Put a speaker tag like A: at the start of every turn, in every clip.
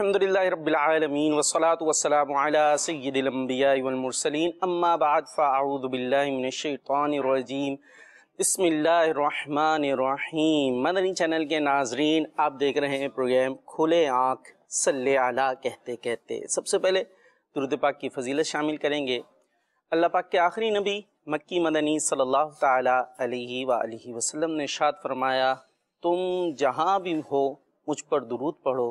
A: अलहमदिल्ला रबालमीन वसलाम सैदिलम्बियामरसलिन अम्मा बाद फ़ाऊदबिल्लिनशैतरजीम मदनी चैनल के नाजरीन आप देख रहे हैं प्रोग्राम खुले आँख सल आला कहते कहते सबसे पहले दुरुद पाक की फजीलत शामिल करेंगे अल्लाह पाक के आखिरी नबी मक्की मदनी सल्लल्लाहु अलैहि वसल्लम ने शाद फरमाया तुम जहाँ भी हो मुझ पर दुरूद पढ़ो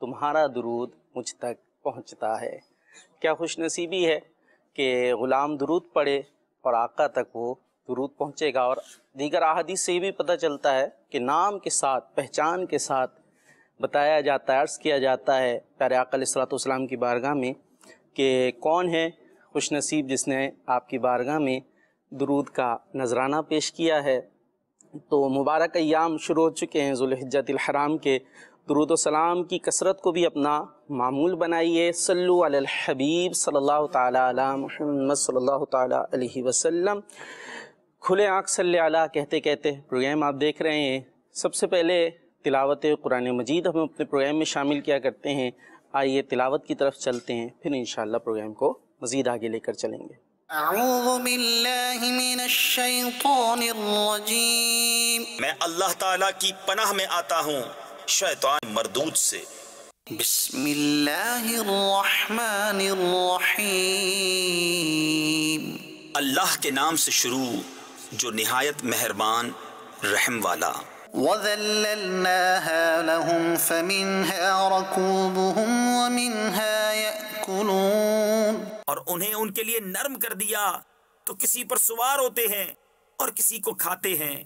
A: तुम्हारा दरूद मुझ तक पहुंचता है क्या खुश नसीबी है कि ग़ुलाम दरूद पढ़े और आका तक वो दरूद पहुंचेगा और दीगर अहादीस से भी पता चलता है कि नाम के साथ पहचान के साथ बताया जाता है अर्ज़ किया जाता है प्यारे आकलतम की बारगाह में कि कौन है खुश नसीब जिसने आपकी बारगाह में दरूद का नजराना पेश किया है तो मुबारक अयाम शुरू हो चुके हैं जुल्हजतहराम के दरुद सलाम की कसरत को भी अपना मामूल बनाइए सल्लु अल हबीब सल्लल्लाहु ताला सल्लल्लाहु ताला अलैहि वसल्लम खुले आँख सल आला कहते कहते प्रोग्राम आप देख रहे हैं सबसे पहले तिलावत कुरान मजीद हम अपने प्रोग्राम में शामिल किया करते हैं आइए तिलावत की तरफ चलते हैं फिर इन प्रोग्राम को मज़ीद आगे लेकर चलेंगे
B: मैं अल्लाह ताला की पनाह में आता हूँ शैतान मरदूत से अल्लाह के नाम से शुरू जो नहायत मेहरबान रहम वाला
C: لهم فمنها ركوبهم ومنها और
B: उन्हें उनके लिए नर्म कर दिया तो किसी पर सवार होते हैं और किसी को खाते हैं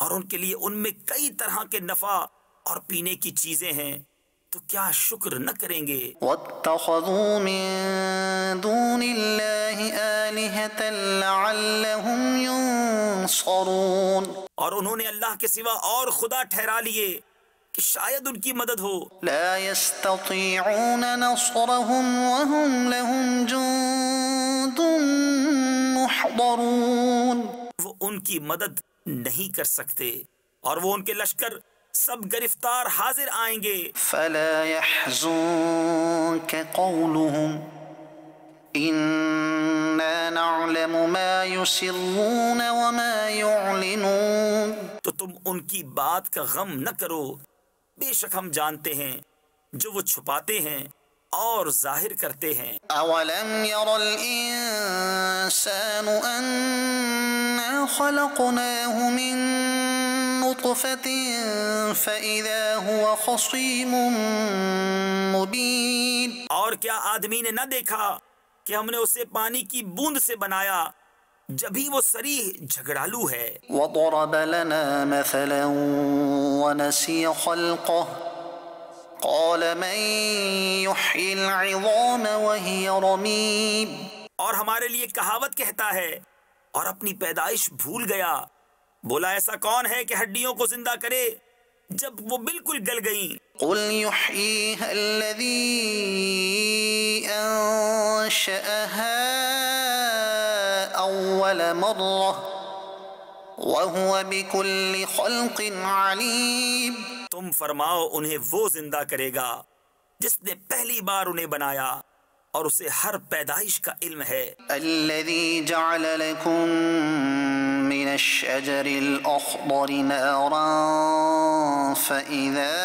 B: और उनके लिए उनमें कई तरह के नफा और पीने की चीजें हैं तो क्या शुक्र न करेंगे और उन्होंने अल्लाह के सिवा और खुदा ठहरा लिए कि शायद उनकी मदद हो वो उनकी मदद नहीं कर सकते और वो उनके लश्कर सब गिरफ्तार हाजिर आएंगे तो तुम उनकी बात का गम न करो बेशक हम जानते हैं जो वो छुपाते हैं और जाहिर करते हैं और क्या आदमी ने न देखा कि हमने उसे पानी की बूंद से बनाया जभी वो सरी झगड़ालू है और हमारे लिए कहावत कहता है और अपनी पैदाइश भूल गया बोला ऐसा कौन है कि हड्डियों को जिंदा करे जब वो बिल्कुल गल गई قل
C: أول مرة
B: وهو بكل خلق عليم तुम फरमाओ उन्हें वो जिंदा करेगा जिसने पहली बार उन्हें बनाया और उसे हर पैदाइश का इल्म है
C: الذي جعل لكم من الشجر الأخضر نارا فإذا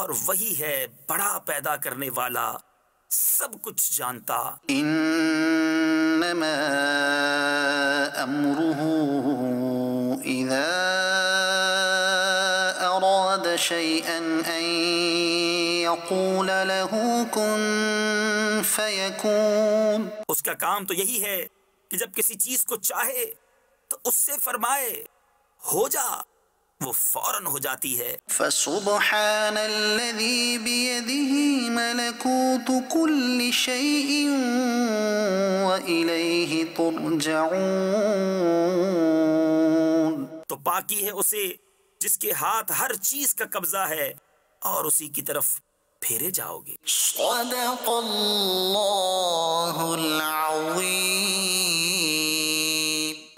B: और वही है बड़ा पैदा करने वाला सब कुछ जानता
C: इन्नमा अम्रुहु इदा अराद
B: उसका काम तो यही है कि जब किसी चीज को चाहे तो उससे फरमाए हो जा वो फौरन हो जाती है तो बाकी है उसे जिसके हाथ हर चीज का कब्जा है और उसी की तरफ फेरे जाओगे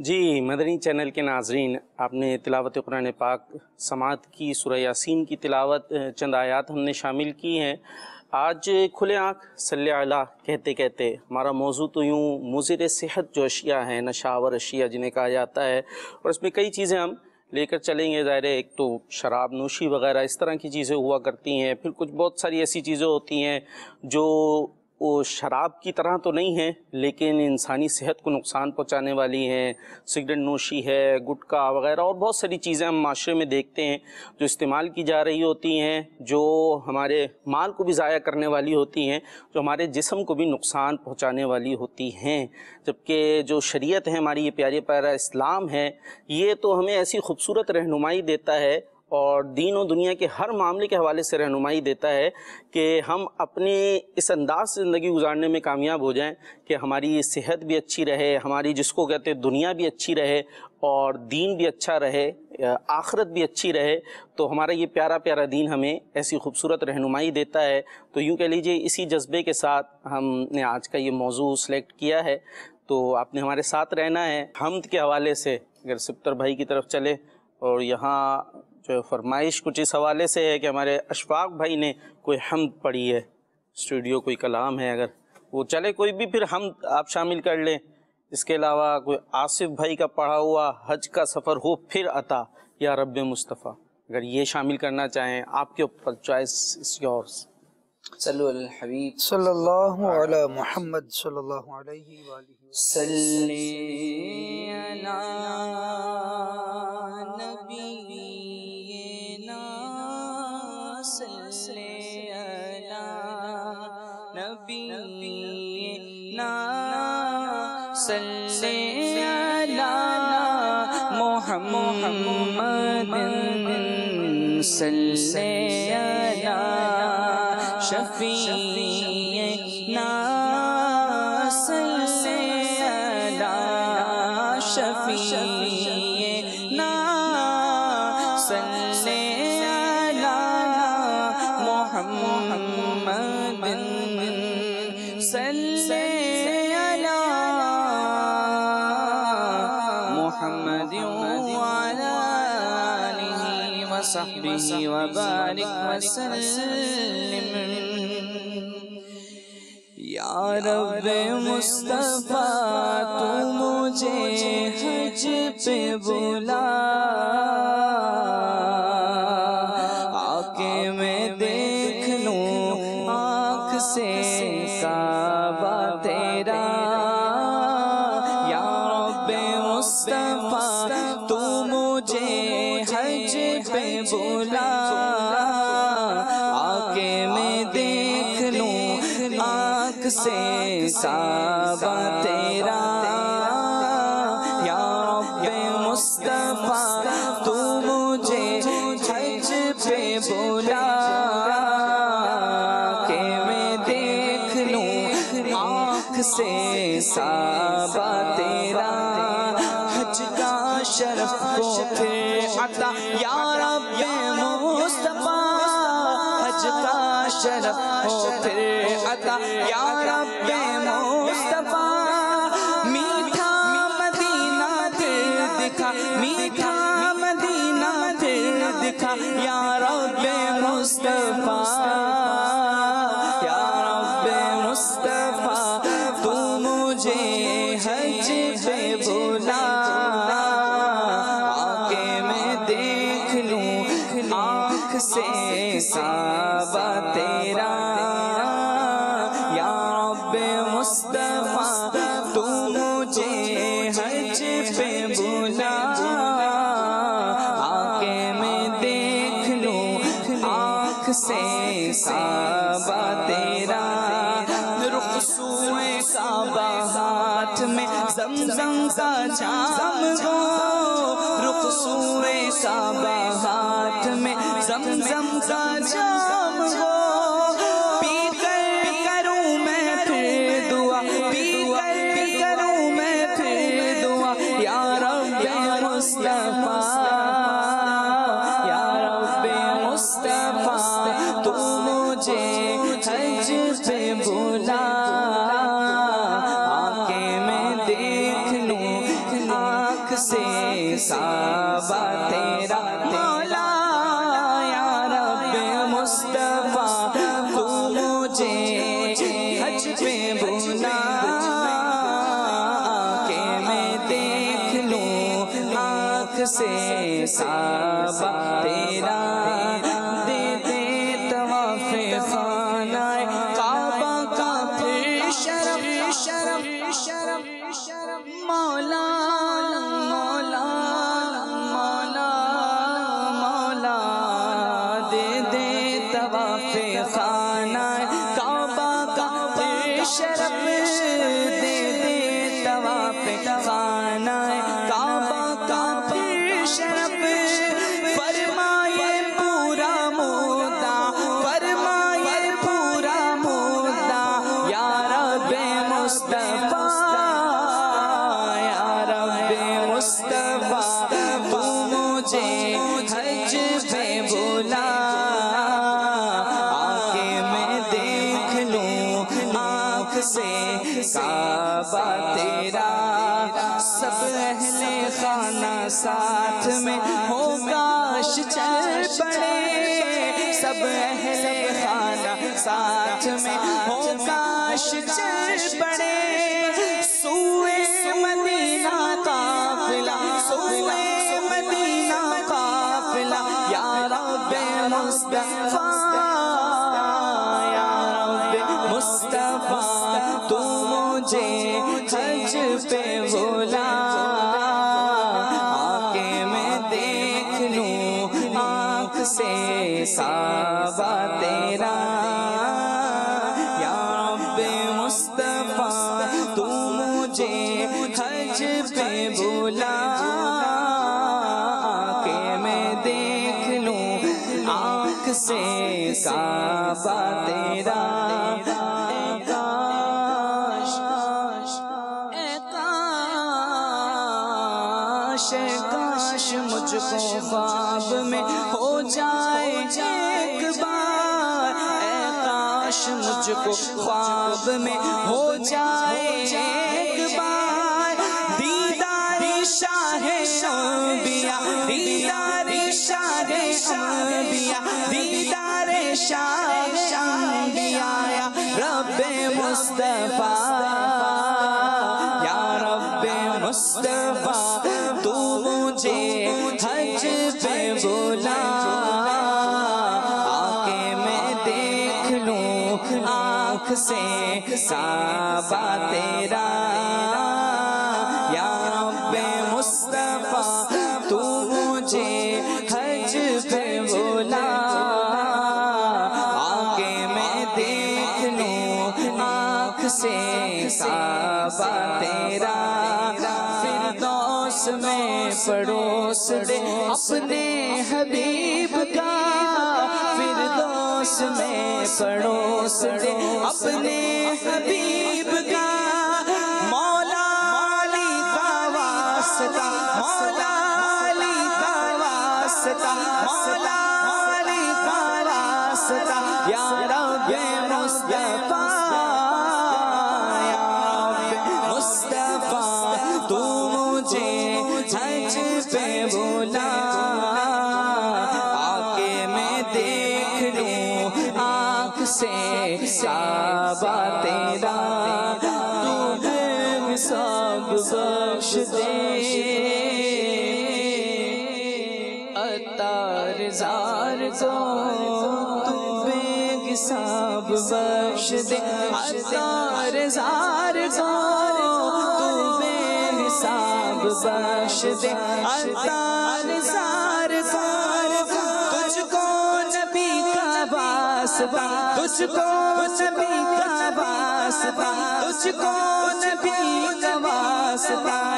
A: जी मदनी चैनल के नाजरीन आपने तिलावत कुरान पाक समात की सुर यासीन की तिलावत चंद आयात हमने शामिल की हैं आज खुले आँख सल्ला कहते कहते हमारा मौजू तो यूँ मुजिर सेहत जो अशिया हैं नशावर अशिया जिन्हें कहा जाता है और इसमें कई चीज़ें हम लेकर चलेंगे ज़ाहिर एक तो शराब नोशी वगैरह इस तरह की चीज़ें हुआ करती हैं फिर कुछ बहुत सारी ऐसी चीज़ें होती हैं जो वो शराब की तरह तो नहीं है लेकिन इंसानी सेहत को नुकसान पहुंचाने वाली हैं सिगरेट नोशी है गुटखा वगैरह और बहुत सारी चीज़ें हम माशरे में देखते हैं जो इस्तेमाल की जा रही होती हैं जो हमारे माल को भी ज़ाया करने वाली होती हैं जो हमारे जिसम को भी नुकसान पहुँचाने वाली होती हैं जबकि जो शरीय है हमारी ये प्यारे प्यारा इस्लाम है ये तो हमें ऐसी खूबसूरत रहनुमाई देता है और दीन और दुनिया के हर मामले के हवाले से रहनुमाई देता है कि हम अपने इस अंदाज से ज़िंदगी गुजारने में कामयाब हो जाएं कि हमारी सेहत भी अच्छी रहे हमारी जिसको कहते हैं दुनिया भी अच्छी रहे और दीन भी अच्छा रहे आखरत भी अच्छी रहे तो हमारा ये प्यारा प्यारा दीन हमें ऐसी खूबसूरत रहनुमाई देता है तो यूँ कह लीजिए इसी जज्बे के साथ हमने आज का ये मौजू सेलेक्ट किया है तो आपने हमारे साथ रहना है हमद के हवाले से अगर सिप्तर भाई की तरफ चले और यहाँ जो फरमाइश कुछ इस हवाले से है कि हमारे अशफाक भाई ने कोई हमद पढ़ी है स्टूडियो कोई कलाम है अगर वो चले कोई भी फिर हम आप शामिल कर लें इसके अलावा कोई आसिफ भाई का पढ़ा हुआ हज का सफ़र हो फिर अता या रब मुस्तफ़ा अगर ये शामिल करना चाहें आपके ऊपर चॉइस इस योर्स
D: मोहम्मद सल्लल्लाहु अलैहि
E: वसल्लम सल्ले अला शफी वबारिक वसल्लिम या रब मुस्तफ़ा तू मुझे हज पे बुला साबा तेरा या पे मुस्तफा तू मुझे हज पे बोला के मैं देख लूं आँख से सा शरफ हो फिर अता या रब मोहन जा काश काश मुझको ख्वाब में हो जाए एक बार काश मुझको ख्वाब में हो जाए एक बार दीदारी शाह दीदारी शाह बिया दीदारे शाह बिया रब्बे मुस्तफा या रब मुस्तफा से साबा तेरा या बे मुस्तफा तू मुझे हज पे बोला आगे मैं देख लूँ आँख से साबा तेरा फिर दोस्त में पड़ोस दे अपने सने स बख्श दे अतार सार को तुझको नबी का वास्ता तुझको नबी का वास्ता तुझको नबी का वास्ता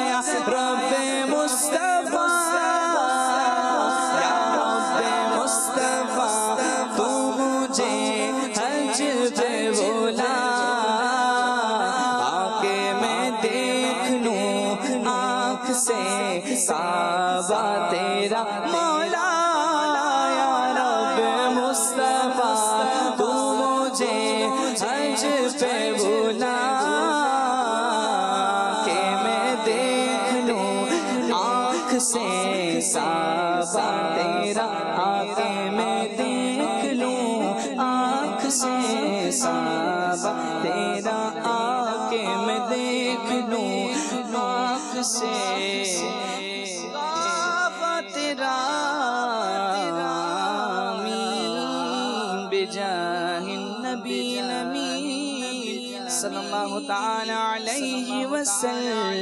E: بجاه النبي الأمين صلى الله تعالى عليه
A: وسلم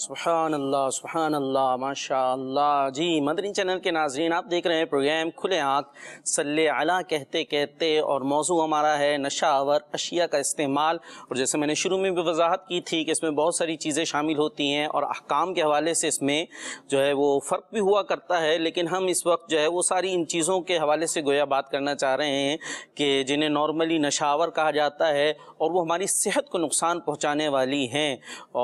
A: सुबहान अल्लाह सुबहान अल्लाह माशा अल्लाह जी मदनी चैनल के नाजरीन आप देख रहे हैं प्रोग्राम खुले आँख सल अला कहते कहते और मौजू हमारा है नशा आवर अशिया का इस्तेमाल और जैसे मैंने शुरू में भी वजाहत की थी कि इसमें बहुत सारी चीज़ें शामिल होती हैं और अहकाम के हवाले से इसमें जो है वो फ़र्क भी हुआ करता है लेकिन हम इस वक्त जो है वो सारी इन चीज़ों के हवाले से गोया बात करना चाह रहे हैं कि जिन्हें नॉर्मली नशावर कहा जाता है और वो हमारी सेहत को नुकसान पहुँचाने वाली हैं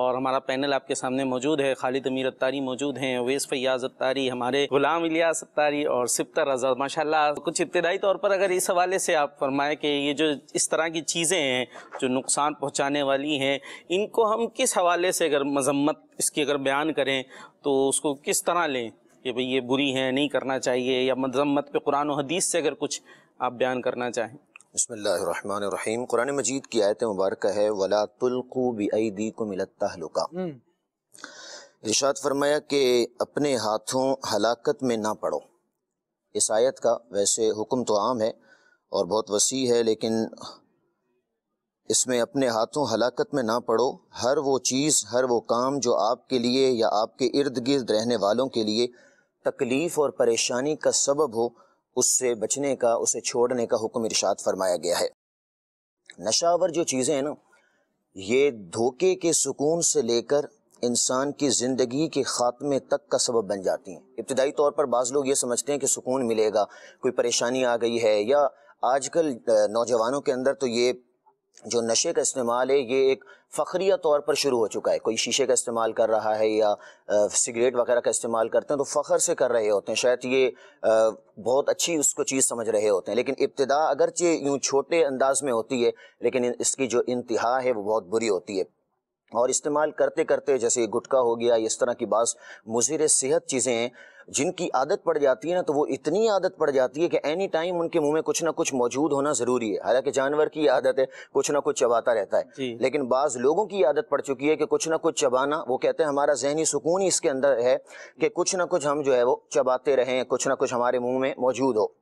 A: और हमारा पैनल आपके सामने इसमें मौजूद है खालिद अमीर अतारी मौजूद हैं अवैस फयाज अतारी हमारे गुलाम इलियास अतारी और सिप्तर रजा माशाल्लाह कुछ इब्तदाई तौर पर अगर इस हवाले से आप फरमाएं कि ये जो इस तरह की चीज़ें हैं जो नुकसान पहुँचाने वाली हैं इनको हम किस हवाले से अगर मजम्मत इसकी अगर बयान करें तो उसको किस तरह लें कि भाई ये बुरी है नहीं करना चाहिए या मजम्मत पे कुरान हदीस से अगर कुछ आप बयान करना चाहें
F: बसमीम कुरान मजीद की आयत मुबारक है वला तुल्कू बी को मिलता हलुका हम्म। इर्शाद फरमाया कि अपने हाथों हलाकत में ना पड़ो इस आयत का वैसे हुक्म तो आम है और बहुत वसी है लेकिन इसमें अपने हाथों हलाकत में ना पड़ो हर वो चीज़ हर वो काम जो आपके लिए या आपके इर्द गिर्द रहने वालों के लिए तकलीफ़ और परेशानी का सबब हो उससे बचने का उसे छोड़ने का हुक्म इर्शाद फरमाया गया है नशावर जो चीज़ें हैं ना ये धोखे के सुकून से लेकर इंसान की ज़िंदगी के ख़ात्मे तक का सबब बन जाती हैं इब्तदाई तौर पर बाज़ लोग ये समझते हैं कि सुकून मिलेगा कोई परेशानी आ गई है या आजकल नौजवानों के अंदर तो ये जो नशे का इस्तेमाल है ये एक फ़खरिया तौर पर शुरू हो चुका है कोई शीशे का इस्तेमाल कर रहा है या सिगरेट वगैरह का इस्तेमाल करते हैं तो फ़खर से कर रहे होते हैं शायद ये बहुत अच्छी उसको चीज़ समझ रहे होते हैं लेकिन इब्तदा अगरचे यूँ छोटे अंदाज में होती है लेकिन इसकी जो इंतहा है वो बहुत बुरी होती है और इस्तेमाल करते करते जैसे गुटखा हो गया इस तरह की बास मुजिर सेहत चीज़ें जिनकी आदत पड़ जाती है ना तो वो इतनी आदत पड़ जाती है कि एनी टाइम उनके मुंह में कुछ ना कुछ मौजूद होना ज़रूरी है हालांकि जानवर की आदत है कुछ ना कुछ चबाता रहता है लेकिन बाज़ लोगों की आदत पड़ चुकी है कि कुछ ना कुछ चबाना वो कहते हैं हमारा जहनी सुकून ही इसके अंदर है कि कुछ ना कुछ हम जो है वो चबाते रहें कुछ ना कुछ हमारे मुँह में मौजूद हो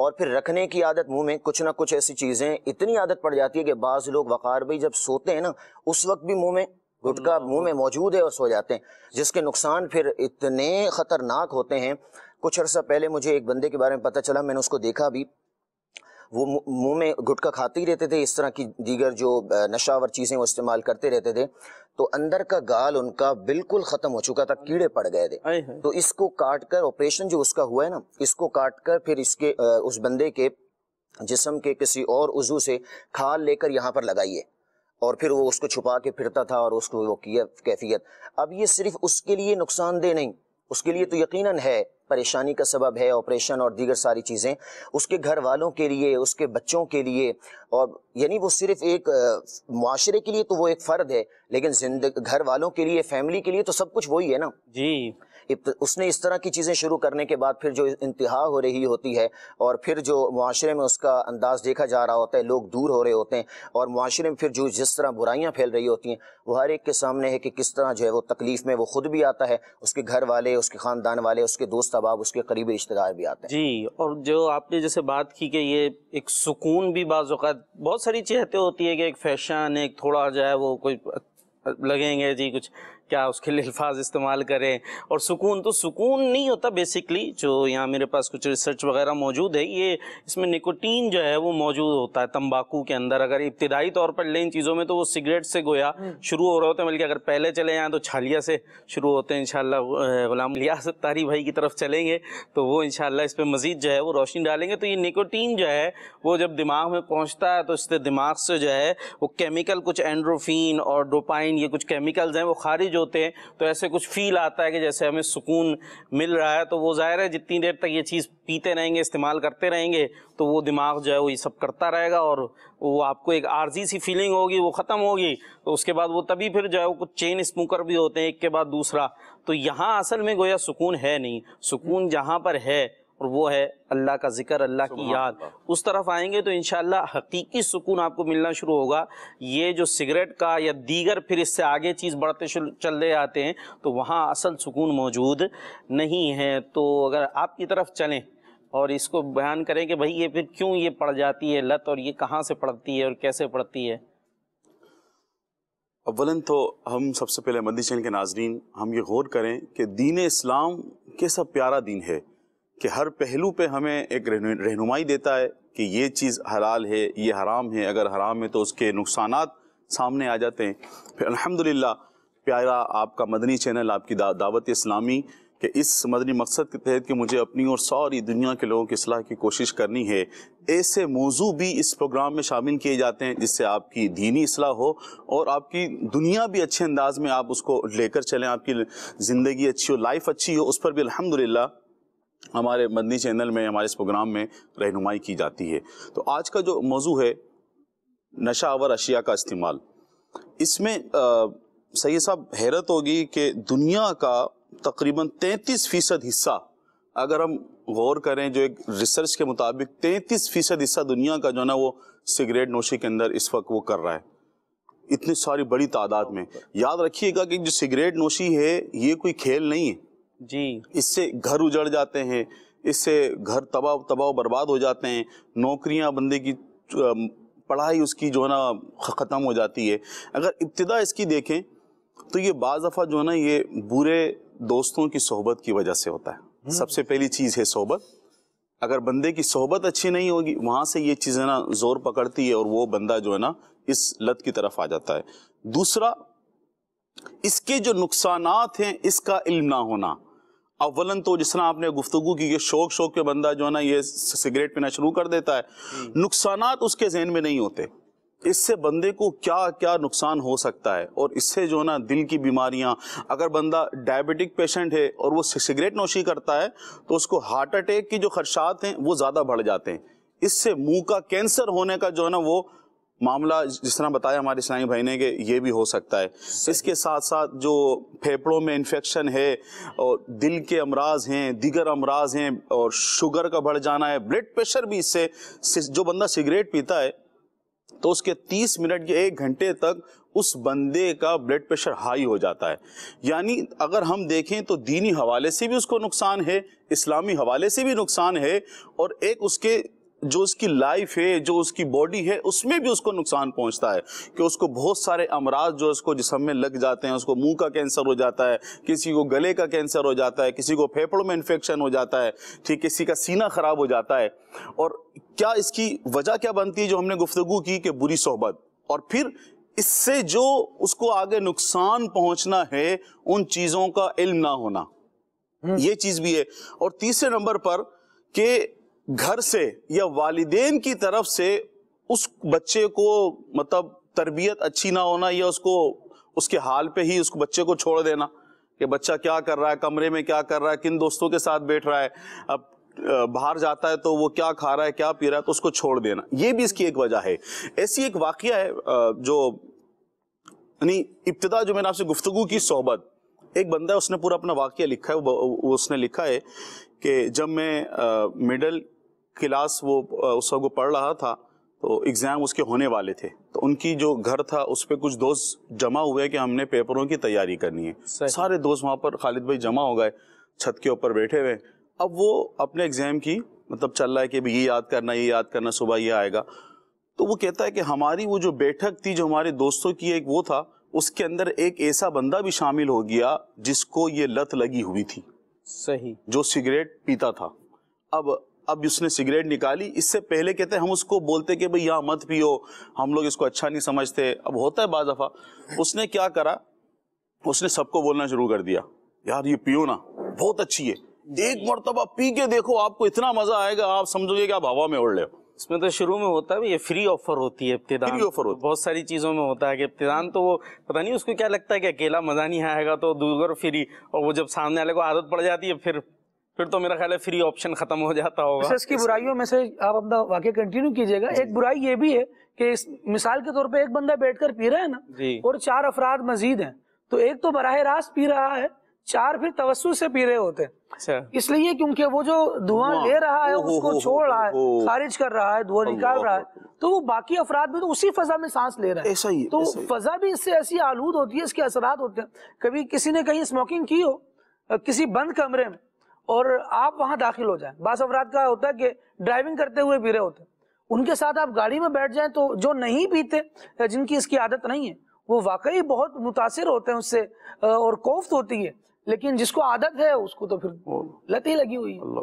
F: और फिर रखने की आदत मुंह में कुछ ना कुछ ऐसी चीज़ें इतनी आदत पड़ जाती है कि बाज़ लोग वक़ार भाई जब सोते हैं ना उस वक्त भी मुंह में गुटका हम्म। मुंह में मौजूद है और सो जाते हैं जिसके नुकसान फिर इतने ख़तरनाक होते हैं कुछ अर्सा पहले मुझे एक बंदे के बारे में पता चला मैंने उसको देखा भी वो मुंह में गुटका खाते ही रहते थे इस तरह की दीगर जो नशावर चीज़ें वो इस्तेमाल करते रहते थे तो अंदर का गाल उनका बिल्कुल ख़त्म हो चुका था कीड़े पड़ गए थे तो इसको काट कर ऑपरेशन जो उसका हुआ है ना इसको काट कर फिर इसके उस बंदे के जिसम के किसी और उजू से खाल लेकर यहाँ पर लगाइए और फिर वो उसको छुपा के फिरता था और उसको वो किया कैफियत अब ये सिर्फ उसके लिए नुकसानदेह नहीं उसके लिए तो यकीनन है परेशानी का सबब है ऑपरेशन और दीगर सारी चीज़ें उसके घर वालों के लिए उसके बच्चों के लिए और यानी वो सिर्फ एक माशरे के लिए तो वो एक फ़र्द है लेकिन जिंद घर वालों के लिए फैमिली के लिए तो सब कुछ वही है ना जी उसने इस तरह की चीज़ें शुरू करने के बाद फिर जो इंतहा हो रही होती है और फिर जो माशरे में उसका अंदाज़ देखा जा रहा होता है लोग दूर हो रहे होते हैं और माशरे में फिर जो जिस तरह बुराइयाँ फैल रही होती हैं वो हर एक के सामने है कि किस तरह जो है वो तकलीफ़ में वो खुद भी आता है उसके घर वाले उसके ख़ानदान वाले उसके दोस्त अहबाब उसके करीबी रिश्तेदार भी आते हैं
A: जी और जो आपने जैसे बात की कि ये एक सुकून भी बाज़ात बहुत सारी चीज़ें होती है कि एक फैशन एक थोड़ा जो है वो कोई लगेंगे जी कुछ क्या उसके लिए अल्फाज इस्तेमाल करें और सुकून तो सुकून नहीं होता बेसिकली जो यहाँ मेरे पास कुछ रिसर्च वगैरह मौजूद है ये इसमें निकोटीन जो है वो मौजूद होता है तंबाकू के अंदर अगर इब्तदाई तौर पर लें इन चीज़ों में तो वो सिगरेट से गोया हम्म। शुरू हो रहे होते हैं बल्कि अगर पहले चले जाएँ तो छालिया से शुरू होते हैं इन गुलाम लिया तारी भाई की तरफ चलेंगे तो वो इन इस पर मज़ीद जो है वो रोशनी डालेंगे तो ये निकोटीन जो है वो जब दिमाग में पहुँचता है तो इससे दिमाग से जो है वो केमिकल कुछ एंड्रोफिन और डोपाइन ये कुछ केमिकल्स हैं वो खारिज होते हैं तो ऐसे कुछ फील आता है कि जैसे हमें सुकून मिल रहा है तो वो ज़ाहिर है जितनी देर तक ये चीज़ पीते रहेंगे इस्तेमाल करते रहेंगे तो वो दिमाग जो है वो ये सब करता रहेगा और वो आपको एक आर्जी सी फीलिंग होगी वो ख़त्म होगी तो उसके बाद वो तभी फिर जो है वो कुछ चेन स्मोकर भी होते हैं एक के बाद दूसरा तो यहाँ असल में गोया सुकून है नहीं सुकून जहाँ पर है और वो है अल्लाह का जिक्र अल्लाह की याद उस तरफ आएंगे तो इन हकीकी सुकून आपको मिलना शुरू होगा ये जो सिगरेट का या दीगर फिर इससे आगे चीज़ बढ़ते चल रहे आते हैं तो वहाँ असल सुकून मौजूद नहीं है तो अगर आपकी तरफ चलें और इसको बयान करें कि भाई ये फिर क्यों ये पड़ जाती है लत और ये कहाँ से पड़ती है और कैसे पड़ती है
G: अवलन तो हम सबसे पहले मंदी चैन के नाजरीन हम ये गौर करें कि दीन इस्लाम कैसा प्यारा दीन है कि हर पहलू पे हमें एक रहनुमाई देता है कि ये चीज़ हलाल है ये हराम है अगर हराम है तो उसके नुकसान सामने आ जाते हैं फिर अलहमदिल्ला प्यारा आपका मदनी चैनल आपकी दा, दावत इस्लामी कि इस मदनी मकसद के तहत कि मुझे अपनी और सारी दुनिया के लोगों की असलाह की कोशिश करनी है ऐसे मौजू भी इस प्रोग्राम में शामिल किए जाते हैं जिससे आपकी दीनी असलाह हो और आपकी दुनिया भी अच्छे अंदाज में आप उसको लेकर चलें आपकी ज़िंदगी अच्छी हो लाइफ अच्छी हो उस पर भी अलहमदिल्ला हमारे मदनी चैनल में हमारे इस प्रोग्राम में रहनुमाई की जाती है तो आज का जो मौजू है नशा और अशिया का इस्तेमाल इसमें सही साहब हैरत होगी कि दुनिया का तकरीबन 33 फ़ीसद हिस्सा अगर हम गौर करें जो एक रिसर्च के मुताबिक 33 फ़ीसद हिस्सा दुनिया का जो है ना वो सिगरेट नोशी के अंदर इस वक्त वो कर रहा है इतनी सारी बड़ी तादाद में याद रखिएगा कि जो सिगरेट नोशी है ये कोई खेल नहीं है जी इससे घर उजड़ जाते हैं इससे घर तबाह तबाह बर्बाद हो जाते हैं नौकरियां बंदे की पढ़ाई उसकी जो है ना ख़त्म हो जाती है अगर इब्तदा इसकी देखें तो ये बाज़ दफ़ा जो है ना ये बुरे दोस्तों की सोहबत की वजह से होता है हम्म। सबसे पहली चीज़ है सोहबत अगर बंदे की सोहबत अच्छी नहीं होगी वहाँ से ये चीज़ें ना ज़ोर पकड़ती है और वो बंदा जो है ना इस लत की तरफ आ जाता है दूसरा इसके जो नुकसान हैं इसका इल्म ना होना अवलन तो जिस तरह आपने गुफ्तु की शौक शौक के बंदा जो है ना ये सिगरेट पीना शुरू कर देता है हम्म। नुकसान उसके जहन में नहीं होते इससे बंदे को क्या क्या नुकसान हो सकता है और इससे जो है ना दिल की बीमारियां अगर बंदा डायबिटिक पेशेंट है और वो सिगरेट नोशी करता है तो उसको हार्ट अटैक की जो खर्शात हैं वो ज़्यादा बढ़ जाते हैं इससे मुंह का कैंसर होने का जो है ना वो मामला जिस तरह बताया हमारे इस्लामी भाई ने कि ये भी हो सकता है इसके साथ साथ जो फेफड़ों में इन्फेक्शन है और दिल के अमराज हैं दिगर अमराज हैं और शुगर का बढ़ जाना है ब्लड प्रेशर भी इससे जो बंदा सिगरेट पीता है तो उसके 30 मिनट के एक घंटे तक उस बंदे का ब्लड प्रेशर हाई हो जाता है यानी अगर हम देखें तो दीनी हवाले से भी उसको नुकसान है इस्लामी हवाले से भी नुकसान है और एक उसके जो उसकी लाइफ है जो उसकी बॉडी है उसमें भी उसको नुकसान पहुंचता है कि उसको बहुत सारे अमराज जो उसको जिसम में लग जाते हैं उसको मुंह का कैंसर हो जाता है किसी को गले का कैंसर हो जाता है किसी को फेफड़ों में इन्फेक्शन हो जाता है ठीक किसी का सीना ख़राब हो जाता है और क्या इसकी वजह क्या बनती है जो हमने गुफ्तु की कि बुरी सोहबत और फिर इससे जो उसको आगे नुकसान पहुंचना है उन चीज़ों का इल्म ना होना हम्म। ये चीज़ भी है और तीसरे नंबर पर कि घर से या वालिदेन की तरफ से उस बच्चे को मतलब तरबियत अच्छी ना होना या उसको उसके हाल पे ही उस बच्चे को छोड़ देना कि बच्चा क्या कर रहा है कमरे में क्या कर रहा है किन दोस्तों के साथ बैठ रहा है अब बाहर जाता है तो वो क्या खा रहा है क्या पी रहा है तो उसको छोड़ देना ये भी इसकी एक वजह है ऐसी एक वाक़ है जो यानी इब्तदा जो मैंने आपसे गुफ्तगु की सोहबत एक बंदा है उसने पूरा अपना वाक्य लिखा है वो उसने लिखा है कि जब मैं मिडल क्लास वो उस वक्त वो पढ़ रहा था तो एग्ज़ाम उसके होने वाले थे तो उनकी जो घर था उस पर कुछ दोस्त जमा हुए कि हमने पेपरों की तैयारी करनी है सारे दोस्त वहाँ पर खालिद भाई जमा हो गए छत के ऊपर बैठे हुए अब वो अपने एग्ज़ाम की मतलब चल रहा है कि ये याद करना ये याद करना सुबह ये आएगा तो वो कहता है कि हमारी वो जो बैठक थी जो हमारे दोस्तों की एक वो था उसके अंदर एक ऐसा बंदा भी शामिल हो गया जिसको ये लत लगी हुई थी सही जो सिगरेट पीता था अब अब उसने सिगरेट निकाली इससे पहले कहते हैं हम उसको बोलते कि भाई यहाँ मत पियो हम लोग इसको अच्छा नहीं समझते अब होता है बाज दफ़ा उसने क्या करा उसने सबको बोलना शुरू कर दिया यार ये पियो ना बहुत अच्छी है एक मरतबा पी के देखो आपको
A: इतना मजा आएगा आप समझोगे कि आप हवा में उड़ ले इसमें तो शुरू में होता है ये फ्री ऑफर होती है इब्तदान फ्री ऑफर होती है बहुत सारी चीज़ों में होता है कि इब्तदान तो वो पता नहीं उसको क्या लगता है कि अकेला मज़ा नहीं आएगा तो दूर फ्री और वो जब सामने वाले को आदत पड़ जाती है फिर फिर तो मेरा ख्याल है फ्री ऑप्शन खत्म हो जाता होगा इसकी अच्छा, इसकी बुराइयों
D: में से आप अपना वाक्य कंटिन्यू कीजिएगा एक बुराई ये भी है कि इस मिसाल के तौर पे एक बंदा बैठकर पी रहा है ना और चार अफराद मजीद हैं तो एक तो बराह रास्त पी रहा है चार फिर तवस्सु से पी रहे होते हैं अच्छा। इसलिए क्योंकि वो जो धुआं ले रहा है उसको छोड़ रहा है खारिज कर रहा है धुआं निकाल रहा है तो वो बाकी अफराद भी तो उसी फजा में सांस ले रहे हैं ऐसा ही तो फजा भी इससे ऐसी आलूद होती है इसके असरात होते हैं कभी किसी ने कहीं स्मोकिंग की हो किसी बंद कमरे में और आप वहां दाखिल हो जाए बास अफराद का होता है कि ड्राइविंग करते हुए भी रहे होते उनके साथ आप गाड़ी में बैठ जाएं तो जो नहीं पीते जिनकी इसकी आदत नहीं है वो वाकई बहुत मुतासर होते हैं उससे और कोफ्त होती है लेकिन जिसको आदत है उसको तो फिर लत ही लगी हुई है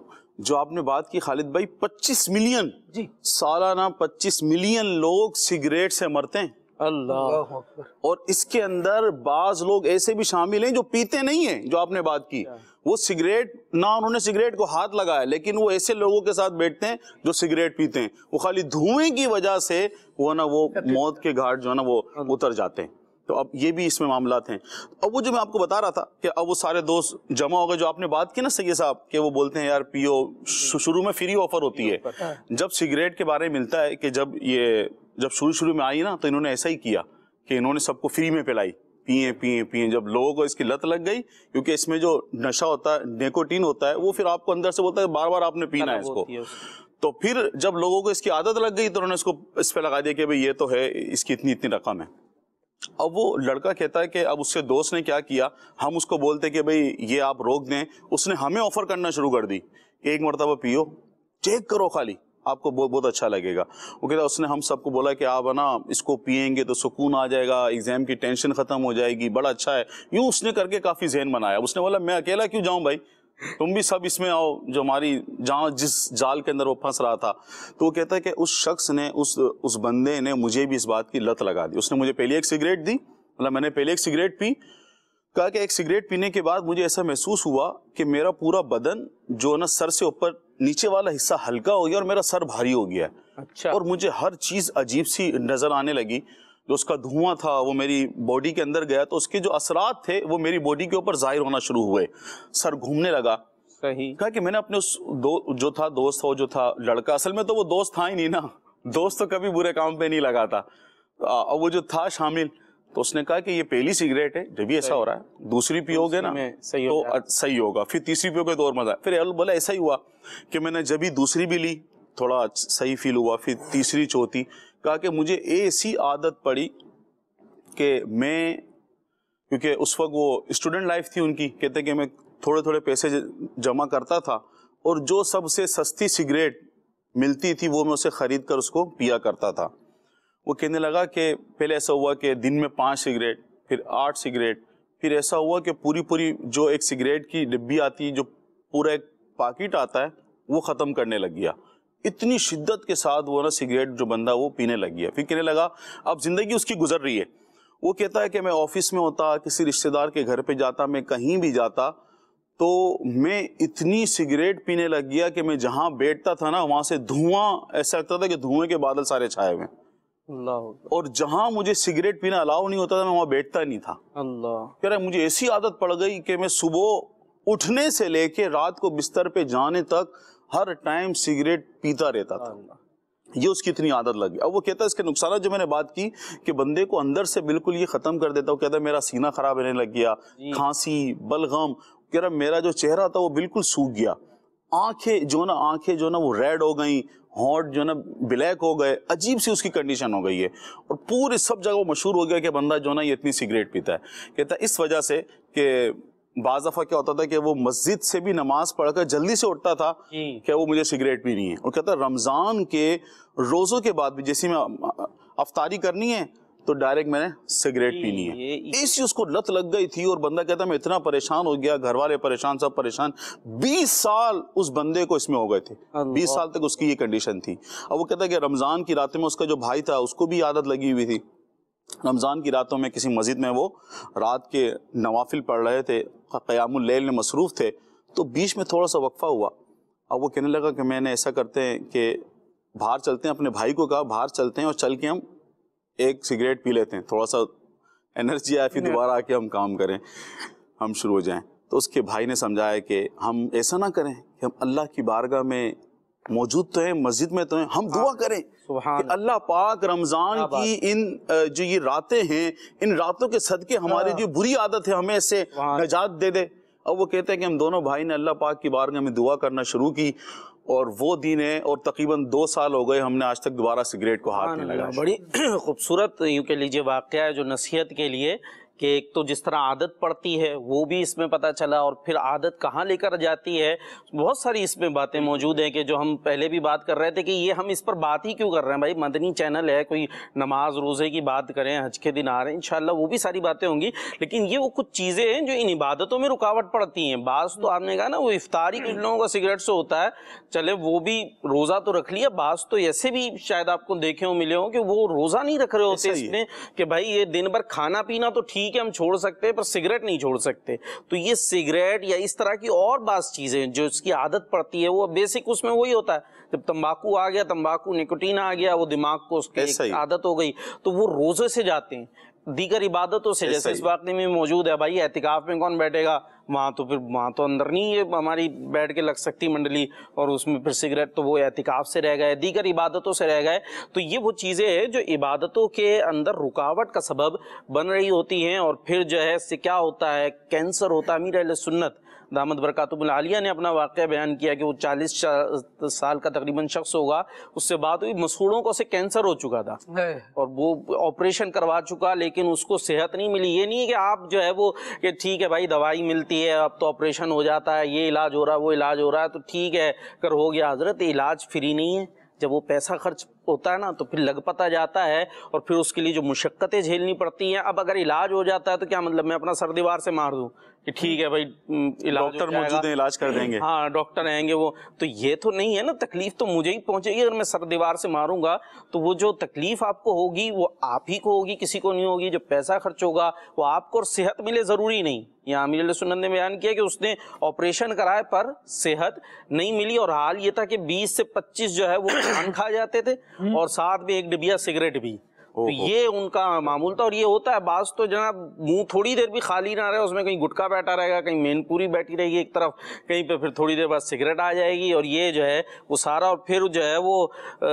D: जो आपने
G: बात की खालिद भाई 25 मिलियन जी सालाना 25 मिलियन लोग सिगरेट से मरते हैं अल्लाह और इसके अंदर बाज लोग ऐसे भी शामिल हैं जो पीते नहीं हैं जो आपने बात की वो सिगरेट ना उन्होंने सिगरेट को हाथ लगाया लेकिन वो ऐसे लोगों के साथ बैठते हैं जो सिगरेट पीते हैं वो खाली धुएं की वजह से वो ना वो मौत के घाट जो है ना वो उतर जाते हैं तो अब ये भी इसमें मामला हैं अब वो जो मैं आपको बता रहा था कि अब वो सारे दोस्त जमा हो गए जो आपने बात की ना सैद साहब कि वो बोलते हैं यार पियो शुरू में फ्री ऑफर होती है हाँ। जब सिगरेट के बारे में मिलता है कि जब ये जब शुरू शुरू में आई ना तो इन्होंने ऐसा ही किया कि इन्होंने सबको फ्री में पिलाई पिए पिए पिए जब लोगों को इसकी लत लग गई क्योंकि इसमें जो नशा होता है नेकोटीन होता है वो फिर आपको अंदर से बोलता है बार बार आपने पीना है इसको तो फिर जब लोगों को इसकी आदत लग गई तो उन्होंने इसको इस पर लगा दिया कि भाई ये तो है इसकी इतनी इतनी रकम है अब वो लड़का कहता है कि अब उसके दोस्त ने क्या किया हम उसको बोलते कि भाई ये आप रोक दें उसने हमें ऑफर करना शुरू कर दी एक मरतबा पियो चेक करो खाली आपको बहुत बहुत अच्छा लगेगा वो कहता उसने हम सबको बोला कि आप ना इसको पियेंगे तो सुकून आ जाएगा एग्ज़ाम की टेंशन ख़त्म हो जाएगी बड़ा अच्छा है यूँ उसने करके काफ़ी जहन बनाया उसने बोला मैं अकेला क्यों जाऊँ भाई तुम भी सब इसमें आओ जो हमारी जहाँ जिस जाल के अंदर वो फंस रहा था तो वो कहता है कि उस शख्स ने उस उस बंदे ने मुझे भी इस बात की लत लगा दी उसने मुझे पहले एक सिगरेट दी मतलब मैंने पहले एक सिगरेट पी कहा कि एक सिगरेट पीने के बाद मुझे ऐसा महसूस हुआ कि मेरा पूरा बदन जो ना सर से ऊपर नीचे वाला हिस्सा हल्का हो गया और मेरा सर भारी हो गया अच्छा और मुझे हर चीज अजीब सी नजर आने लगी जो उसका धुआं था वो मेरी बॉडी के अंदर गया तो उसके जो असरात थे वो मेरी बॉडी के ऊपर जाहिर होना शुरू हुए सर घूमने लगा सही कहा कि मैंने अपने उस दो जो था दोस्त वो जो था लड़का असल में तो वो दोस्त था ही नहीं ना दोस्त तो कभी बुरे काम पे नहीं लगा था वो जो था शामिल तो उसने कहा कि ये पहली सिगरेट है जब भी ऐसा हो रहा है दूसरी पियोगे ना सही तो सही होगा फिर तीसरी पियोगे तो और मजा फिर बोला ऐसा ही हुआ कि मैंने जब भी दूसरी भी ली थोड़ा सही फील हुआ फिर तीसरी चौथी कहा कि मुझे ऐसी आदत पड़ी कि मैं क्योंकि उस वक्त वो स्टूडेंट लाइफ थी उनकी कहते कि मैं थोड़े थोड़े पैसे जमा करता था और जो सबसे सस्ती सिगरेट मिलती थी वो मैं उसे ख़रीद कर उसको पिया करता था वो कहने लगा कि पहले ऐसा हुआ कि दिन में पाँच सिगरेट फिर आठ सिगरेट फिर ऐसा हुआ कि पूरी पूरी जो एक सिगरेट की डिब्बी आती है जो पूरा एक पाकिट आता है वो ख़त्म करने लग गया इतनी शिद्दत के साथ वो ना सिगरेट जो बंदा वो पीने लग गया फिर कहने लगा अब ज़िंदगी उसकी गुजर रही है वो कहता है कि मैं ऑफिस में होता किसी रिश्तेदार के घर पे जाता मैं कहीं भी जाता तो मैं इतनी सिगरेट पीने लग गया कि मैं जहाँ बैठता था ना वहाँ से धुआं ऐसा लगता था कि धुएं के बादल सारे छाए हुए हैं
A: और
G: जहां मुझे सिगरेट पीना अलाउ नहीं होता था मैं वहां बैठता नहीं था अल्लाह कह रहा मुझे ऐसी आदत पड़ गई कि मैं सुबह उठने से लेके रात को बिस्तर पे जाने तक हर टाइम सिगरेट पीता रहता था ये उसकी इतनी आदत लगी अब वो कहता है इसके नुकसान जो मैंने बात की कि बंदे को अंदर से बिल्कुल ये खत्म कर देता वो कहता है मेरा सीना खराब रहने लग गया खांसी बलगम कह रहा मेरा जो चेहरा था वो बिल्कुल सूख गया आंखें जो ना आंखें जो ना वो रेड हो गई हॉट जो है ना ब्लैक हो गए अजीब सी उसकी कंडीशन हो गई है और पूरी सब जगह वो मशहूर हो गया कि बंदा जो ना ये इतनी सिगरेट पीता है कहता है इस वजह से कि बाज दफ़ा क्या होता था कि वो मस्जिद से भी नमाज पढ़कर जल्दी से उठता था कि वो मुझे सिगरेट पीनी है और कहता रमज़ान के रोज़ों के बाद भी जैसे मैं अफतारी करनी है तो डायरेक्ट मैंने सिगरेट पीनी है ऐसी उसको लत लग गई थी और बंदा कहता मैं इतना परेशान हो गया घर वाले परेशान सब परेशान 20 साल उस बंदे को इसमें हो गए थे 20 साल तक उसकी ये कंडीशन थी अब वो कहता कि रमज़ान की रात में उसका जो भाई था उसको भी आदत लगी हुई थी रमज़ान की रातों में किसी मस्जिद में वो रात के नवाफिल पढ़ रहे थे क़यामुल में मसरूफ़ थे तो बीच में थोड़ा सा वक्फ़ा हुआ अब वो कहने लगा कि मैंने ऐसा करते हैं कि बाहर चलते हैं अपने भाई को कहा बाहर चलते हैं और चल के हम एक सिगरेट पी लेते हैं थोड़ा सा एनर्जी आए फिर हाँ। दोबारा आके हम काम करें हम शुरू हो जाएं तो उसके भाई ने समझाया कि हम ऐसा ना करें कि हम अल्लाह की बारगाह में मौजूद तो हैं मस्जिद में तो हैं हम दुआ हाँ। करें अल्लाह पाक रमज़ान की इन जो ये रातें हैं इन रातों के सदके हमारी जो हाँ। बुरी आदत है हमें इससे निजात दे दे अब वो कहते हैं कि हम दोनों भाई ने अल्लाह पाक की बारगाह में दुआ करना शुरू की और वो दिन है और तकरीबन दो साल हो गए हमने आज तक दोबारा सिगरेट को हाथ नहीं लगाया बड़ी
A: खूबसूरत यूँ कह लीजिए वाक़ है जो नसीहत के लिए कि एक तो जिस तरह आदत पड़ती है वो भी इसमें पता चला और फिर आदत कहाँ लेकर जाती है बहुत सारी इसमें बातें मौजूद हैं कि जो हम पहले भी बात कर रहे थे कि ये हम इस पर बात ही क्यों कर रहे हैं भाई मदनी चैनल है कोई नमाज रोज़े की बात करें हज के दिन आ रहे हैं इन वो भी सारी बातें होंगी लेकिन ये वो कुछ चीज़ें हैं जो इन इबादतों में रुकावट पड़ती हैं बास तो आपने कहा ना वो इफ्तार ही कुछ लोगों का सिगरेट से होता है चले वो भी रोज़ा तो रख लिया बास तो ऐसे भी शायद आपको देखे हो मिले हो कि वो रोज़ा नहीं रख रहे होते इसमें कि भाई ये दिन भर खाना पीना तो ठीक ठीक है हम छोड़ सकते हैं पर सिगरेट नहीं छोड़ सकते तो ये सिगरेट या इस तरह की और बास चीज़ें जो इसकी आदत पड़ती है वो बेसिक उसमें वही होता है जब तंबाकू आ गया तंबाकू निकोटीन आ गया वो दिमाग को उसकी आदत हो गई तो वो रोजे से जाते हैं दीगर इबादतों से जैसे इस वाकई में मौजूद है भाई एहतिकाफ में कौन बैठेगा वहाँ तो फिर वहाँ तो अंदर नहीं है हमारी बैठ के लग सकती मंडली और उसमें फिर सिगरेट तो वो एहतिकाफ से रह गए दीगर इबादतों से रह गए तो ये वो चीज़ें हैं जो इबादतों के अंदर रुकावट का सबब बन रही होती हैं और फिर जो है इससे क्या होता है कैंसर होता है अमीर सुन्नत दामद आलिया ने अपना वाक़ बयान किया कि वो चालीस साल का तकरीबन शख्स होगा उससे बात हुई मसूड़ों को से कैंसर हो चुका था और वो ऑपरेशन करवा चुका लेकिन उसको सेहत नहीं मिली ये नहीं है कि आप जो है वो कि ठीक है भाई दवाई मिलती है अब तो ऑपरेशन हो जाता है ये इलाज हो रहा है वो इलाज हो रहा है तो ठीक है कर हो गया हजरत इलाज फ्री नहीं है जब वो पैसा खर्च होता है ना तो फिर लग पता जाता है और फिर उसके लिए जो मुशक्क़तें झेलनी पड़ती हैं अब अगर इलाज हो जाता है तो क्या मतलब मैं अपना सर दीवार से मार दूँ कि ठीक है भाई इलाज डॉक्टर मौजूद हैं इलाज कर देंगे हाँ डॉक्टर आएंगे वो तो ये तो नहीं है ना तकलीफ तो मुझे ही पहुंचेगी अगर मैं सर दीवार से मारूंगा तो वो जो तकलीफ आपको होगी वो आप ही को होगी किसी को नहीं होगी जो पैसा खर्च होगा वो आपको और सेहत मिले ज़रूरी नहीं यहाँ अमीर सुनंद ने बयान किया कि उसने ऑपरेशन कराए पर सेहत नहीं मिली और हाल ये था कि बीस से पच्चीस जो है वो खान खा जाते थे हम्म। और साथ में एक डिबिया सिगरेट भी तो ये उनका मामूल था और ये होता है बास तो जनाब मुंह थोड़ी देर भी खाली ना रहे उसमें कहीं गुटका बैठा रहेगा कहीं मेनपूरी बैठी रहेगी एक तरफ कहीं पे फिर थोड़ी देर बाद सिगरेट आ जाएगी और ये जो है वो सारा और फिर जो है वो आ,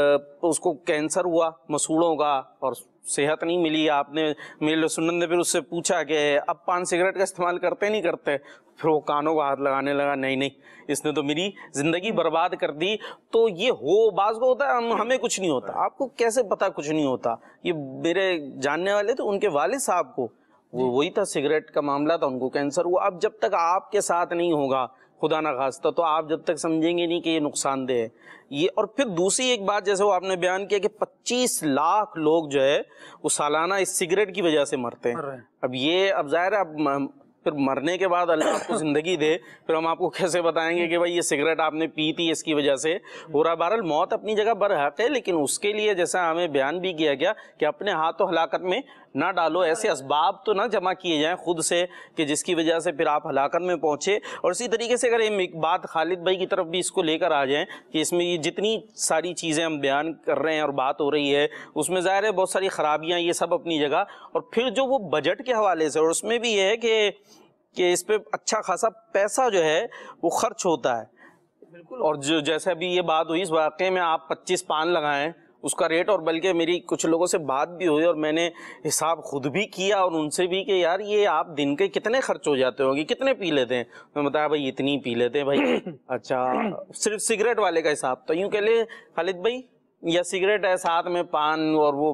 A: उसको कैंसर हुआ मसूड़ों का और सेहत नहीं मिली आपने मेरे सुनंद ने फिर उससे पूछा कि अब पान सिगरेट का इस्तेमाल करते नहीं करते फिर वो कानों का हाथ लगाने लगा नहीं नहीं इसने तो मेरी ज़िंदगी बर्बाद कर दी तो ये हो बाज को होता है हम, हमें कुछ नहीं होता हाँ। आपको कैसे पता कुछ नहीं होता ये मेरे जानने वाले थे उनके वाले साहब को वो वही था सिगरेट का मामला था उनको कैंसर हुआ अब जब तक आपके साथ नहीं होगा खुदा ना खास्ता तो आप जब तक समझेंगे नहीं कि ये नुकसानदेह है ये और फिर दूसरी एक बात जैसे वो आपने बयान किया कि 25 लाख लोग जो है वो सालाना इस सिगरेट की वजह से मरते हैं अब ये अब जाहिर है अब फिर मरने के बाद अल्लाह आपको ज़िंदगी दे फिर हम आपको कैसे बताएंगे कि भाई ये सिगरेट आपने पी थी इसकी वजह से हो रहा मौत अपनी जगह बरहक है लेकिन उसके लिए जैसा हमें बयान भी किया गया कि अपने हाथों हलाकत में ना डालो ऐसे इसबाब तो ना जमा किए जाएँ खुद से कि जिसकी वजह से फिर आप हलाकत में पहुँचे और इसी तरीके से अगर एक बात खालिद भाई की तरफ भी इसको लेकर आ जाएँ कि इसमें ये जितनी सारी चीज़ें हम बयान कर रहे हैं और बात हो रही है उसमें ज़ाहिर है बहुत सारी ख़राबियाँ ये सब अपनी जगह और फिर जो वो बजट के हवाले से और उसमें भी ये है कि कि इस पर अच्छा खासा पैसा जो है वो खर्च होता है बिल्कुल और जो जैसे अभी ये बात हुई इस वाक़े में आप पच्चीस पान लगाएं उसका रेट और बल्कि मेरी कुछ लोगों से बात भी हुई और मैंने हिसाब खुद भी किया और उनसे भी कि यार ये आप दिन के कितने खर्च हो जाते होंगे कितने पी लेते हैं मैं बताया भाई इतनी पी लेते हैं भाई अच्छा सिर्फ सिगरेट वाले का हिसाब तो यूँ कह ले खालिद भाई या सिगरेट है साथ में पान और वो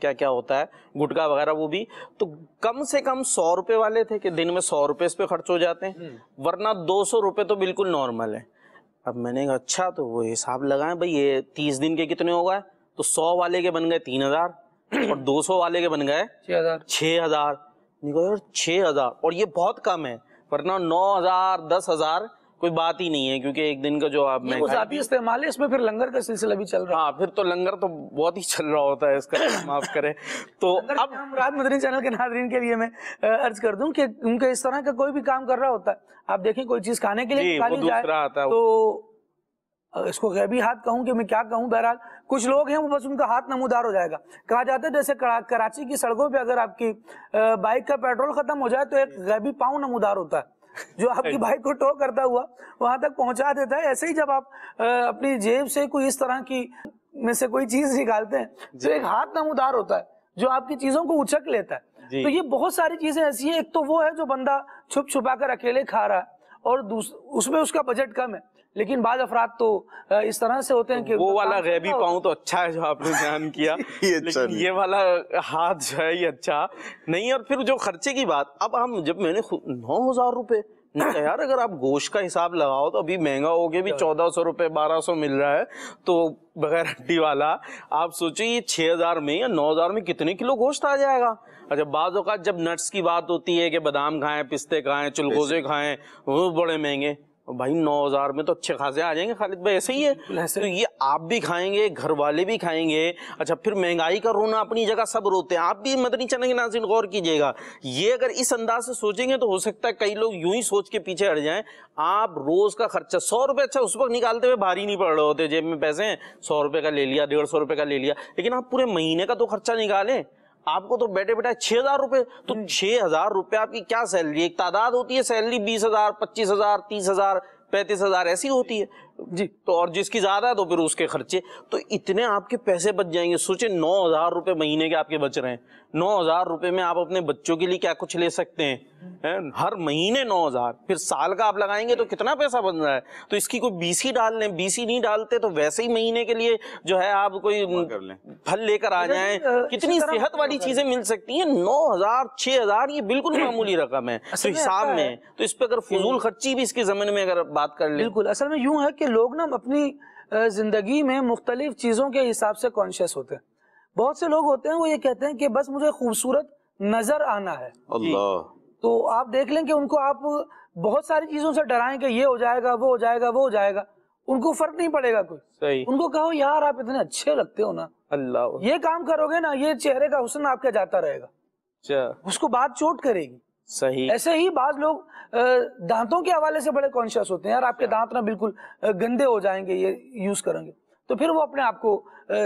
A: क्या क्या होता है गुटखा वगैरह वो भी तो कम से कम सौ रुपये वाले थे कि दिन में सौ रुपये इस पर खर्च हो जाते हैं हम्म। वरना दो सौ रुपये तो बिल्कुल नॉर्मल है अब मैंने कहा अच्छा तो वो हिसाब लगाएं भाई ये तीस दिन के कितने होगा तो सौ वाले के बन गए तीन हजार और दो सौ वाले के बन गए छः हजार छह हजार यार छः हजार और ये बहुत कम है वरना नौ हजार दस हजार कोई बात ही नहीं है क्योंकि एक दिन का जो आप मैं जाती इस्तेमाल है इसमें फिर लंगर का सिलसिला भी चल रहा है हाँ फिर तो लंगर तो बहुत ही चल रहा होता है इसका माफ करें
D: तो अब रात मदरी चैनल के नाजरीन के लिए मैं अर्ज कर दूं कि उनके इस तरह का कोई भी काम कर रहा होता है आप देखें कोई चीज खाने के लिए निकाली जाए तो इसको गैबी हाथ कहूँ कि मैं क्या कहूँ बहरहाल कुछ लोग हैं वो बस उनका हाथ नमूदार हो जाएगा कहा जाता है जैसे कराची की सड़कों पे अगर आपकी बाइक का पेट्रोल खत्म हो जाए तो एक गैबी पाँव नमूदार होता है जो आपकी बाइक को टो करता हुआ वहां तक पहुंचा देता है ऐसे ही जब आप अपनी जेब से कोई इस तरह की में से कोई चीज निकालते हैं तो एक हाथ नमूदार होता है जो आपकी चीजों को उछक लेता है तो ये बहुत सारी चीजें ऐसी है एक तो वो है जो बंदा छुप छुपा कर अकेले खा रहा है और उसमें उसका बजट कम है लेकिन बाद अफराद तो इस तरह से होते हैं
A: कि वो वाला गैबी पाऊँ तो अच्छा है जो आपने बयान किया ये अच्छा लेकिन ये वाला हाथ जो है ये अच्छा नहीं और फिर जो खर्चे की बात अब हम जब मैंने नौ हजार रुपए तो यार अगर आप गोश्त का हिसाब लगाओ तो अभी महंगा हो गया भी चौदह सौ रुपये बारह सौ मिल रहा है तो बगैर हड्डी वाला आप सोचिए ये छः हज़ार में या नौ हज़ार में कितने किलो गोश्त आ जाएगा अच्छा बाद जब नट्स की बात होती है कि बादाम खाएं पिस्ते खाएं चुलगोजे खाएं वो बड़े महंगे भाई नौ हजार में तो अच्छे खासे आ जाएंगे खालिद भाई ऐसे ही है तो ये आप भी खाएंगे घर वाले भी खाएंगे अच्छा फिर महंगाई का रोना अपनी जगह सब रोते हैं आप भी मदनी चने के नाजिन गौर कीजिएगा ये अगर इस अंदाज से सोचेंगे तो हो सकता है कई लोग यूं ही सोच के पीछे हट जाएं आप रोज का खर्चा सौ रुपये अच्छा उस वक्त निकालते हुए भारी नहीं पड़ रहे होते जेब में पैसे हैं सौ रुपये का ले लिया डेढ़ सौ रुपये का ले लिया लेकिन आप पूरे महीने का तो खर्चा निकालें आपको तो बैठे बैठे छह हजार रुपए तो हम्म। छह हजार रुपए आपकी क्या सैलरी एक तादाद होती है सैलरी बीस हजार पच्चीस हजार तीस हजार पैंतीस हजार ऐसी होती है जी तो और जिसकी ज्यादा है तो फिर उसके खर्चे तो इतने आपके पैसे बच जाएंगे सोचे नौ हजार रुपए महीने के आपके बच रहे हैं नौ हजार रुपए में आप अपने बच्चों के लिए क्या कुछ ले सकते हैं हर महीने नौ हजार फिर साल का आप लगाएंगे तो कितना पैसा बन रहा है तो इसकी कोई बीसी डाल लें बीसी नहीं डालते तो वैसे ही महीने के लिए जो है आप कोई फल लेकर आ जाए कितनी सेहत वाली चीजें मिल सकती है नौ हजार छह हजार ये बिल्कुल मामूली रकम है तो हिसाब में तो इस पर अगर फजूल हम्म। खर्ची भी इसके जमीन में अगर बात कर ले बिल्कुल
D: असल में यूं है कि कि लोग ना अपनी ज़िंदगी में मुख्तलिफ चीज़ों के हिसाब से कॉन्शियस होते हैं बहुत से लोग होते हैं वो ये कहते हैं कि बस मुझे खूबसूरत नज़र आना है अल्लाह तो आप देख लें कि उनको आप बहुत सारी चीज़ों से डराएं कि ये हो जाएगा वो हो जाएगा वो हो जाएगा उनको फर्क नहीं पड़ेगा कुछ सही उनको कहो यार आप इतने अच्छे लगते हो ना अल्लाह ये काम करोगे ना ये चेहरे का हुसन आपका जाता रहेगा अच्छा। उसको बात चोट करेगी सही ऐसे ही बाज लोग दांतों के हवाले से बड़े कॉन्शियस होते हैं यार आपके दांत ना बिल्कुल गंदे हो जाएंगे ये यूज करेंगे तो फिर वो अपने आप को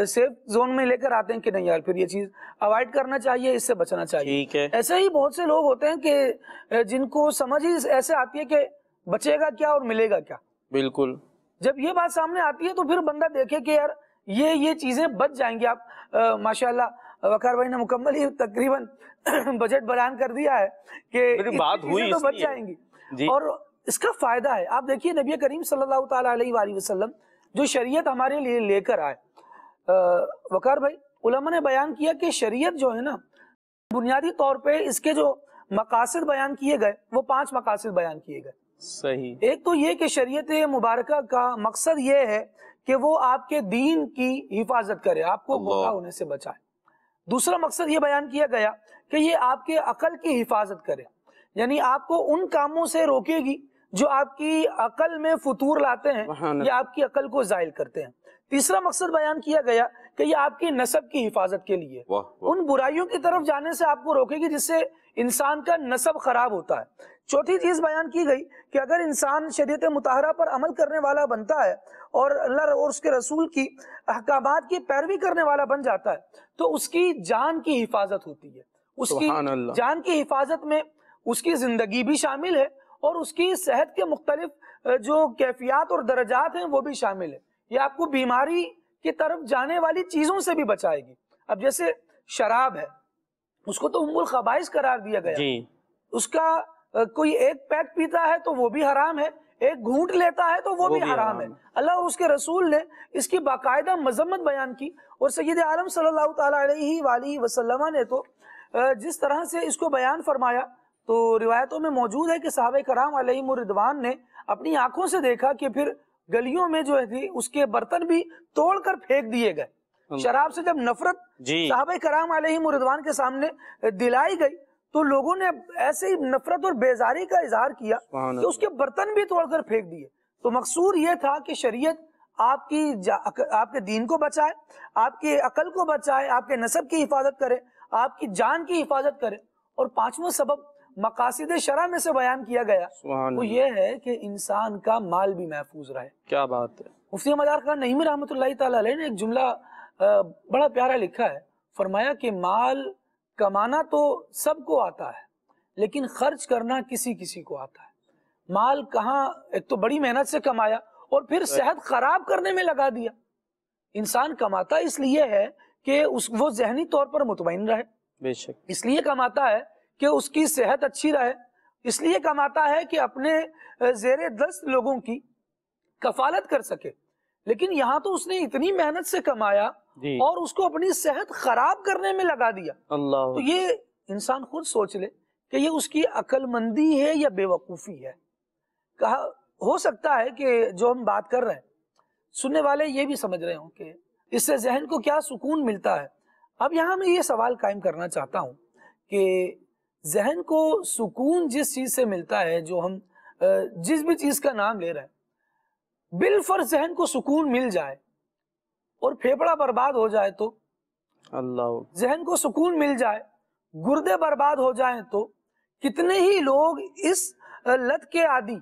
D: सेफ जोन में लेकर आते हैं कि नहीं यार फिर ये चीज अवॉइड करना चाहिए इससे बचना चाहिए ठीक है ऐसे ही बहुत से लोग होते हैं कि जिनको समझ ही ऐसे आती है कि बचेगा क्या और मिलेगा क्या बिल्कुल जब ये बात सामने आती है तो फिर बंदा देखे कि यार ये ये चीजें बच जाएंगी आप माशाल्लाह वकार भाई ने मुकम्मल ही तकरीबन बजट बयान कर दिया है कि बात हुई तो बच जाएंगी और इसका फायदा है आप देखिए नबी करीम सल्लाम जो शरीयत हमारे लिए लेकर आए वकार भाई उलमा ने बयान किया कि शरीयत जो है ना बुनियादी तौर पे इसके जो मकासद बयान किए गए वो पांच मकासद बयान किए गए सही एक तो ये कि शरीयत मुबारक का मकसद ये है कि वो आपके दीन की हिफाजत करे आपको गुमराह होने से बचाए दूसरा मकसद ये बयान किया गया कि ये आपके अकल की हिफाजत करे यानी आपको उन कामों से रोकेगी जो आपकी अकल में फतूर लाते हैं या आपकी अकल को जायल करते हैं तीसरा मकसद बयान किया गया कि ये आपकी नसब की हिफाजत के लिए वा, वा। उन बुराइयों की तरफ जाने से आपको रोकेगी जिससे इंसान का नसब खराब होता है चौथी चीज बयान की गई कि अगर इंसान शरीयत मुताहरा पर अमल करने वाला बनता है और अल्लाह और उसके रसूल की अहकाम की पैरवी करने वाला बन जाता है तो उसकी जान की हिफाजत होती है
F: उसकी जान
D: की हिफाजत में उसकी जिंदगी भी शामिल है और उसकी सेहत के मुख्तलिफ जो कैफियात और दर्जात हैं वो भी शामिल है ये आपको बीमारी की तरफ जाने वाली चीजों से भी बचाएगी अब जैसे शराब है उसको तो उम्बुल खबाइश करार दिया गया जी। उसका कोई एक पैक पीता है तो वो भी हराम है एक घूंट लेता है तो वो, वो भी, भी हराम है अल्लाह और उसके रसूल ने इसकी बाकायदा मजम्मत बयान की और सैद आलम सल्लल्लाहु अलैहि वसल्लम ने तो जिस तरह से इसको बयान फरमाया तो रिवायतों में मौजूद है कि साहब कराम रिदवान ने अपनी आंखों से देखा कि फिर गलियों में जो है उसके बर्तन भी तोड़कर फेंक दिए गए शराब से जब नफरत साहब कराम रिदवान के सामने दिलाई गई तो लोगों ने ऐसे ही नफरत और बेजारी का इजहार किया कि उसके बर्तन भी तोड़कर फेंक दिए तो मकसूर ये था कि शरीयत आपकी आपके दीन को बचाए आपकी अकल को बचाए आपके नसब की हिफाजत करे आपकी जान की हिफाजत करे और पांचवा सबब मकासद शरा में से बयान किया गया वो ये है कि इंसान का माल भी महफूज रहे क्या बात है मुफ्ती मजार खान नईम रहमत ने एक जुमला बड़ा प्यारा लिखा है फरमाया कि माल कमाना तो सबको आता है लेकिन खर्च करना किसी किसी को आता है माल कहाँ एक तो बड़ी मेहनत से कमाया और फिर सेहत खराब करने में लगा दिया इंसान कमाता इसलिए है कि उस वो जहनी तौर पर मुतमिन रहे बेशक इसलिए कमाता है कि उसकी सेहत अच्छी रहे इसलिए कमाता है कि अपने जेर दस्त लोगों की कफालत कर सके लेकिन यहाँ तो उसने इतनी मेहनत से कमाया और उसको अपनी सेहत खराब करने में लगा दिया अल्लाह तो ये इंसान खुद सोच ले कि ये उसकी अकलमंदी है या बेवकूफ़ी है कहा हो सकता है कि जो हम बात कर रहे हैं सुनने वाले ये भी समझ रहे हों कि इससे जहन को क्या सुकून मिलता है अब यहाँ मैं ये सवाल कायम करना चाहता हूँ कि जहन को सुकून जिस चीज़ से मिलता है जो हम जिस भी चीज़ का नाम ले रहे हैं बिलफर जहन को सुकून मिल जाए और फेफड़ा बर्बाद हो जाए तो अल्लाह जहन को सुकून मिल जाए गुर्दे बर्बाद हो जाए तो कितने ही लोग इस लत के आदि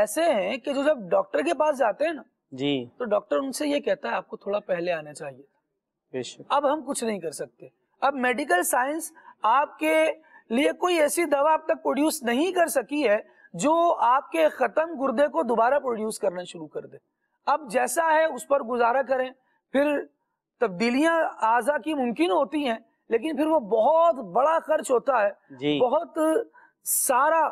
D: ऐसे हैं कि जो जब डॉक्टर के पास जाते हैं ना जी तो डॉक्टर उनसे ये कहता है आपको थोड़ा पहले आना चाहिए अब हम कुछ नहीं कर सकते अब मेडिकल साइंस आपके लिए कोई ऐसी दवा अब तक प्रोड्यूस नहीं कर सकी है जो आपके खत्म गुर्दे को दोबारा प्रोड्यूस करना शुरू कर दे अब जैसा है उस पर गुजारा करें फिर तब्दीलियां आजा की मुमकिन होती हैं लेकिन फिर वो बहुत बड़ा खर्च होता है बहुत सारा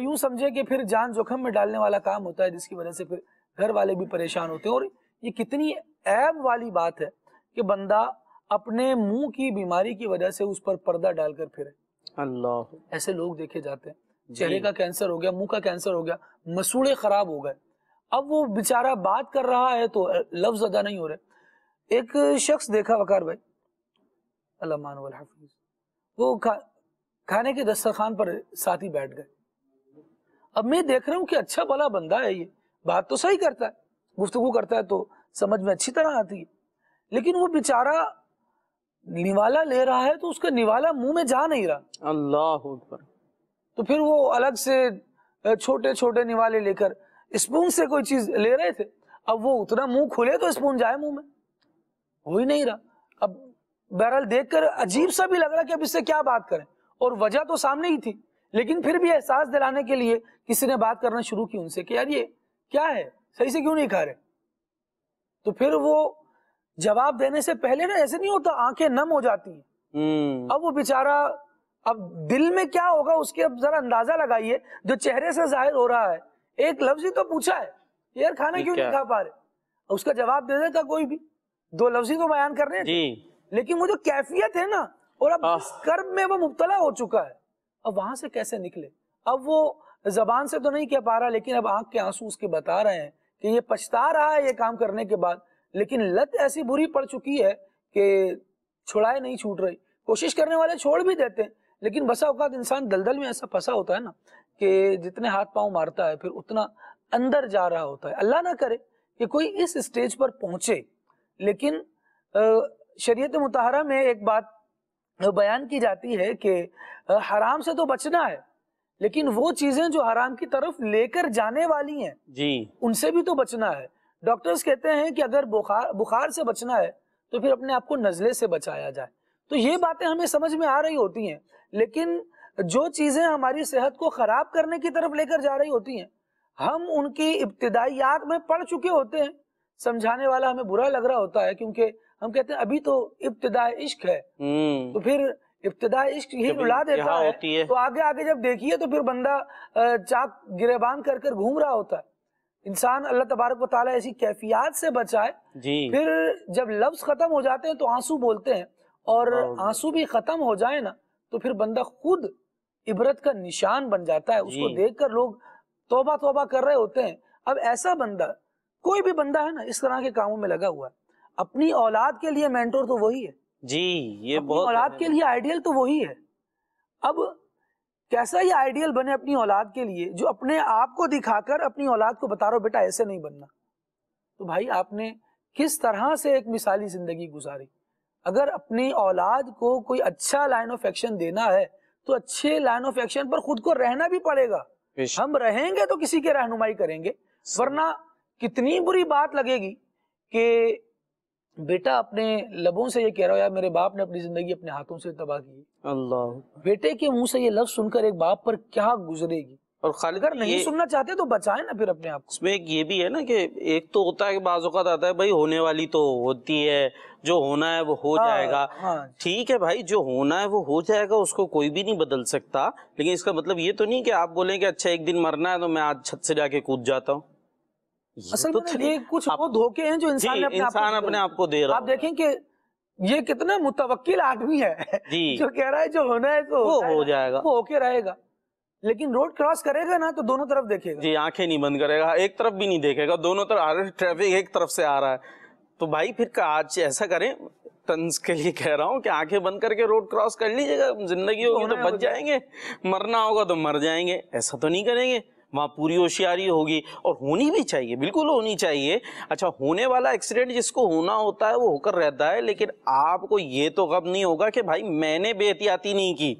D: यूं समझे कि फिर जान जोखम में डालने वाला काम होता है जिसकी वजह से फिर घर वाले भी परेशान होते हैं और ये कितनी ऐब वाली बात है कि बंदा अपने मुंह की बीमारी की वजह से उस पर पर्दा डालकर फिर अल्लाह ऐसे लोग देखे जाते हैं चेहरे का कैंसर हो गया मुंह का कैंसर हो गया मसूड़े खराब हो गए अब वो बेचारा बात कर रहा है तो लफ्ज अदा नहीं हो रहे एक शख्स देखा वकार भाई अल्लाह हाफिज वो खा, खाने के दस्तरखान पर साथ ही बैठ गए अब मैं देख रहा हूँ कि अच्छा भला बंदा है ये बात तो सही करता है गुफ्तु करता है तो समझ में अच्छी तरह आती है लेकिन वो बेचारा निवाला ले रहा है तो उसका निवाला मुंह में जा नहीं रहा अल्लाह तो फिर वो अलग से छोटे छोटे निवाले लेकर स्पून से कोई चीज ले रहे थे अब वो उतना मुंह खुले तो स्पून जाए मुंह में हो ही नहीं रहा अब बहरहाल देखकर अजीब सा भी लग रहा कि अब इससे क्या बात करें और वजह तो सामने ही थी लेकिन फिर भी एहसास दिलाने के लिए किसी ने बात करना शुरू की उनसे कि यार ये क्या है सही से क्यों नहीं खा रहे तो फिर वो जवाब देने से पहले ना ऐसे नहीं होता आंखें नम हो जाती हैं हम्म। अब वो बेचारा अब दिल में क्या होगा उसके अब जरा अंदाजा लगाइए जो चेहरे से जाहिर हो रहा है एक लफ्ज ही तो पूछा है यार खाना क्यों नहीं खा पा रहे उसका जवाब दे देता कोई भी दो लफ्जी तो बयान कर रहे थे लेकिन वो जो कैफियत है ना और अब इस कर्म में वो मुबतला हो चुका है अब वहां से कैसे निकले अब वो जबान से तो नहीं कह पा रहा लेकिन अब आंख के आंसू उसके बता रहे हैं कि ये पछता रहा है ये काम करने के बाद लेकिन लत ऐसी बुरी पड़ चुकी है कि छुड़ाए नहीं छूट रही कोशिश करने वाले छोड़ भी देते हैं लेकिन बसा औकात इंसान दलदल में ऐसा फंसा होता है ना कि जितने हाथ पांव मारता है फिर उतना अंदर जा रहा होता है अल्लाह ना करे कि कोई इस स्टेज पर पहुंचे लेकिन शरीयत मुतहरा में एक बात बयान की जाती है कि हराम से तो बचना है लेकिन वो चीजें जो हराम की तरफ लेकर जाने वाली हैं जी उनसे भी तो बचना है डॉक्टर्स कहते हैं कि अगर बुखार बुखार से बचना है तो फिर अपने आप को नज़ले से बचाया जाए तो ये बातें हमें समझ में आ रही होती हैं लेकिन जो चीज़ें हमारी सेहत को ख़राब करने की तरफ लेकर जा रही होती हैं हम उनकी इब्तदाइयात में पढ़ चुके होते हैं समझाने वाला हमें बुरा लग रहा होता है क्योंकि हम कहते हैं अभी तो इब्तदा इश्क है हम्म। तो फिर इब्तदा इश्क ही रुला देता है, है तो आगे आगे जब देखिए तो फिर बंदा चाक गिरेबान कर कर घूम रहा होता है इंसान अल्लाह तबारक वाली ऐसी कैफियत से बचाए जी। फिर जब लफ्ज खत्म हो जाते हैं तो आंसू बोलते हैं और आंसू भी खत्म हो जाए ना तो फिर बंदा खुद इबरत का निशान बन जाता है उसको देख कर लोग तोबा तोबा कर रहे होते हैं अब ऐसा बंदा कोई भी बंदा है ना इस तरह के कामों में लगा हुआ है अपनी औलाद के लिए मेंटोर तो वही है
A: जी ये बहुत औलाद के लिए
D: आइडियल तो वही है अब कैसा ये आइडियल बने अपनी औलाद के लिए जो अपने आप को दिखाकर अपनी औलाद को बता रहा बेटा ऐसे नहीं बनना तो भाई आपने किस तरह से एक मिसाली जिंदगी गुजारी अगर अपनी औलाद को कोई अच्छा लाइन ऑफ एक्शन देना है तो अच्छे लाइन ऑफ एक्शन पर खुद को रहना भी पड़ेगा हम रहेंगे तो किसी की रहनुमाई करेंगे वरना कितनी बुरी बात लगेगी कि बेटा अपने लबों से ये कह रहा हो यार मेरे बाप ने अपनी जिंदगी अपने हाथों से तबाह की अल्लाह बेटे के मुंह से ये लफ्ज सुनकर एक बाप पर क्या गुजरेगी और खालिद अगर नहीं सुनना चाहते तो बचाए ना फिर अपने आप
A: इसमें एक ये भी है ना कि एक तो होता है कि बाजुकात आता है भाई होने वाली तो होती है जो होना है वो हो हाँ, जाएगा हाँ। ठीक हाँ, है भाई जो होना है वो हो जाएगा उसको कोई भी नहीं बदल सकता लेकिन इसका मतलब ये तो नहीं कि आप बोलें कि अच्छा एक दिन मरना है तो मैं आज छत से जाके कूद जाता हूँ असल तो ये कुछ वो धोखे हैं जो इंसान ने अपने इंसान अपने आप को दे रहा आप देखें कि ये कितना मुतवक्किल आदमी है जो
D: कह रहा है जो होना है तो वो हो जाएगा वो होके रहेगा लेकिन रोड क्रॉस करेगा ना तो दोनों
A: तरफ देखेगा जी आंखें नहीं बंद करेगा एक तरफ भी नहीं देखेगा दोनों तरफ आ रहे ट्रैफिक एक तरफ से आ रहा है तो भाई फिर का आज ऐसा करें तंज के लिए कह रहा हूँ कि आंखें बंद करके रोड क्रॉस कर लीजिएगा जिंदगी होगी तो बच जाएंगे मरना होगा तो मर जाएंगे ऐसा तो नहीं करेंगे वहाँ पूरी होशियारी होगी और होनी भी चाहिए बिल्कुल होनी चाहिए अच्छा होने वाला एक्सीडेंट जिसको होना होता है वो होकर रहता है लेकिन आपको ये तो गम नहीं होगा कि भाई मैंने बेहतियाती नहीं की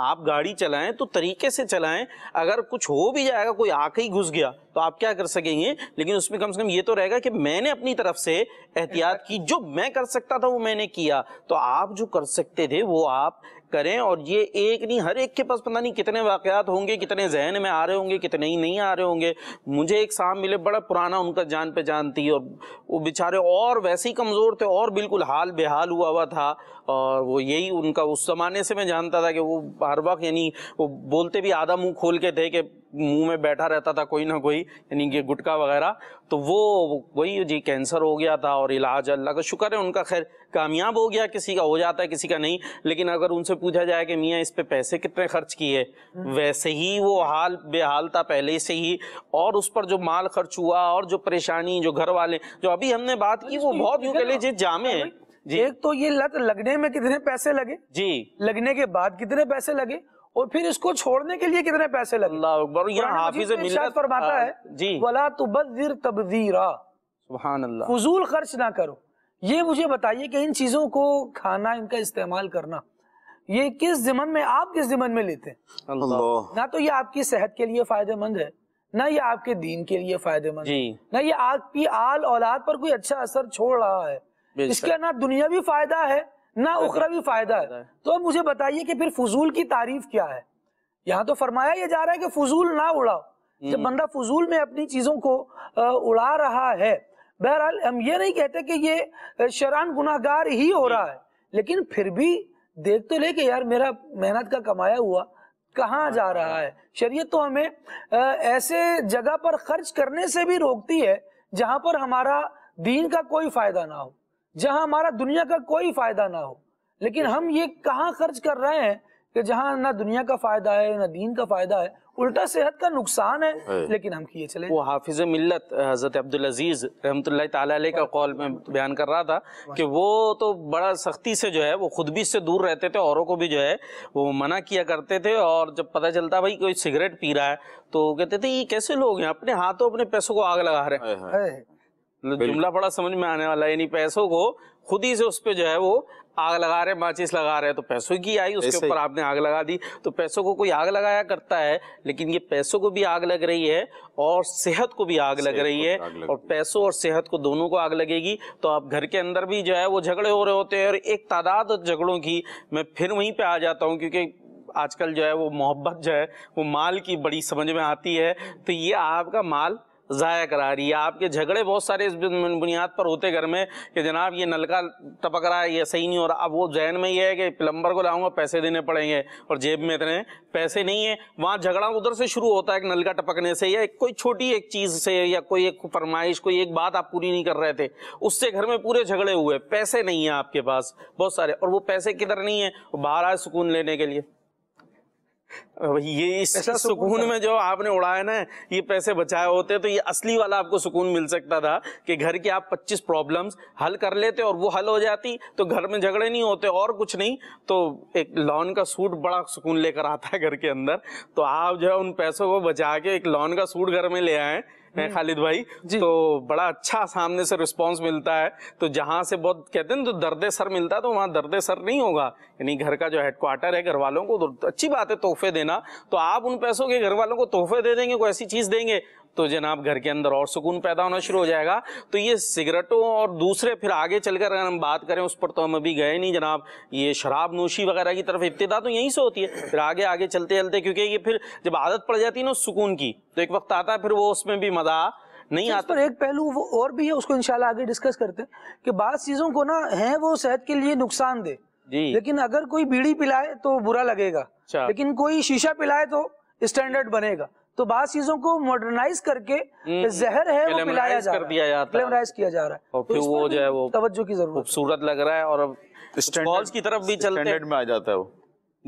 A: आप गाड़ी चलाएं तो तरीके से चलाएं अगर कुछ हो भी जाएगा कोई आके ही घुस गया तो आप क्या कर सकेंगे लेकिन उसमें कम से कम ये तो रहेगा कि मैंने अपनी तरफ से एहतियात की जो मैं कर सकता था वो मैंने किया तो आप जो कर सकते थे वो आप करें और ये एक नहीं हर एक के पास पता नहीं कितने वाकयात होंगे कितने जहन में आ रहे होंगे कितने ही नहीं आ रहे होंगे मुझे एक साहब मिले बड़ा पुराना उनका जान पहचान थी और वो बेचारे और वैसे ही कमज़ोर थे और बिल्कुल हाल बेहाल हुआ हुआ था और वो यही उनका उस ज़माने से मैं जानता था कि वो हर वक्त यानी वो बोलते भी आधा मुंह खोल के थे कि मुंह में बैठा रहता था कोई ना कोई यानी कि गुटखा वगैरह तो वो वही जी कैंसर हो गया था और इलाज अल्लाह का शुक्र है उनका खैर कामयाब हो गया किसी का हो जाता है किसी का नहीं लेकिन अगर उनसे पूछा जाए कि मियाँ इस पर पैसे कितने खर्च किए हम्म। वैसे ही वो हाल बेहाल था पहले से ही और उस पर जो माल खर्च हुआ और जो परेशानी जो घर वाले जो अभी हमने बात की वो बहुत यूँ कह लीजिए जामे एक तो ये लत लगने में कितने पैसे लगे जी
D: लगने के बाद कितने पैसे लगे और फिर इसको छोड़ने के लिए कितने पैसे लगे अल्लाह अकबर फरमाता हाँ, है जी तबजीरा
A: अल्लाह
D: फजूल खर्च ना करो ये मुझे बताइए कि इन चीजों को खाना इनका इस्तेमाल करना ये किस जिमन में आप किस जिमन में लेते हैं ना तो ये आपकी सेहत के लिए फायदेमंद है ना ये आपके दीन के लिए फायदेमंद ना ये आपकी आल औलाद पर कोई अच्छा असर छोड़ रहा है इसका ना दुनियावी फायदा है ना उखरावी फायदा है तो अब मुझे बताइए कि फिर फजूल की तारीफ क्या है यहाँ तो फरमाया ये जा रहा है कि फजूल ना उड़ाओ जब हम्म। बंदा फजूल में अपनी चीजों को उड़ा रहा है बहरहाल हम ये नहीं कहते कि ये शरान गुनागार ही हो रहा है हम्म। लेकिन फिर भी देख तो ले कि यार मेरा मेहनत का कमाया हुआ कहाँ जा हाँ। रहा है शरीयत तो हमें ऐसे जगह पर खर्च करने से भी रोकती है जहां पर हमारा दीन का कोई फायदा ना हो जहां हमारा दुनिया का कोई फायदा ना हो लेकिन हम ये कहाँ खर्च कर रहे हैं कि जहाँ ना दुनिया का फायदा है ना दीन का फायदा है उल्टा सेहत का नुकसान है लेकिन हम किए चले वो
A: हाफिज मिल्लत हजरत अब्दुल अजीज रहमतुल्लाह का में बयान कर रहा था कि वो तो बड़ा सख्ती से जो है वो खुद भी इससे दूर रहते थे औरों को भी जो है वो मना किया करते थे और जब पता चलता भाई कोई सिगरेट पी रहा है तो कहते थे ये कैसे लोग हैं अपने हाथों अपने पैसों को आग लगा रहे हैं जुमला बड़ा समझ में आने वाला है यानी पैसों को खुद ही से उस पर जो है वो आग लगा रहे माचिस लगा रहे तो पैसों की आई उसके ऊपर आपने आग लगा दी तो पैसों को कोई आग लगाया करता है लेकिन ये पैसों को भी आग लग रही है और सेहत को भी आग लग रही है और पैसों और सेहत को दोनों को आग लगेगी तो आप घर के अंदर भी जो है वो झगड़े हो रहे होते हैं और एक तादाद झगड़ों की मैं फिर वहीं पे आ जाता हूँ क्योंकि आजकल जो है वो मोहब्बत जो है वो माल की बड़ी समझ में आती है तो ये आपका माल ज़ाया करा रही है आपके झगड़े बहुत सारे इस बुनियाद पर होते घर में कि जनाब ये नलका टपक रहा है ये सही नहीं हो रहा अब वो जहन में ये है कि प्लम्बर को लाऊंगा पैसे देने पड़ेंगे और जेब में इतने पैसे नहीं है वहाँ झगड़ा उधर से शुरू होता है एक नलका टपकने से या कोई छोटी एक चीज़ से या कोई एक फरमाइश कोई एक बात आप पूरी नहीं कर रहे थे उससे घर में पूरे झगड़े हुए पैसे नहीं है आपके पास बहुत सारे और वो पैसे किधर नहीं है बाहर आए सुकून लेने के लिए ये इस तो सुकून में जो आपने उड़ाया ना ये पैसे बचाए होते तो ये असली वाला आपको सुकून मिल सकता था कि घर के आप 25 प्रॉब्लम्स हल कर लेते और वो हल हो जाती तो घर में झगड़े नहीं होते और कुछ नहीं तो एक लॉन का सूट बड़ा सुकून लेकर आता है घर के अंदर तो आप जो है उन पैसों को बचा के एक लॉन का सूट घर में ले आए हैं हम्म। खालिद भाई तो बड़ा अच्छा सामने से रिस्पॉन्स मिलता है तो जहाँ से बहुत कहते हैं तो दर्द सर मिलता है तो वहाँ दर्द सर नहीं होगा यानी घर का जो हेडक्वार्टर है घर वालों को तो अच्छी बात है तोहफे देना तो आप उन पैसों के घर वालों को तोहफे दे देंगे कोई ऐसी चीज देंगे तो जनाब घर के अंदर और सुकून पैदा होना शुरू हो जाएगा तो ये सिगरेटों और दूसरे फिर आगे चलकर अगर हम बात करें उस पर तो हम अभी गए नहीं जनाब ये शराब नोशी वगैरह की तरफ इब्तदा तो यहीं से होती है फिर आगे आगे चलते चलते क्योंकि ये फिर जब आदत पड़ जाती है ना सुकून की तो एक वक्त आता है फिर वो उसमें भी मज़ा नहीं आता
D: पर एक पहलू वो और भी है उसको इंशाल्लाह आगे डिस्कस करते हैं कि बाद चीज़ों को ना है वो सेहत के लिए नुकसान दे जी लेकिन अगर कोई बीड़ी पिलाए तो बुरा लगेगा अच्छा। लेकिन कोई शीशा पिलाए तो स्टैंडर्ड बनेगा तो बास चीजों को मॉडर्नाइज करके हम्म, जहर है वो मिलाया जा रहा है ग्लैमराइज किया जा रहा है और तो फिर वो
A: जो है वो तवज्जो की जरूरत खूबसूरत लग रहा है और अब कॉल्स की तरफ भी चलते हैं में आ जाता है वो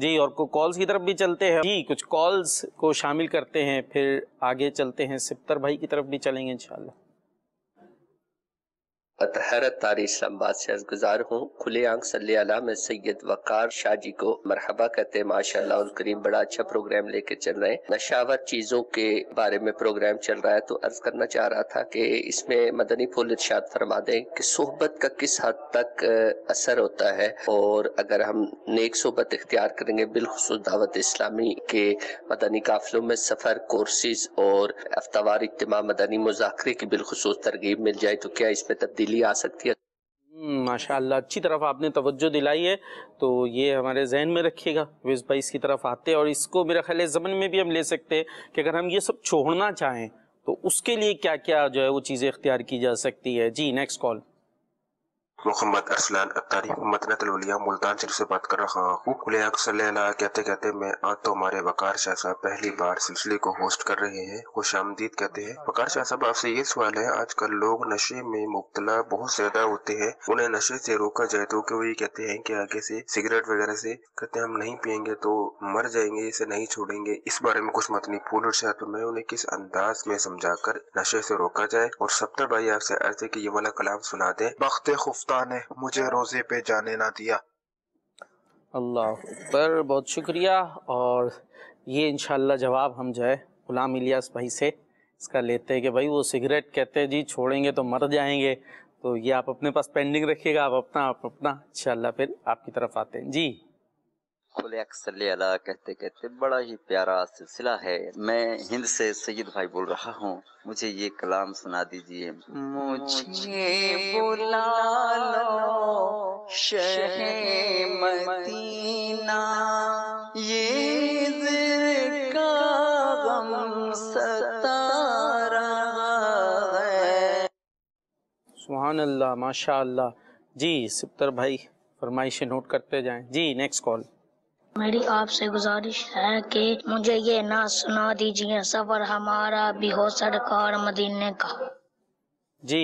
A: जी और कॉल्स की तरफ भी चलते हैं जी कुछ कॉल्स को शामिल करते हैं फिर आगे चलते हैं सिप्तर भाई की तरफ भी चलेंगे इंशाल्लाह
F: बतहरत तारी इस्लामाबाद से गुजार हूँ खुले आंख सल्ला में सैयद वकार शाह जी को मरहबा कहते हैं माशा करीम बड़ा अच्छा प्रोग्राम लेके चल रहे हैं नशावर चीज़ों के बारे में प्रोग्राम चल रहा है तो अर्ज करना चाह रहा था कि इसमें मदनी फूल इर्शाद फरमा दें कि सोहबत का किस हद तक असर होता है और अगर हम नेक सोहबत इख्तियार करेंगे बिलखसूस दावत इस्लामी के मदनी काफिलों में सफ़र कोर्सेज और अफ्तावार इज्तम मदनी मुजाकरे की बिलखसूस तरगीब मिल जाए तो क्या इसमें तब्दील तब्दीली आ सकती है
A: हम्म, माशाल्लाह अच्छी तरफ आपने तवज्जो दिलाई है तो ये हमारे जहन में रखिएगा विज भाई इसकी तरफ आते हैं और इसको मेरा ख्याल है जमन में भी हम ले सकते हैं कि अगर हम ये सब छोड़ना चाहें तो उसके लिए क्या क्या जो है वो चीज़ें इख्तियार की जा सकती है जी नेक्स्ट कॉल
F: मोहम्मद अरसलान अत्तारी मदनत अलवलिया मुल्तान शरीफ से बात कर रहा हूँ कहते कहते मैं आज तो हमारे वकार शाह साहब पहली बार सिलसिले को होस्ट कर रहे हैं खुश आमदीद कहते हैं वकार शाह साहब आपसे ये सवाल है आजकल लोग नशे में मुबतला बहुत ज्यादा होते हैं उन्हें नशे से रोका जाए तो क्यों ये कहते हैं की आगे से सिगरेट वगैरह से कहते हैं हम
A: नहीं पियेंगे तो मर जाएंगे इसे नहीं छोड़ेंगे इस बारे में कुछ मतनी फूल शायद मैं उन्हें किस
F: अंदाज में समझा कर नशे से रोका जाए और सप्तर भाई आपसे अर्ज है की ये वाला कलाम सुना दे बख्त खुफ खुदा ने मुझे रोजे पे जाने ना दिया
A: अल्लाह पर बहुत शुक्रिया और ये इनशाला जवाब हम जो है गुलाम इलियास भाई से इसका लेते हैं कि भाई वो सिगरेट कहते हैं जी छोड़ेंगे तो मर जाएंगे तो ये आप अपने पास पेंडिंग रखिएगा आप अपना आप अपना इंशाल्लाह फिर आपकी तरफ आते हैं जी
F: खुलेक सल्ला कहते कहते बड़ा ही प्यारा सिलसिला है मैं हिंद से सईद भाई बोल रहा हूँ मुझे ये कलाम सुना दीजिए
E: मुझे बुला लो मदीना
A: ये का सुहान अल्लाह माशा अल्लाह जी सिप्तर भाई फरमाइशें नोट करते जाएं जी नेक्स्ट कॉल
H: मेरी आपसे गुजारिश है कि मुझे ये ना सुना दीजिए सफ़र हमारा भी हो सरकार मदीने का
A: जी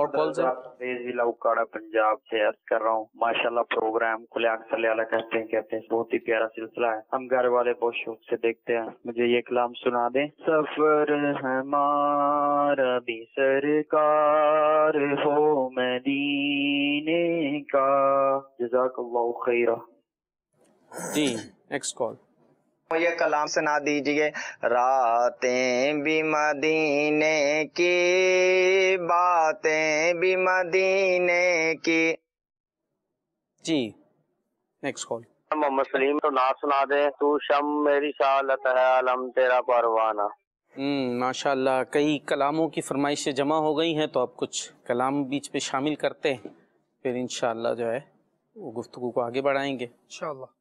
A: और कौन
B: से जिला उकाड़ा पंजाब से अर्ज कर रहा हूँ माशाल्लाह प्रोग्राम खुले अक्सर कहते हैं कहते हैं बहुत ही प्यारा सिलसिला है हम घर वाले बहुत शौक से देखते हैं मुझे ये कलाम सुना दें सफर हमारा भी सरकार
F: हो मदीने का जजाक खैरा
A: जी नेक्स्ट कॉल
F: ये कलाम सुना दीजिए रातें भी मदीने की बातें भी मदीने की जी नेक्स्ट कॉल मोहम्मद सलीम तो ना सुना दे तू शम मेरी शालत है आलम तेरा परवाना
A: हम्म माशाल्लाह कई कलामों की फरमाइशें जमा हो गई हैं तो आप कुछ कलाम बीच पे शामिल करते हैं फिर इंशाल्लाह जो है वो गुफ्तगू को आगे बढ़ाएंगे इंशाल्लाह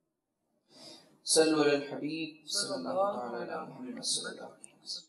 E: صلوا على الحبيب صلى الله على محمد صلى الله عليه وسلم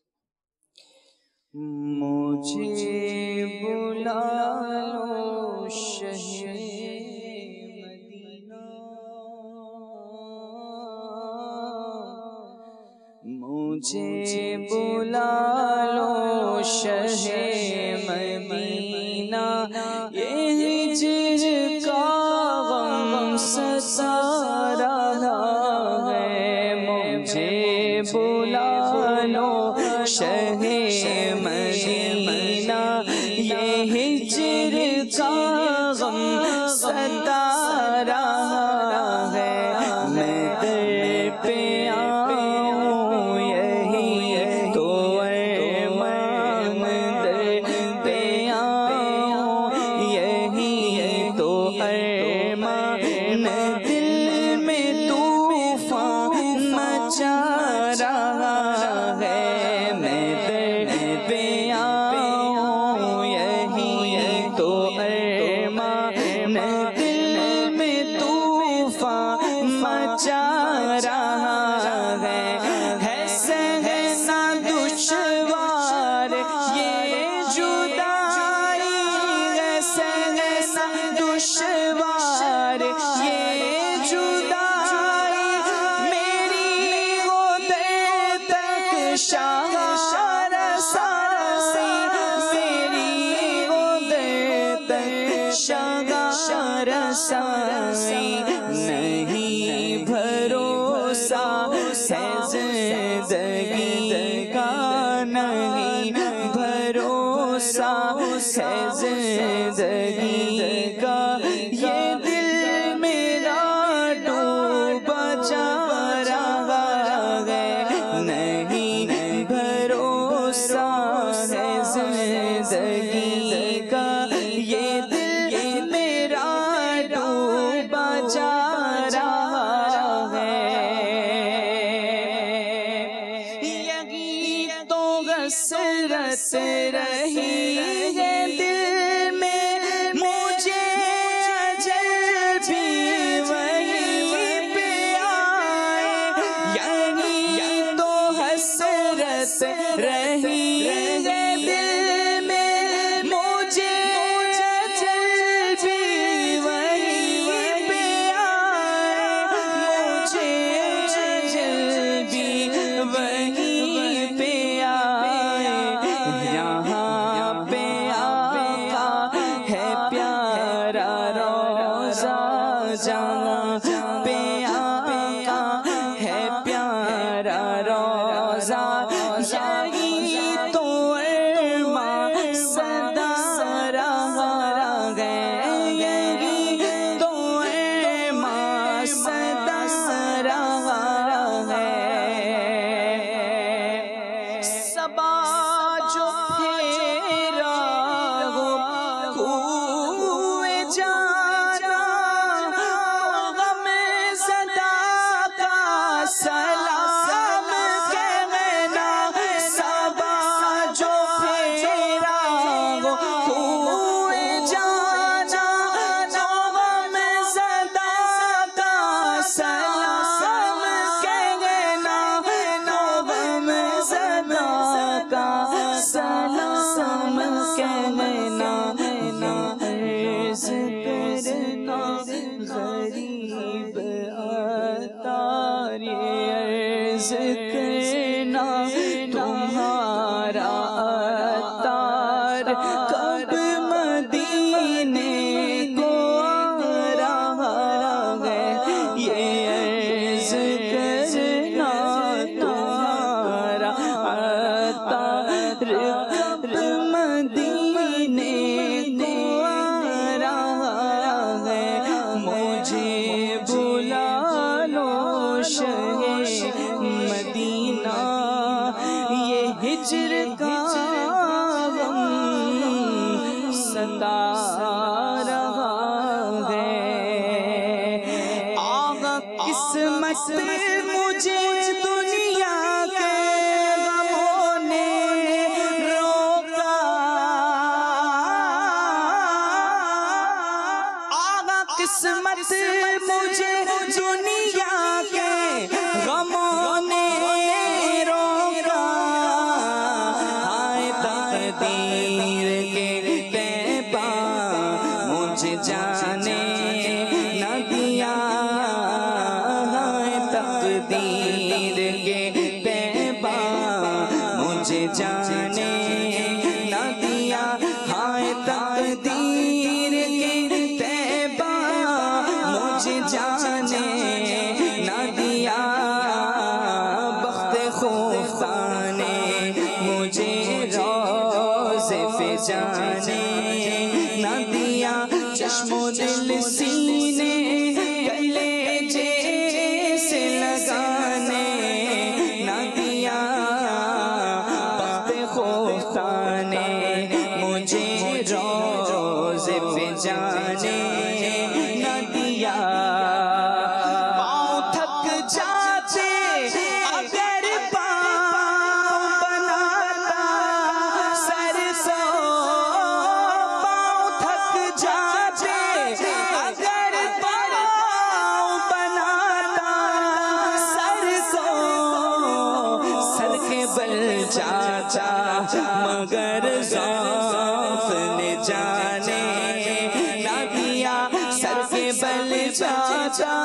E: चले चाचा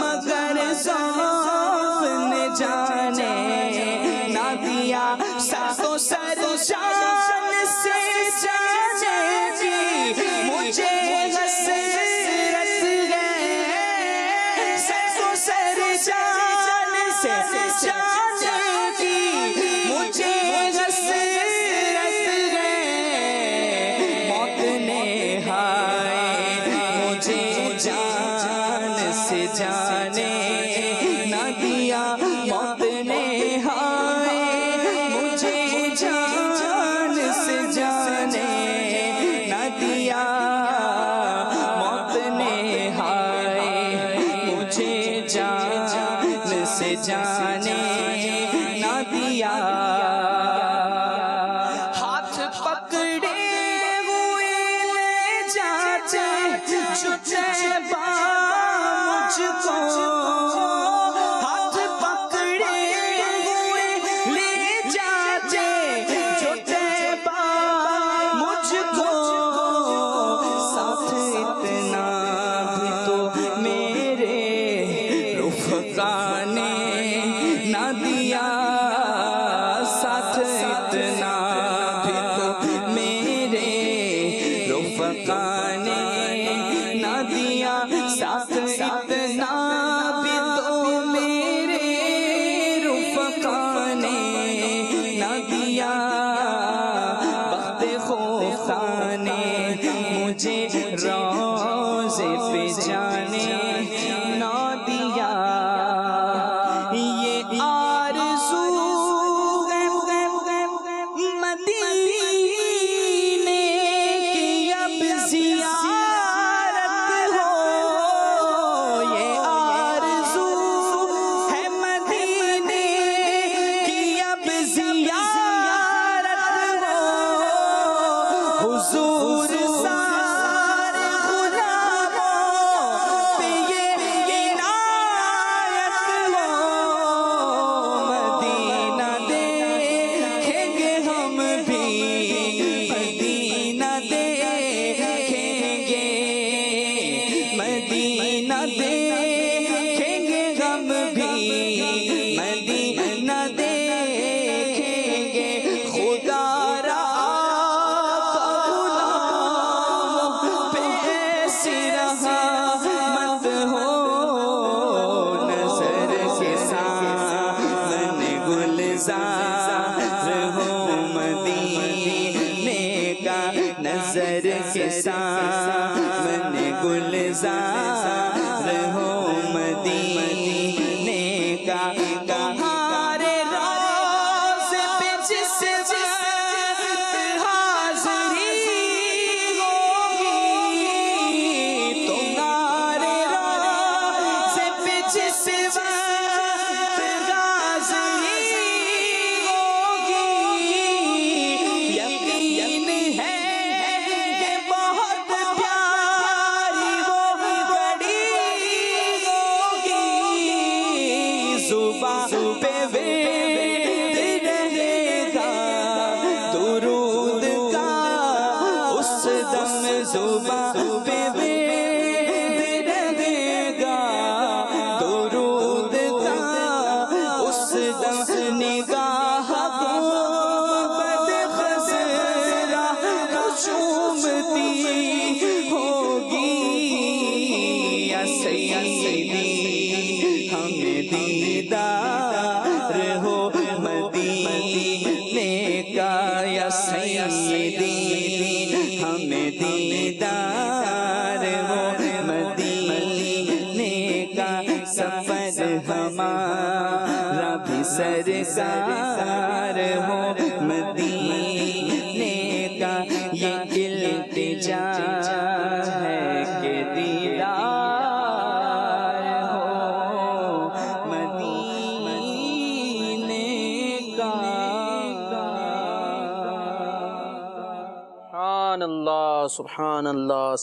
E: मगर सौफ ने जाने ना दिया सरसों सरशान से जाने जी मुझे हसरत है सरसों सरशान से जाने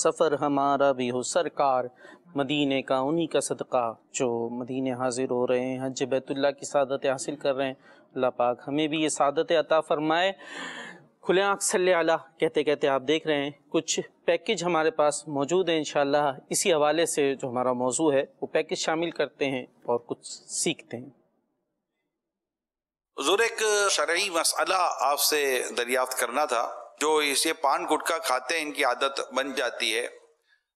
A: सफ़र हमारा भी हो सरकार मदीने का उन्हीं का सदका जो मदीने हाजिर हो रहे हैं हज बैतुल्ला की सदत हासिल कर रहे हैं अल्लाह पाक हमें भी ये सदत अता फ़रमाए खुले आँख सल्ले आला कहते कहते आप देख रहे हैं कुछ पैकेज हमारे पास मौजूद हैं इन इसी हवाले से जो हमारा मौजू है वो पैकेज शामिल करते हैं और कुछ सीखते हैं
H: एक शरा मसला आपसे दरियाफ्त करना था जो इसे पान गुटखा खाते हैं इनकी आदत बन जाती है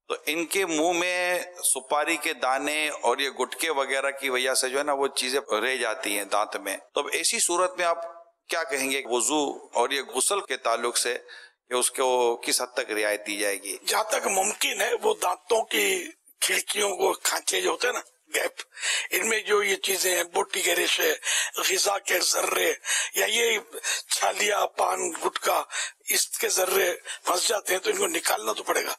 H: तो इनके मुंह में सुपारी के दाने और ये गुटके वगैरह की वजह से जो है ना वो चीजें रह जाती हैं दांत में तो ऐसी सूरत में आप क्या कहेंगे वजू और ये गुसल के ताल्लुक से कि उसको किस हद तक रियायत दी जाएगी
I: जहाँ तक मुमकिन है वो दांतों की खिड़कियों को खांचे जो होते हैं ना गैप इनमें जो ये चीजें हैं बोटी के रेशे गजा के जर्रे या ये छालिया पान गुटका इसके जर्रे फंस जाते हैं तो इनको निकालना तो पड़ेगा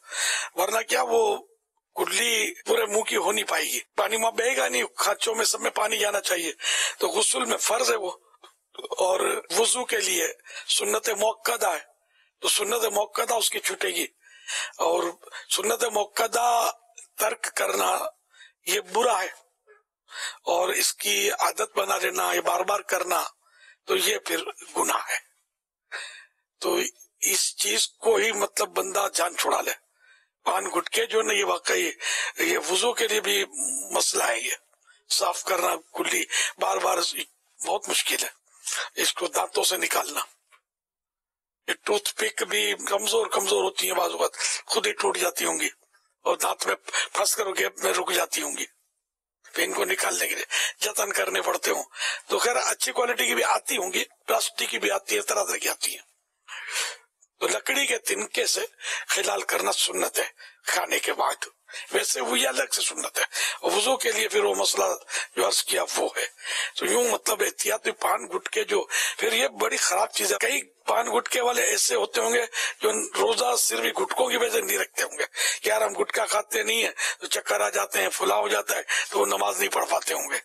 I: वरना क्या वो कुल्ली पूरे मुंह की हो नहीं पाएगी पानी वहां बहेगा नहीं खाचों में सब में पानी जाना चाहिए तो गसल में फर्ज है वो और वजू के लिए सुन्नत मौकदा है तो सुन्नत मौकदा उसकी छूटेगी और सुन्नत मौकदा तर्क करना ये बुरा है और इसकी आदत बना लेना ये बार बार करना तो ये फिर गुना है तो इस चीज को ही मतलब बंदा जान छुड़ा ले पान गुटके जो ना ये वाकई ये वजू के लिए भी मसला है ये साफ करना कुल्ली बार बार बहुत मुश्किल है इसको दांतों से निकालना ये टूथपिक भी कमजोर कमजोर होती है बाजूबात खुद ही टूट जाती होंगी और दांत में फंस कर गैप में रुक जाती होंगी फिर इनको निकालने के लिए जतन करने पड़ते हो तो खैर अच्छी क्वालिटी की भी आती होंगी प्लास्टिक की भी आती है तरह तरह की आती है तो लकड़ी के तिनके से खिलाल करना सुन्नत है खाने के बाद वैसे वो ये अलग से सुन्नत है वजू के लिए फिर वो मसला जो अर्ज किया वो है तो यूं मतलब एहतियात पान गुटके जो फिर ये बड़ी खराब चीज है कई पान गुटके वाले ऐसे होते होंगे जो रोजा सिर्फ गुटकों की वजह नहीं रखते होंगे यार हम गुटका खाते नहीं है तो चक्कर आ जाते हैं फुला हो जाता है तो वो नमाज नहीं पढ़ पाते होंगे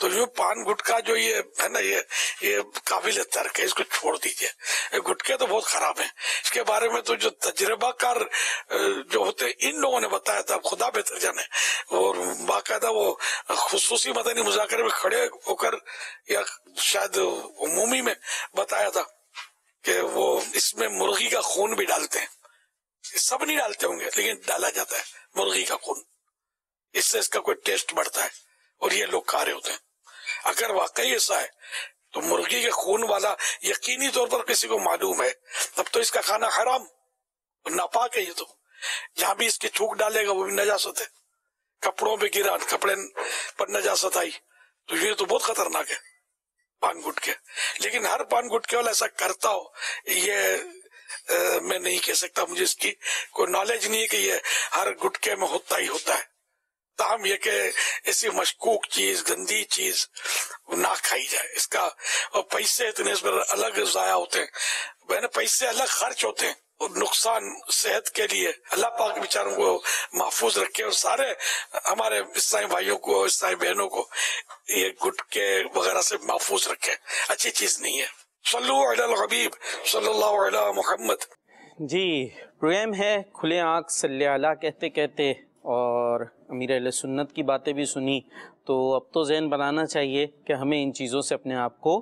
I: तो जो पान गुटका जो ये है ना ये ये काबिल तर्क है इसको छोड़ दीजिए गुटके तो बहुत खराब है इसके बारे में तो जो तजर्बाकार जो होते इन लोगों ने बताया था खुदा बेहतर जाने और बाकायदा वो खसूसी मदनी मुजाकर में खड़े होकर या शायद उमूमी में बताया था कि वो इसमें मुर्गी का खून भी डालते हैं सब नहीं डालते होंगे लेकिन डाला जाता है मुर्गी का खून इससे इसका कोई टेस्ट बढ़ता है और ये लोग खा रहे होते हैं अगर वाकई ऐसा है तो मुर्गी के खून वाला यकीनी तौर पर किसी को मालूम है तब तो इसका खाना हराम नापाक है ये तो जहां भी इसकी थूक डालेगा वो भी नजासत है कपड़ों पे गिरा कपड़े पर नजासत आई तो ये तो बहुत खतरनाक है पान गुटके लेकिन हर पान गुटके वाला ऐसा करता हो ये आ, मैं नहीं कह सकता मुझे इसकी कोई नॉलेज नहीं है कि ये हर गुटके में होता ही होता है ताम यह के ऐसी मशकूक चीज गंदी चीज ना खाई जाए इसका और पैसे इतने इस पर अलग जाया होते हैं मैंने पैसे अलग खर्च होते हैं और नुकसान सेहत के लिए अल्लाह पाक बेचारों को महफूज रखे और सारे हमारे ईसाई भाइयों को ईसाई बहनों को ये गुटके वगैरह से महफूज रखे अच्छी चीज नहीं है हबीब सल मोहम्मद
A: जी प्रेम है खुले आँख सल्ला कहते कहते और और अमीर सुन्नत की बातें भी सुनी तो अब तो जहन बनाना चाहिए कि हमें इन चीज़ों से अपने आप को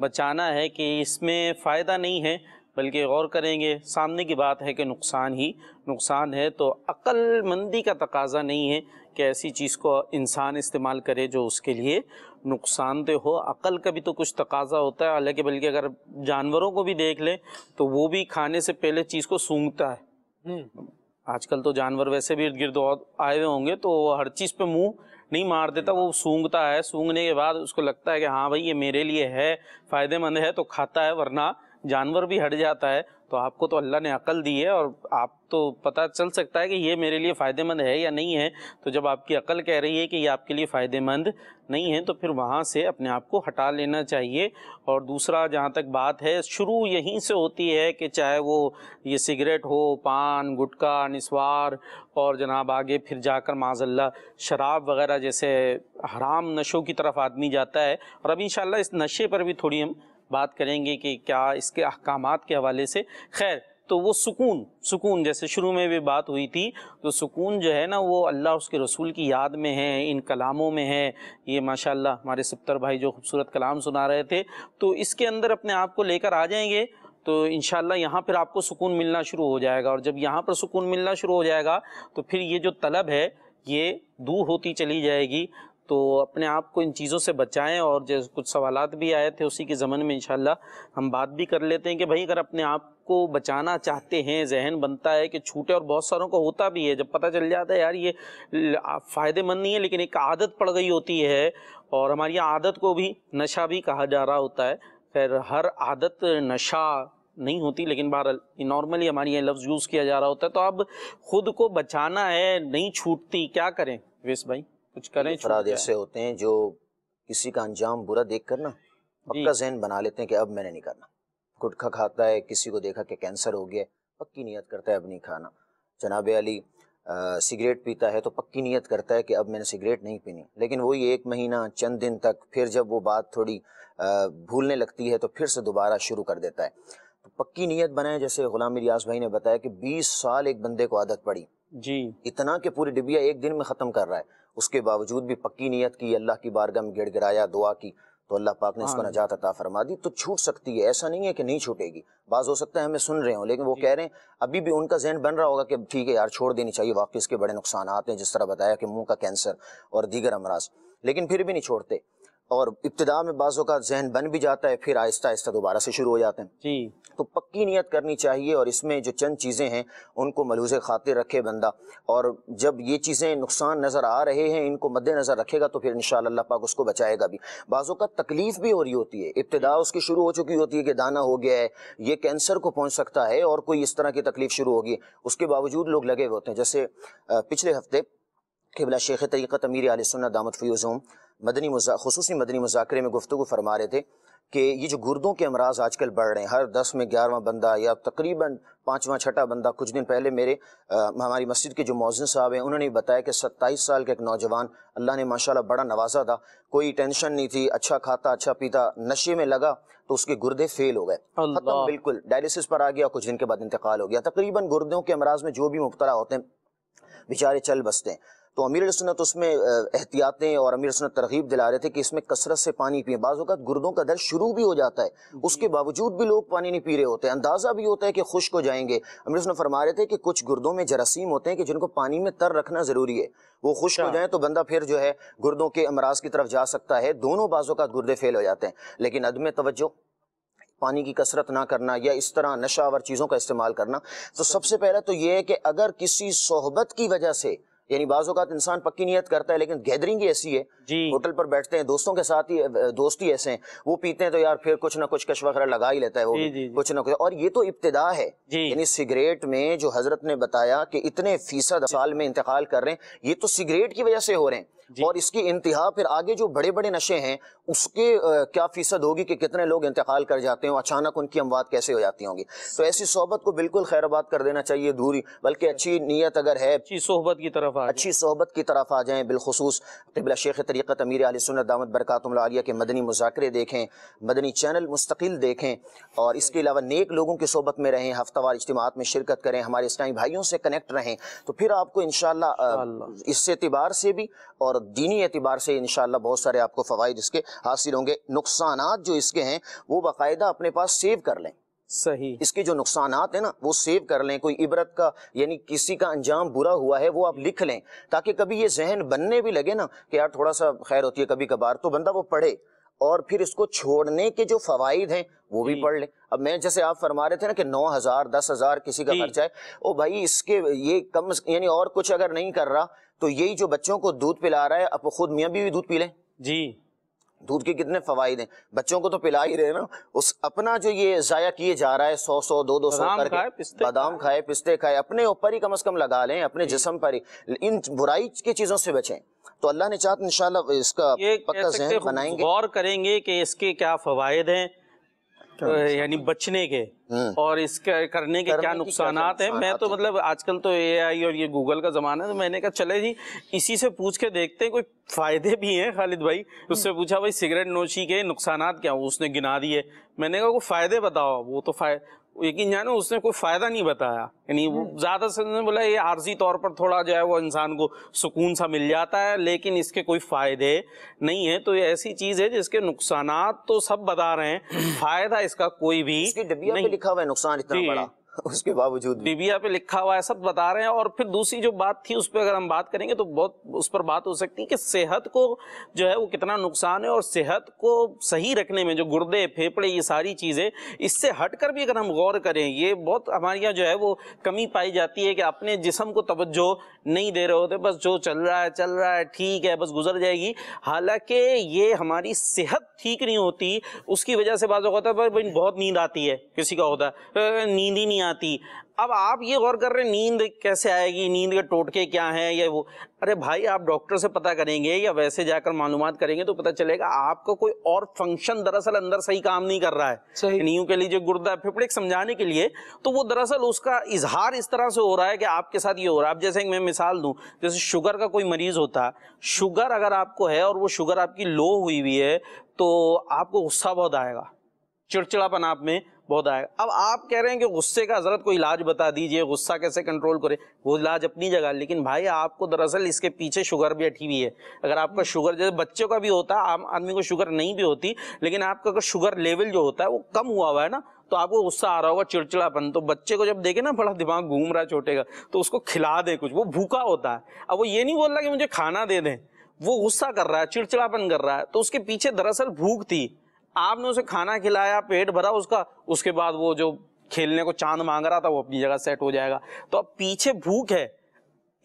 A: बचाना है कि इसमें फ़ायदा नहीं है बल्कि गौर करेंगे सामने की बात है कि नुकसान ही नुकसान है तो अक्लमंदी का तकाजा नहीं है कि ऐसी चीज़ को इंसान इस्तेमाल करे जो उसके लिए नुकसानदेह हो अकल का भी तो कुछ तकाजा होता है हालांकि बल्कि अगर जानवरों को भी देख लें तो वो भी खाने से पहले चीज़ को सूंघता है हम्म। आजकल तो जानवर वैसे भी इर्द गिर्द आए हुए होंगे तो हर चीज़ पे मुंह नहीं मार देता वो सूंघता है सूंघने के बाद उसको लगता है कि हाँ भाई ये मेरे लिए है फ़ायदेमंद है तो खाता है वरना जानवर भी हट जाता है तो आपको तो अल्लाह ने अकल दी है और आप तो पता चल सकता है कि ये मेरे लिए फ़ायदेमंद है या नहीं है तो जब आपकी अकल कह रही है कि ये आपके लिए फ़ायदेमंद नहीं है तो फिर वहाँ से अपने आप को हटा लेना चाहिए और दूसरा जहाँ तक बात है शुरू यहीं से होती है कि चाहे वो ये सिगरेट हो पान गुटखा नस्वार और जनाब आगे फिर जाकर माजल्ला शराब वगैरह जैसे हराम नशों की तरफ आदमी जाता है और अभी इन इस नशे पर भी थोड़ी हम बात करेंगे कि क्या इसके अहकाम के हवाले से खैर तो वो सुकून सुकून जैसे शुरू में भी बात हुई थी तो सुकून जो है ना वो अल्लाह उसके रसूल की याद में है इन कलामों में है ये माशाल्लाह हमारे सप्तर भाई जो खूबसूरत कलाम सुना रहे थे तो इसके अंदर अपने आप को लेकर आ जाएंगे तो इन यहाँ पर आपको सुकून मिलना शुरू हो जाएगा और जब यहाँ पर सुकून मिलना शुरू हो जाएगा तो फिर ये जो तलब है ये दूर होती चली जाएगी तो अपने आप को इन चीज़ों से बचाएं और जैसे कुछ सवाल भी आए थे उसी के ज़मन में इन हम बात भी कर लेते हैं कि भाई अगर अपने आप को बचाना चाहते हैं जहन बनता है कि छूटे और बहुत सारों को होता भी है जब पता चल जाता है यार ये फ़ायदेमंद नहीं है लेकिन एक आदत पड़ गई होती है और हमारी आदत को भी नशा भी कहा जा रहा होता है खैर हर आदत नशा नहीं होती लेकिन बहर नॉर्मली हमारी ये लफ्ज़ यूज़ किया जा रहा होता है तो अब खुद को बचाना है नहीं छूटती क्या करें वेश भाई कुछ करें अफराद ऐसे
F: होते हैं जो किसी का अंजाम बुरा देख कर ना पक्का जहन बना लेते हैं कि अब मैंने नहीं करना गुटखा खाता है किसी को देखा कि कैंसर हो गया पक्की नीयत करता है अब नहीं खाना जनाब अली सिगरेट पीता है तो पक्की नीयत करता है कि अब मैंने सिगरेट नहीं पीनी लेकिन वही एक महीना चंद दिन तक फिर जब वो बात थोड़ी भूलने लगती है तो फिर से दोबारा शुरू कर देता है तो पक्की नीयत बनाए जैसे गुलाम रियाज भाई ने बताया कि बीस साल एक बंदे को आदत पड़ी जी इतना कि पूरी डिबिया एक दिन में ख़त्म कर रहा है उसके बावजूद भी पक्की नीयत की अल्लाह की बारगम गिड़ गिड़गिड़ाया दुआ की तो अल्लाह पाक ने उसको हाँ नजात अता फरमा दी तो छूट सकती है ऐसा नहीं है कि नहीं छूटेगी बाज हो सकता है हमें सुन रहे हो लेकिन वो कह रहे हैं अभी भी उनका जहन बन रहा होगा कि ठीक है यार छोड़ देनी चाहिए वाकई इसके बड़े नुकसान आते हैं जिस तरह बताया कि मुँह का कैंसर और दीगर अमराज लेकिन फिर भी नहीं छोड़ते और इब्तदा में बाज़ों का जहन बन भी जाता है फिर आहिस्ता आहिस्ता दोबारा से शुरू हो जाते हैं जी तो पक्की नीयत करनी चाहिए और इसमें जो चंद चीज़ें हैं उनको मलूज़ खातिर रखे बंदा और जब ये चीज़ें नुकसान नज़र आ रहे हैं इनको मद्देनज़र रखेगा तो फिर इन अल्लाह पाक उसको बचाएगा भी बाज़ों का तकलीफ़ भी हो रही होती है इब्तदा उसकी शुरू हो चुकी होती है कि दाना हो गया है ये कैंसर को पहुँच सकता है और कोई इस तरह की तकलीफ़ शुरू होगी उसके बावजूद लोग लगे हुए होते हैं जैसे पिछले हफ्ते किबला शेख तरीक़त अमीर आल सुन्ना दामद फ्यूज़ हूँ मदनी खसूस मदनी मुजाकर में गुफ्तु फरमा रहे थे कि ये जो गुर्दों के अमराज आजकल बढ़ रहे हैं हर दस में ग्यारहवा बंदा या तकरीबन पाँचवा छठा बंदा कुछ दिन पहले मेरे आ, हमारी मस्जिद के जो मौजन साहब हैं उन्होंने बताया कि सत्ताईस साल का एक नौजवान अल्लाह ने माशाल्लाह बड़ा नवाजा था कोई टेंशन नहीं थी अच्छा खाता अच्छा पीता नशे में लगा तो उसके गुर्दे फेल हो गए बिल्कुल डायलिसिस पर आ गया कुछ दिन के बाद इंतकाल हो गया तकरीबन गुर्दों के अमराज में जो भी मुबतला होते हैं बेचारे चल बसते हैं तो अमीर सुनत उसमें एहतियातें और अमीर सुनत तरगीब दिला रहे थे कि इसमें कसरत से पानी पिए बाज़ अवत गुर्दों का दर्द शुरू भी हो जाता है उसके बावजूद भी लोग पानी नहीं पी रहे होते अंदाज़ा भी होता है कि खुश्क हो जाएंगे अमीर सुनत फरमा रहे थे कि कुछ गुर्दों में जरासीम होते हैं कि जिनको पानी में तर रखना ज़रूरी है वो खुश्क हो हाँ। जाए तो बंदा फिर जो है गुर्दों के अमराज की तरफ जा सकता है दोनों बाज़ों का गुर्दे फेल हो जाते हैं लेकिन अदम तवज्जो पानी की कसरत ना करना या इस तरह नशावर चीज़ों का इस्तेमाल करना तो सबसे पहला तो ये है कि अगर किसी सोहबत की वजह से यानी बाज़ात इंसान पक्की नीयत करता है लेकिन गैदरिंग ही ऐसी है होटल पर बैठते हैं दोस्तों के साथ ही दोस्ती ऐसे हैं वो पीते हैं तो यार फिर कुछ ना कुछ कश वगैरह लगा ही लेता है वो जी, जी, कुछ ना कुछ और ये तो इब्तदा है यानी सिगरेट में जो हजरत ने बताया कि इतने फीसद साल में इंतकाल कर रहे हैं ये तो सिगरेट की वजह से हो रहे हैं और इसकी इंतहा फिर आगे जो बड़े बड़े नशे हैं उसके क्या फीसद होगी कि कितने लोग इंतकाल कर जाते हैं अचानक उनकी अमवात कैसे हो जाती होंगी तो ऐसी सोहबत को बिल्कुल खैरबाद कर देना चाहिए दूरी बल्कि अच्छी नीयत अगर है अच्छी सोहबत की तरफ अच्छी सोहबत की तरफ आ जाएँ बिलखसूस तबला शेख तरीक़त अमीर आलसन्नत दामद बरक़ातुल्लिया के मदनी मुजाकरे देखें मदनी चैनल मुस्तकिल देखें और इसके अलावा नेक लोगों की सोहबत में रहें हफ्तावार इज्तम में शिरकत करें हमारे इस्लामी भाइयों से कनेक्ट रहें तो फिर आपको इन इस एतबार से भी और दीनी एतबार से इन बहुत सारे आपको फ़वाद इसके हासिल होंगे नुकसान जो इसके हैं वो बाकायदा अपने पास सेव कर लें सही इसके जो नुकसान है ना वो सेव कर लें कोई इबरत का यानी किसी का अंजाम बुरा हुआ है वो आप लिख लें ताकि कभी ये जहन बनने भी लगे ना कि यार थोड़ा सा खैर होती है कभी कभार तो बंदा वो पढ़े और फिर इसको छोड़ने के जो फवाद हैं वो भी पढ़ ले अब मैं जैसे आप फरमा रहे थे ना कि नौ हजार दस हजार किसी का खर्चा है ओ भाई इसके ये कम यानी और कुछ अगर नहीं कर रहा तो यही जो बच्चों को दूध पिला रहा है अब खुद मियाँ भी, दूध पी लें जी दूध के कितने फवायद हैं बच्चों को तो पिला ही रहे ना उस अपना जो ये जाया किए जा रहा है सौ सौ दो दो सौ बादाम खाए पिस्ते खाए अपने ऊपर ही कम अज कम लगा लें अपने जिसम पर ही इन बुराई की चीजों से बचें तो अल्लाह ने चाह इंशाल्लाह इसका पक्का बनाएंगे
A: और करेंगे कि इसके क्या फवायद हैं यानी बचने के हाँ। और इसके करने के क्या नुकसान है मैं तो मतलब आजकल तो आई और ये गूगल का जमाना है तो मैंने कहा चले जी इसी से पूछ के देखते हैं कोई फायदे भी हैं खालिद भाई उससे हम्म। पूछा भाई सिगरेट नोशी के नुकसान क्या उसने गिना दिए मैंने कहा वो फायदे बताओ वो तो फायदे है ना उसने कोई फायदा नहीं बताया यानी वो हम्म। ज्यादा से बोला ये आर्जी तौर पर थोड़ा जो है वो इंसान को सुकून सा मिल जाता है लेकिन इसके कोई फायदे नहीं है तो ये ऐसी चीज है जिसके नुकसान तो सब बता रहे हैं फायदा इसका कोई भी डब्बियों पे लिखा हुआ है नुकसान इतना बड़ा
F: उसके बावजूद
A: बीबिया पे लिखा हुआ है सब बता रहे हैं और फिर दूसरी जो बात थी उस पर अगर हम बात करेंगे तो बहुत उस पर बात हो सकती है कि सेहत को जो है वो कितना नुकसान है और सेहत को सही रखने में जो गुर्दे फेफड़े ये सारी चीज़ें इससे हटकर भी अगर हम गौर करें ये बहुत हमारे यहाँ जो है वो कमी पाई जाती है कि अपने जिसम को तवज्जो नहीं दे रहे होते बस जो चल रहा है चल रहा है ठीक है बस गुजर जाएगी हालांकि ये हमारी सेहत ठीक नहीं होती उसकी वजह से बात होता है बहुत नींद आती है किसी का होता है नींद ही नहीं नहीं आती अब आप ये गौर कर रहे हैं नींद कैसे आएगी नींद के टोटके क्या हैं या वो अरे भाई आप डॉक्टर से पता करेंगे या वैसे जाकर मालूम करेंगे तो पता चलेगा आपका कोई और फंक्शन दरअसल अंदर सही काम नहीं कर रहा है नींव के लीजिए गुर्दा फिफड़े समझाने के लिए तो वो दरअसल उसका इजहार इस तरह से हो रहा है कि आपके साथ ये हो रहा है अब जैसे मैं मिसाल दूँ जैसे शुगर का कोई मरीज होता शुगर अगर आपको है और वो शुगर आपकी लो हुई हुई है तो आपको गुस्सा बहुत आएगा चिड़चिड़ापन आप में बहुत आएगा अब आप कह रहे हैं कि गुस्से का हजरत को इलाज बता दीजिए गुस्सा कैसे कंट्रोल करे वो इलाज अपनी जगह लेकिन भाई आपको दरअसल इसके पीछे शुगर भी अटी हुई है अगर आपका शुगर जैसे बच्चों का भी होता है आम आदमी को शुगर नहीं भी होती लेकिन आपका अगर शुगर लेवल जो होता है वो कम हुआ हुआ है ना तो आपको गुस्सा आ रहा होगा चिड़चिड़ापन तो बच्चे को जब देखे ना बड़ा दिमाग घूम रहा है छोटे का तो उसको खिला दें कुछ वो भूखा होता है अब वो ये नहीं बोल रहा कि मुझे खाना दे दें वो गुस्सा कर रहा है चिड़चिड़ापन कर रहा है तो उसके पीछे दरअसल भूख थी आपने उसे खाना खिलाया पेट भरा उसका उसके बाद वो जो खेलने को चांद मांग रहा था वो अपनी जगह सेट हो जाएगा तो अब पीछे भूख है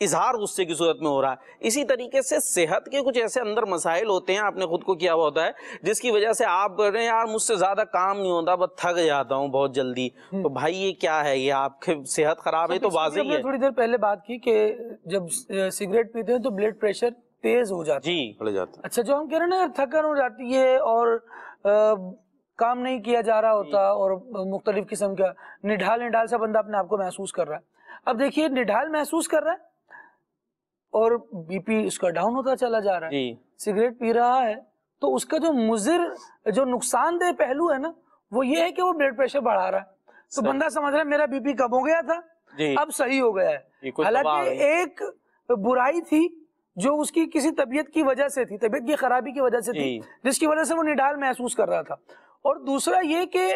A: इजहार गुस्से की सूरत में हो रहा है इसी तरीके से सेहत के कुछ ऐसे अंदर मसाइल होते हैं आपने खुद को किया हुआ होता है जिसकी वजह से आप कह रहे हैं यार मुझसे ज्यादा काम नहीं होता बस थक जाता हूँ बहुत जल्दी हम्म। तो भाई ये क्या है ये आपके सेहत खराब है तो वाजी है थोड़ी
D: देर पहले बात की कि जब सिगरेट पीते हैं तो ब्लड प्रेशर तेज हो जाता
A: जी जाता
D: अच्छा जो हम कह रहे हैं ना थकन हो जाती है और काम नहीं किया जा रहा होता और मुख्तलिफ किस्म का निढाल निढाल सा बंदा अपने आप को महसूस कर रहा है अब देखिए निढाल महसूस कर रहा है और बीपी उसका डाउन होता चला जा रहा है सिगरेट पी रहा है तो उसका जो मुजिर जो नुकसानदेह पहलू है ना वो ये है कि वो ब्लड प्रेशर बढ़ा रहा है तो बंदा समझ रहा है मेरा बीपी कम हो गया था अब सही हो गया है हालांकि एक बुराई थी जो उसकी किसी तबीयत की वजह से थी तबीयत की खराबी की वजह से थी जिसकी वजह से वो निडाल महसूस कर रहा था और दूसरा ये कि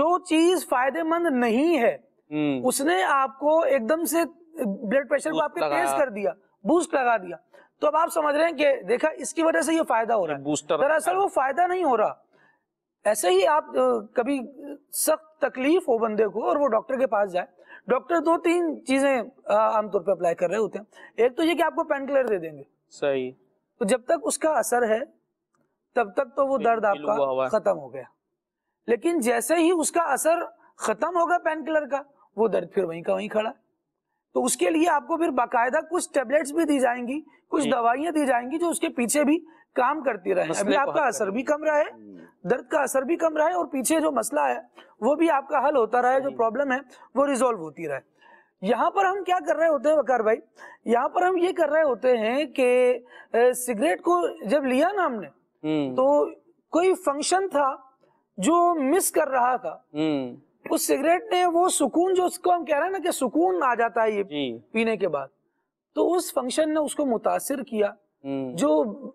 D: जो चीज फायदेमंद नहीं है हम्म। उसने आपको एकदम से ब्लड प्रेशर को आपके तेज कर दिया बूस्ट लगा दिया तो अब आप समझ रहे हैं कि देखा इसकी वजह से ये फायदा हो रहा है दरअसल वो फायदा नहीं हो रहा ऐसे ही आप कभी सख्त तकलीफ हो बंदे को और वो डॉक्टर के पास जाए डॉक्टर दो तीन चीजें आमतौर पर अप्लाई कर रहे होते हैं एक तो ये कि आपको पेन किलर दे देंगे सही तो जब तक उसका असर है तब तक तो वो दर्द आपका खत्म हो गया लेकिन जैसे ही उसका असर खत्म होगा पेन किलर का वो दर्द फिर वहीं का वहीं खड़ा है तो उसके लिए आपको फिर बाकायदा कुछ टेबलेट्स भी दी जाएंगी कुछ दवाइयां दी जाएंगी जो उसके पीछे भी काम करती रहे अभी आपका असर भी कम है हम्म। दर्द का असर भी कम रहा है और पीछे जो मसला है वो भी आपका हल होता है जो प्रॉब्लम है वो रिजोल्व होती रहे यहाँ पर हम क्या कर रहे होते हैं वकार भाई यहाँ पर हम ये कर रहे होते हैं कि सिगरेट को जब लिया ना हमने हम्म। तो कोई फंक्शन था जो मिस कर रहा था हम्म। उस सिगरेट ने वो सुकून जो उसको हम कह रहे हैं ना कि सुकून आ जाता है ये पीने के बाद तो उस फंक्शन ने उसको मुतासर किया हम्म। जो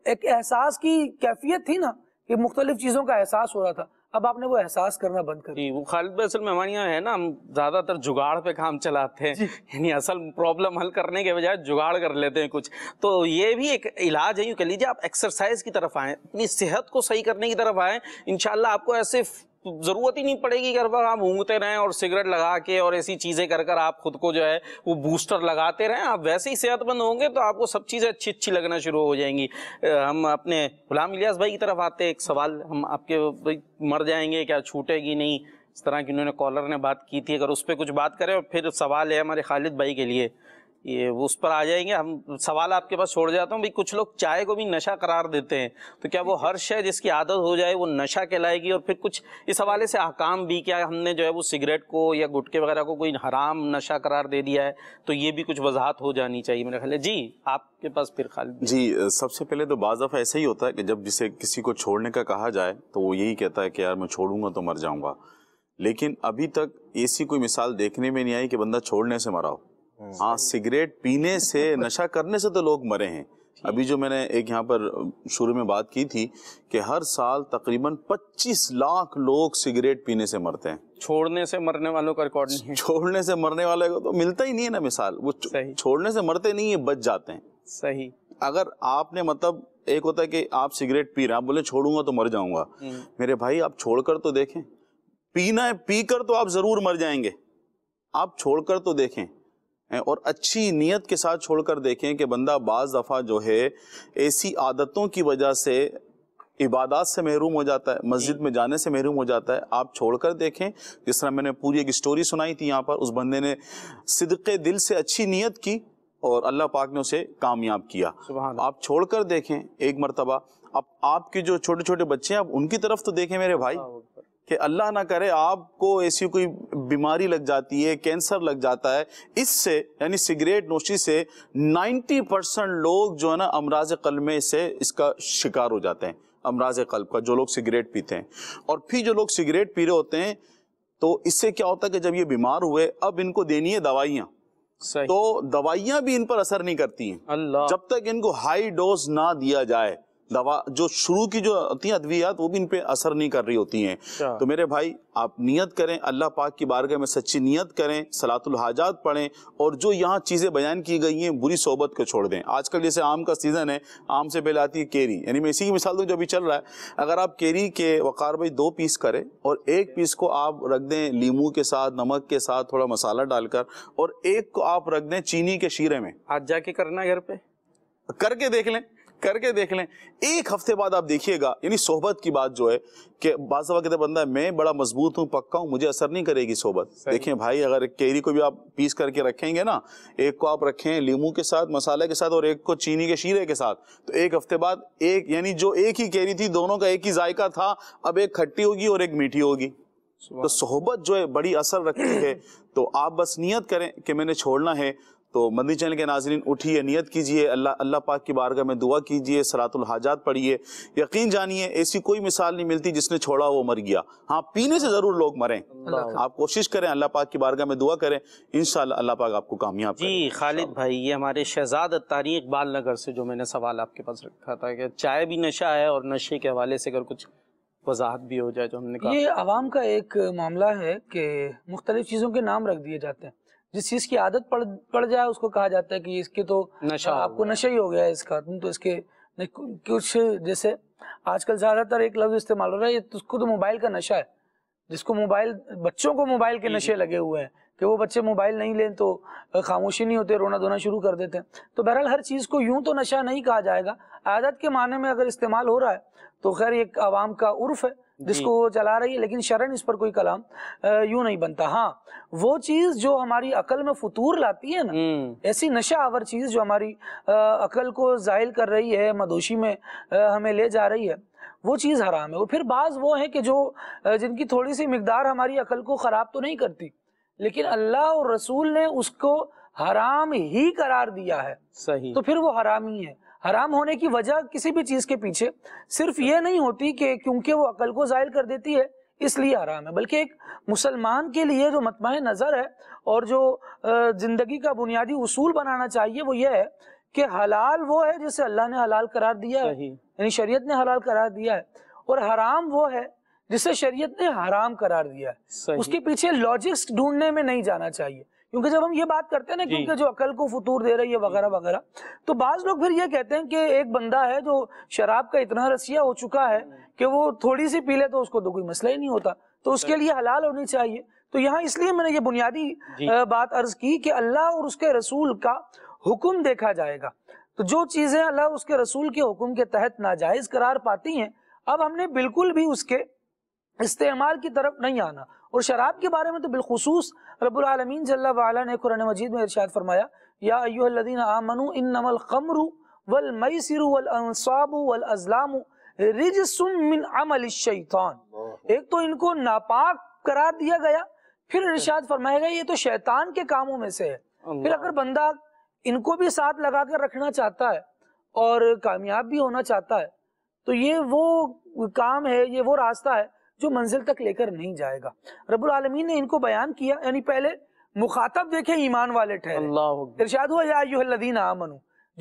D: एक एहसास की कैफियत थी ना कि मुख्तलिफ चीजों का एहसास हो रहा था अब आपने वो एहसास करना बंद
A: कर दिया वो खालिद भाई असल मेहमान यहाँ है ना हम ज़्यादातर जुगाड़ पे काम चलाते हैं यानी असल प्रॉब्लम हल करने के बजाय जुगाड़ कर लेते हैं कुछ तो ये भी एक इलाज है यूँ कह लीजिए आप एक्सरसाइज की तरफ आए अपनी सेहत को सही करने की तरफ आए इन आपको ऐसे जरूरत ही नहीं पड़ेगी कि आप ऊँगते रहें और सिगरेट लगा के और ऐसी चीज़ें कर कर आप खुद को जो है वो बूस्टर लगाते रहें आप वैसे ही सेहतमंद होंगे तो आपको सब चीज़ें अच्छी अच्छी लगना शुरू हो जाएंगी हम अपने गुलाम इलियास भाई की तरफ आते एक सवाल हम आपके भाई मर जाएंगे क्या छूटेगी नहीं इस तरह की उन्होंने कॉलर ने बात की थी अगर उस पर कुछ बात करें और फिर सवाल है हमारे खालिद भाई के लिए ये उस पर आ जाएंगे हम सवाल आपके पास छोड़ जाता हूँ भाई कुछ लोग चाय को भी नशा करार देते हैं तो क्या वो हर शय जिसकी आदत हो जाए वो नशा कहलाएगी और फिर कुछ इस हवाले से अहकाम भी क्या हमने जो है वो सिगरेट को या गुटके वगैरह को कोई हराम नशा करार दे दिया है तो ये भी कुछ वजाहत हो जानी चाहिए मेरा ख्याल जी आपके पास फिर खाली
G: जी सबसे पहले तो बाज़ ऐसा ही होता है कि जब जिसे किसी को छोड़ने का कहा जाए तो वो यही कहता है कि यार मैं छोड़ूंगा तो मर जाऊँगा लेकिन अभी तक ऐसी कोई मिसाल देखने में नहीं आई कि बंदा छोड़ने से मरा हो हाँ सिगरेट पीने से नशा करने से तो लोग मरे हैं अभी जो मैंने एक यहाँ पर शुरू में बात की थी कि हर साल तकरीबन 25 लाख लोग सिगरेट पीने से मरते हैं छोड़ने से मरने वालों का रिकॉर्ड नहीं है छोड़ने से मरने वाले को तो मिलता ही नहीं है ना मिसाल वो छोड़ने से मरते नहीं है बच जाते हैं सही अगर आपने मतलब एक होता है कि आप सिगरेट पी रहे आप बोले छोड़ूंगा तो मर जाऊंगा हम्म। मेरे भाई आप छोड़कर तो देखें पीना है पीकर तो आप जरूर मर जाएंगे आप छोड़कर तो देखें और अच्छी नीयत के साथ छोड़कर देखें कि बंदा बाज़ दफ़ा जो है ऐसी आदतों की वजह से इबादत से महरूम हो जाता है मस्जिद में जाने से महरूम हो जाता है आप छोड़कर देखें जिस तरह मैंने पूरी एक स्टोरी सुनाई थी यहाँ पर उस बंदे ने सिदक़े दिल से अच्छी नीयत की और अल्लाह पाक ने उसे कामयाब किया आप छोड़कर देखें एक मरतबा अब आपके जो छोटे छोटे बच्चे हैं आप उनकी तरफ तो देखें मेरे भाई कि अल्लाह ना करे आपको ऐसी कोई बीमारी लग जाती है कैंसर लग जाता है इससे यानी सिगरेट नोशी से 90 परसेंट लोग जो है ना अमराज कलमे से इसका शिकार हो जाते हैं अमराज कल्ब का जो लोग सिगरेट पीते हैं और फिर जो लोग सिगरेट पी रहे होते हैं तो इससे क्या होता है कि जब ये बीमार हुए अब इनको देनी है दवाइयाँ तो दवाइयां भी इन पर असर नहीं करती हैं जब तक इनको हाई डोज ना दिया जाए दवा जो शुरू की जो होती है अद्वियात वो भी इन पर असर नहीं कर रही होती हैं अच्छा। तो मेरे भाई आप नियत करें अल्लाह पाक की बारगाह में सच्ची नियत करें सलातुल हाजात पढ़ें और जो यहाँ चीज़ें बयान की गई हैं बुरी सोबत को छोड़ दें आजकल जैसे आम का सीज़न है आम से पहले आती है केरी यानी मैं इसी की मिसाल दूँ जो अभी चल रहा है अगर आप केरी के वकार भाई दो पीस करें और एक पीस को आप रख दें लीमू के साथ नमक के साथ थोड़ा मसाला डालकर और एक को आप रख दें चीनी के शीरे में आज जाके करना घर पे करके देख लें करके देख लें एक हफ्ते बाद आप देखिएगा यानी सोहबत की बात जो है कि बादशाह कहते बंदा मैं बड़ा मजबूत हूँ पक्का हूँ मुझे असर नहीं करेगी सोहबत देखें भाई अगर केरी को भी आप पीस करके रखेंगे ना एक को आप रखें लीमू के साथ मसाले के साथ और एक को चीनी के शीरे के साथ तो एक हफ्ते बाद एक यानी जो एक ही केरी थी दोनों का एक ही जायका था अब एक खट्टी होगी और एक मीठी होगी तो सोहबत जो है बड़ी असर रखती है तो आप बस नियत करें कि मैंने छोड़ना है तो मंदी चैनल के नाजरीन उठिए नियत कीजिए अल्लाह अल्लाह पाक की बारगाह में दुआ कीजिए सरातुल हाजात पढ़िए यकीन जानिए ऐसी कोई मिसाल नहीं मिलती जिसने छोड़ा वो मर गया हाँ पीने से ज़रूर लोग मरें आप कोशिश करें अल्लाह पाक की बारगाह में दुआ करें इन अल्लाह पाक आपको कामयाब
A: जी खालिद भाई ये हमारे शहजाद तारीख इकबाल नगर से जो मैंने सवाल आपके पास रखा था कि चाय भी नशा है और नशे के हवाले से अगर कुछ वजाहत भी हो जाए जो तो हमने कहा ये
D: आवाम का एक मामला है कि मुख्तलिफ चीज़ों के नाम रख दिए जाते हैं जिस चीज की आदत पड़ पड़ जाए उसको कहा जाता है कि इसके तो नशा आपको नशा ही हो गया है इसका तुम तो इसके कुछ जैसे आजकल ज्यादातर एक लफ्ज इस्तेमाल हो रहा है तो उसको तो मोबाइल का नशा है जिसको मोबाइल बच्चों को मोबाइल के नशे लगे हुए हैं कि वो बच्चे मोबाइल नहीं लें तो खामोशी नहीं होते रोना धोना शुरू कर देते हैं तो बहरहाल हर चीज़ को यूं तो नशा नहीं कहा जाएगा आदत के माने में अगर इस्तेमाल हो रहा है तो खैर एक आवाम का उर्फ है जिसको वो चला रही है लेकिन शरण इस पर कोई कलाम यूं नहीं बनता हाँ वो चीज जो हमारी अकल में फतूर लाती है ना हम्म। ऐसी नशा आवर चीज जो हमारी अकल को जाहिल कर रही है मदोशी में हमें ले जा रही है वो चीज़ हराम है और फिर बाज़ वो है कि जो जिनकी थोड़ी सी मकदार हमारी अकल को ख़राब तो नहीं करती लेकिन अल्लाह और रसूल ने उसको हराम ही करार दिया है सही तो फिर वो हराम ही है हराम होने की वजह किसी भी चीज़ के पीछे सिर्फ ये नहीं होती कि क्योंकि वो अकल को ज़ाहिर कर देती है इसलिए हराम है बल्कि एक मुसलमान के लिए जो मतम नज़र है और जो ज़िंदगी का बुनियादी उसूल बनाना चाहिए वो ये है कि हलाल वो है जिसे अल्लाह ने हलाल करार दिया है यानी शरीयत ने हलाल करार दिया है और हराम वो है जिसे शरीयत ने हराम करार दिया है उसके पीछे लॉजिक्स ढूंढने में नहीं जाना चाहिए क्योंकि जब हम ये बात करते हैं ना क्योंकि जो अकल को फतूर दे रही है वगैरह वगैरह तो बाज लोग फिर ये कहते हैं कि एक बंदा है जो शराब का इतना रसिया हो चुका है कि वो थोड़ी सी पी ले तो उसको तो कोई मसला ही नहीं होता तो उसके लिए हलाल होनी चाहिए तो यहाँ इसलिए मैंने ये बुनियादी बात अर्ज की कि अल्लाह और उसके रसूल का हुक्म देखा जाएगा तो जो चीजें अल्लाह उसके रसूल के हुक्म के तहत नाजायज करार पाती हैं अब हमने बिल्कुल भी उसके इस्तेमाल की तरफ नहीं आना और शराब के बारे में तो बिलखसूस रबालमीन जल्ला ने कुरान मजीद में इर्शाद फरमाया या अयोदीन आमनु इन नमल खमरू वल मईसरू वल अनसाबू वल अजलाम रिजसुमिन अमल शैतान एक तो इनको नापाक करार दिया गया फिर इर्शाद फरमाया गया ये तो शैतान के कामों में से है फिर अगर बंदा इनको भी साथ लगा कर रखना चाहता है और कामयाब भी होना चाहता है तो ये वो काम है ये वो रास्ता है जो मंजिल तक लेकर नहीं जाएगा रबुल आलमीन ने इनको बयान किया यानी पहले मुखातब देखे ईमान वाले ठहरे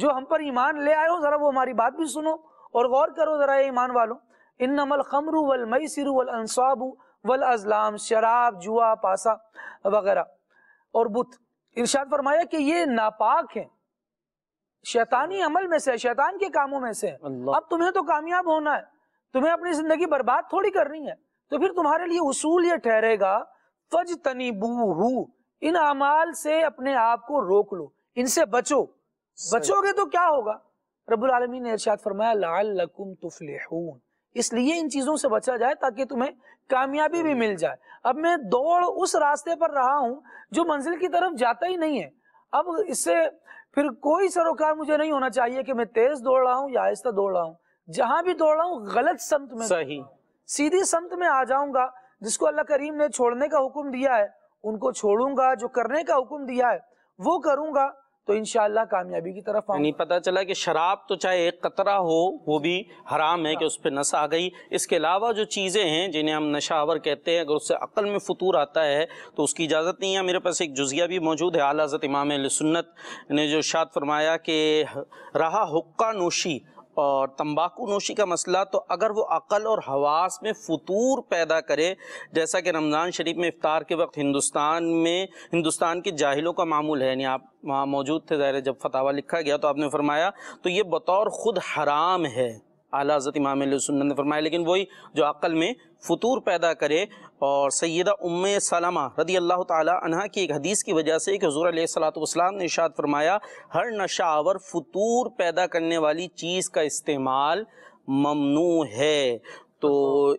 D: जो हम पर ईमान ले आए हो जरा वो हमारी बात भी सुनो और गौर करो जरा ईमान वालों इन नमल खमरू वल मई सिरू वल अनसाबू वल अजलाम शराब जुआ पासा वगैरह और बुत इर्शाद फरमाया कि ये नापाक है शैतानी अमल में से शैतान के कामों में से अब तुम्हें तो कामयाब होना है तुम्हें अपनी जिंदगी बर्बाद थोड़ी करनी है तो फिर तुम्हारे लिए उसूल ये ठहरेगा फज तनीबू इन अमाल से अपने आप को रोक लो इनसे बचो बचोगे तो क्या होगा रबुल आलमी ने इरशाद फरमाया लकुम इसलिए इन चीजों से बचा जाए ताकि तुम्हें कामयाबी भी मिल जाए अब मैं दौड़ उस रास्ते पर रहा हूं जो मंजिल की तरफ जाता ही नहीं है अब इससे फिर कोई सरोकार मुझे नहीं होना चाहिए कि मैं तेज दौड़ रहा हूँ या आहिस्ता दौड़ रहा हूँ जहां भी दौड़ रहा हूँ गलत संत में सही सीधी संत में आ जाऊंगा जिसको अल्लाह करीम ने छोड़ने का हुक्म दिया है उनको छोड़ूंगा जो करने का हुक्म दिया है वो करूंगा तो इनशाला कामयाबी की तरफ नहीं
A: पता चला कि शराब तो चाहे एक कतरा हो वो भी हराम है कि हाँ। उस पर नशा आ गई इसके अलावा जो चीज़ें हैं जिन्हें हम नशावर कहते हैं अगर उससे अकल में फतूर आता है तो उसकी इजाज़त नहीं है मेरे पास एक जुजिया भी मौजूद है आला हज़रत इमाम सुन्नत ने जो शाद फरमाया कि रहा हुक्का नोशी और तंबाकू नोशी का मसला तो अगर वो अक़ल और हवास में फतूर पैदा करे जैसा कि रमज़ान शरीफ में इफ़ार के वक्त हिंदुस्तान में हिंदुस्तान के जाहिलों का मामूल है यानी आप वहाँ मौजूद थे ज़ाहिर जब फतावा लिखा गया तो आपने फरमाया तो ये बतौर ख़ुद हराम है आला हज़रत इमाम सुन्नत ने फरमाया लेकिन वही जो अक़ल में फतूर पैदा करे और सैदा उम सलामा रदी अल्लाह तह की एक हदीस की वजह से एक हजूर सलातम ने इशाद फरमाया हर नशावर फतूर पैदा करने वाली चीज़ का इस्तेमाल ममनू है तो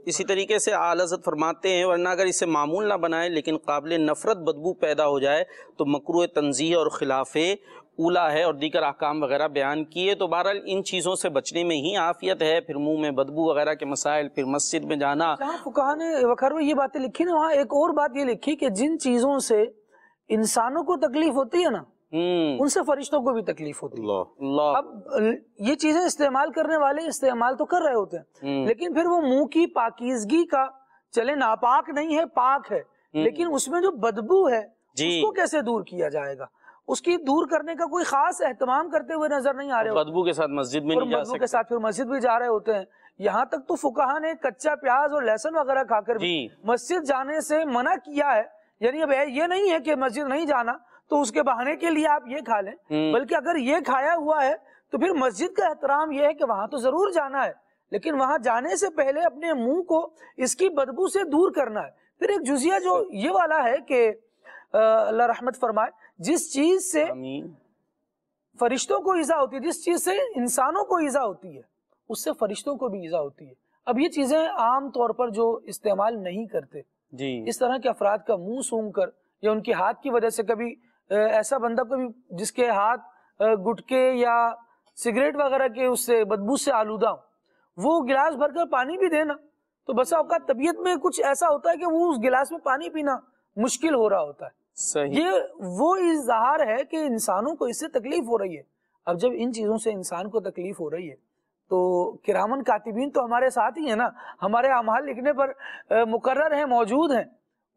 A: इसी तरीके से आलाजत फरमाते हैं वरना अगर इसे मामूल ना बनाए लेकिन काबिल नफ़रत बदबू पैदा हो जाए तो मकरू तनजी और ख़िलाफ़ उला है और दीगर अहकाम वगैरह बयान किए तो बहरहाल इन चीज़ों से बचने में ही आफियत है फिर मुंह में बदबू वगैरह के मसाइल फिर मस्जिद में जाना
D: ने वखर ये बातें लिखी ना वहाँ एक और बात ये लिखी कि जिन चीज़ों से इंसानों को तकलीफ होती है ना हम्म। उनसे फरिश्तों को भी तकलीफ होती है अब ये चीजें इस्तेमाल करने वाले इस्तेमाल तो कर रहे होते हैं हम्म। लेकिन फिर वो मुंह की पाकिजगी का चले नापाक नहीं है पाक है हम्म। लेकिन उसमें जो बदबू है उसको कैसे दूर किया जाएगा उसकी दूर करने का कोई खास एहतमाम करते हुए नजर नहीं आ रहे
A: बदबू के साथ मस्जिद में बदबू के
D: साथ फिर मस्जिद भी जा रहे होते हैं यहाँ तक तो फुकाहा ने कच्चा प्याज और लहसन वगैरह खाकर भी मस्जिद जाने से मना किया है यानी अब ये नहीं है कि मस्जिद नहीं जाना तो उसके बहाने के लिए आप ये खा लें हम्म। बल्कि अगर ये खाया हुआ है तो फिर मस्जिद का एहतराम यह है कि वहां तो जरूर जाना है लेकिन वहां जाने से पहले अपने मुंह को इसकी बदबू से दूर करना है फिर एक जुजिया जो ये वाला है कि अल्लाह रहमत फरमाए जिस चीज से फरिश्तों को ईजा होती है जिस चीज से इंसानों को ईजा होती है उससे फरिश्तों को भी ईजा होती है अब ये चीजें आम तौर पर जो इस्तेमाल नहीं करते जी इस तरह के अफराद का मुंह सूंघ कर या उनके हाथ की वजह से कभी ऐसा बंदा कभी जिसके हाथ गुटके या सिगरेट वगैरह के उससे बदबू से आलूदा हो वो गिलास भरकर पानी भी देना तो बस औकात तबीयत में कुछ ऐसा होता है कि वो उस गिलास में पानी पीना मुश्किल हो रहा होता है सही ये वो इजहार है कि इंसानों को इससे तकलीफ हो रही है अब जब इन चीजों से इंसान को तकलीफ हो रही है तो किरामन कातिबीन तो हमारे साथ ही है ना हमारे अमाल लिखने पर मुकर्र हैं मौजूद हैं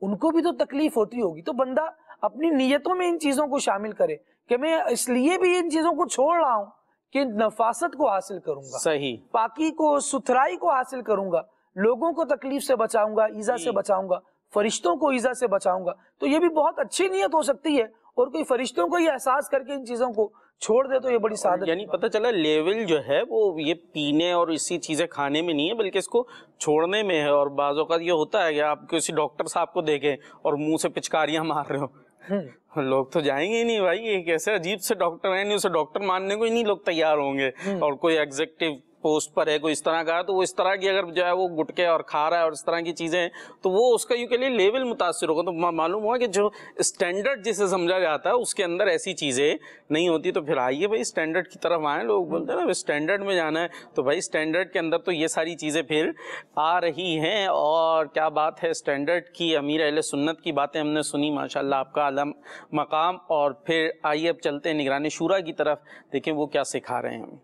D: उनको भी तो तकलीफ होती होगी तो बंदा अपनी नीयतों में इन चीजों को शामिल करे कि मैं इसलिए भी इन चीजों को छोड़ रहा हूँ कि नफासत को हासिल करूंगा सही पाकि को सुथराई को हासिल करूंगा लोगों को तकलीफ से बचाऊंगा ईजा से बचाऊंगा फरिश्तों को ईजा से बचाऊंगा तो ये भी बहुत अच्छी नीयत हो सकती है और कोई फरिश्तों को ये एहसास करके इन चीजों को
A: छोड़ दे तो ये बड़ी सादत यानी पता चला लेवल जो है वो ये पीने और इसी चीज़ें खाने में नहीं है बल्कि इसको छोड़ने में है और बाज़ात ये होता है कि आप किसी डॉक्टर साहब को देखे और मुंह से पिचकारियां मार रहे हो हम्म। लोग तो जाएंगे ही नहीं भाई ये कैसे अजीब से डॉक्टर है नहीं उसे डॉक्टर मानने को ही नहीं लोग तैयार होंगे हम्म। और कोई एग्जेक्टिव पोस्ट पर है कोई इस तरह का तो वो इस तरह की अगर जो है वो गुटके और खा रहा है और इस तरह की चीज़ें तो वो उसका यू के लिए लेवल मुतासर होगा तो मालूम हुआ कि जो स्टैंडर्ड जिसे समझा जाता है उसके अंदर ऐसी चीज़ें नहीं होती तो फिर आइए भाई स्टैंडर्ड की तरफ आएँ लोग बोलते हैं ना स्टैंडर्ड में जाना है तो भाई स्टैंडर्ड के अंदर तो ये सारी चीज़ें फिर आ रही हैं और क्या बात है स्टैंडर्ड की अमीर अहल सुन्नत की बातें हमने सुनी माशाल्लाह आपका आलम मकाम और फिर आइए अब चलते हैं निगरानी शूरा की तरफ देखें वो क्या सिखा रहे हैं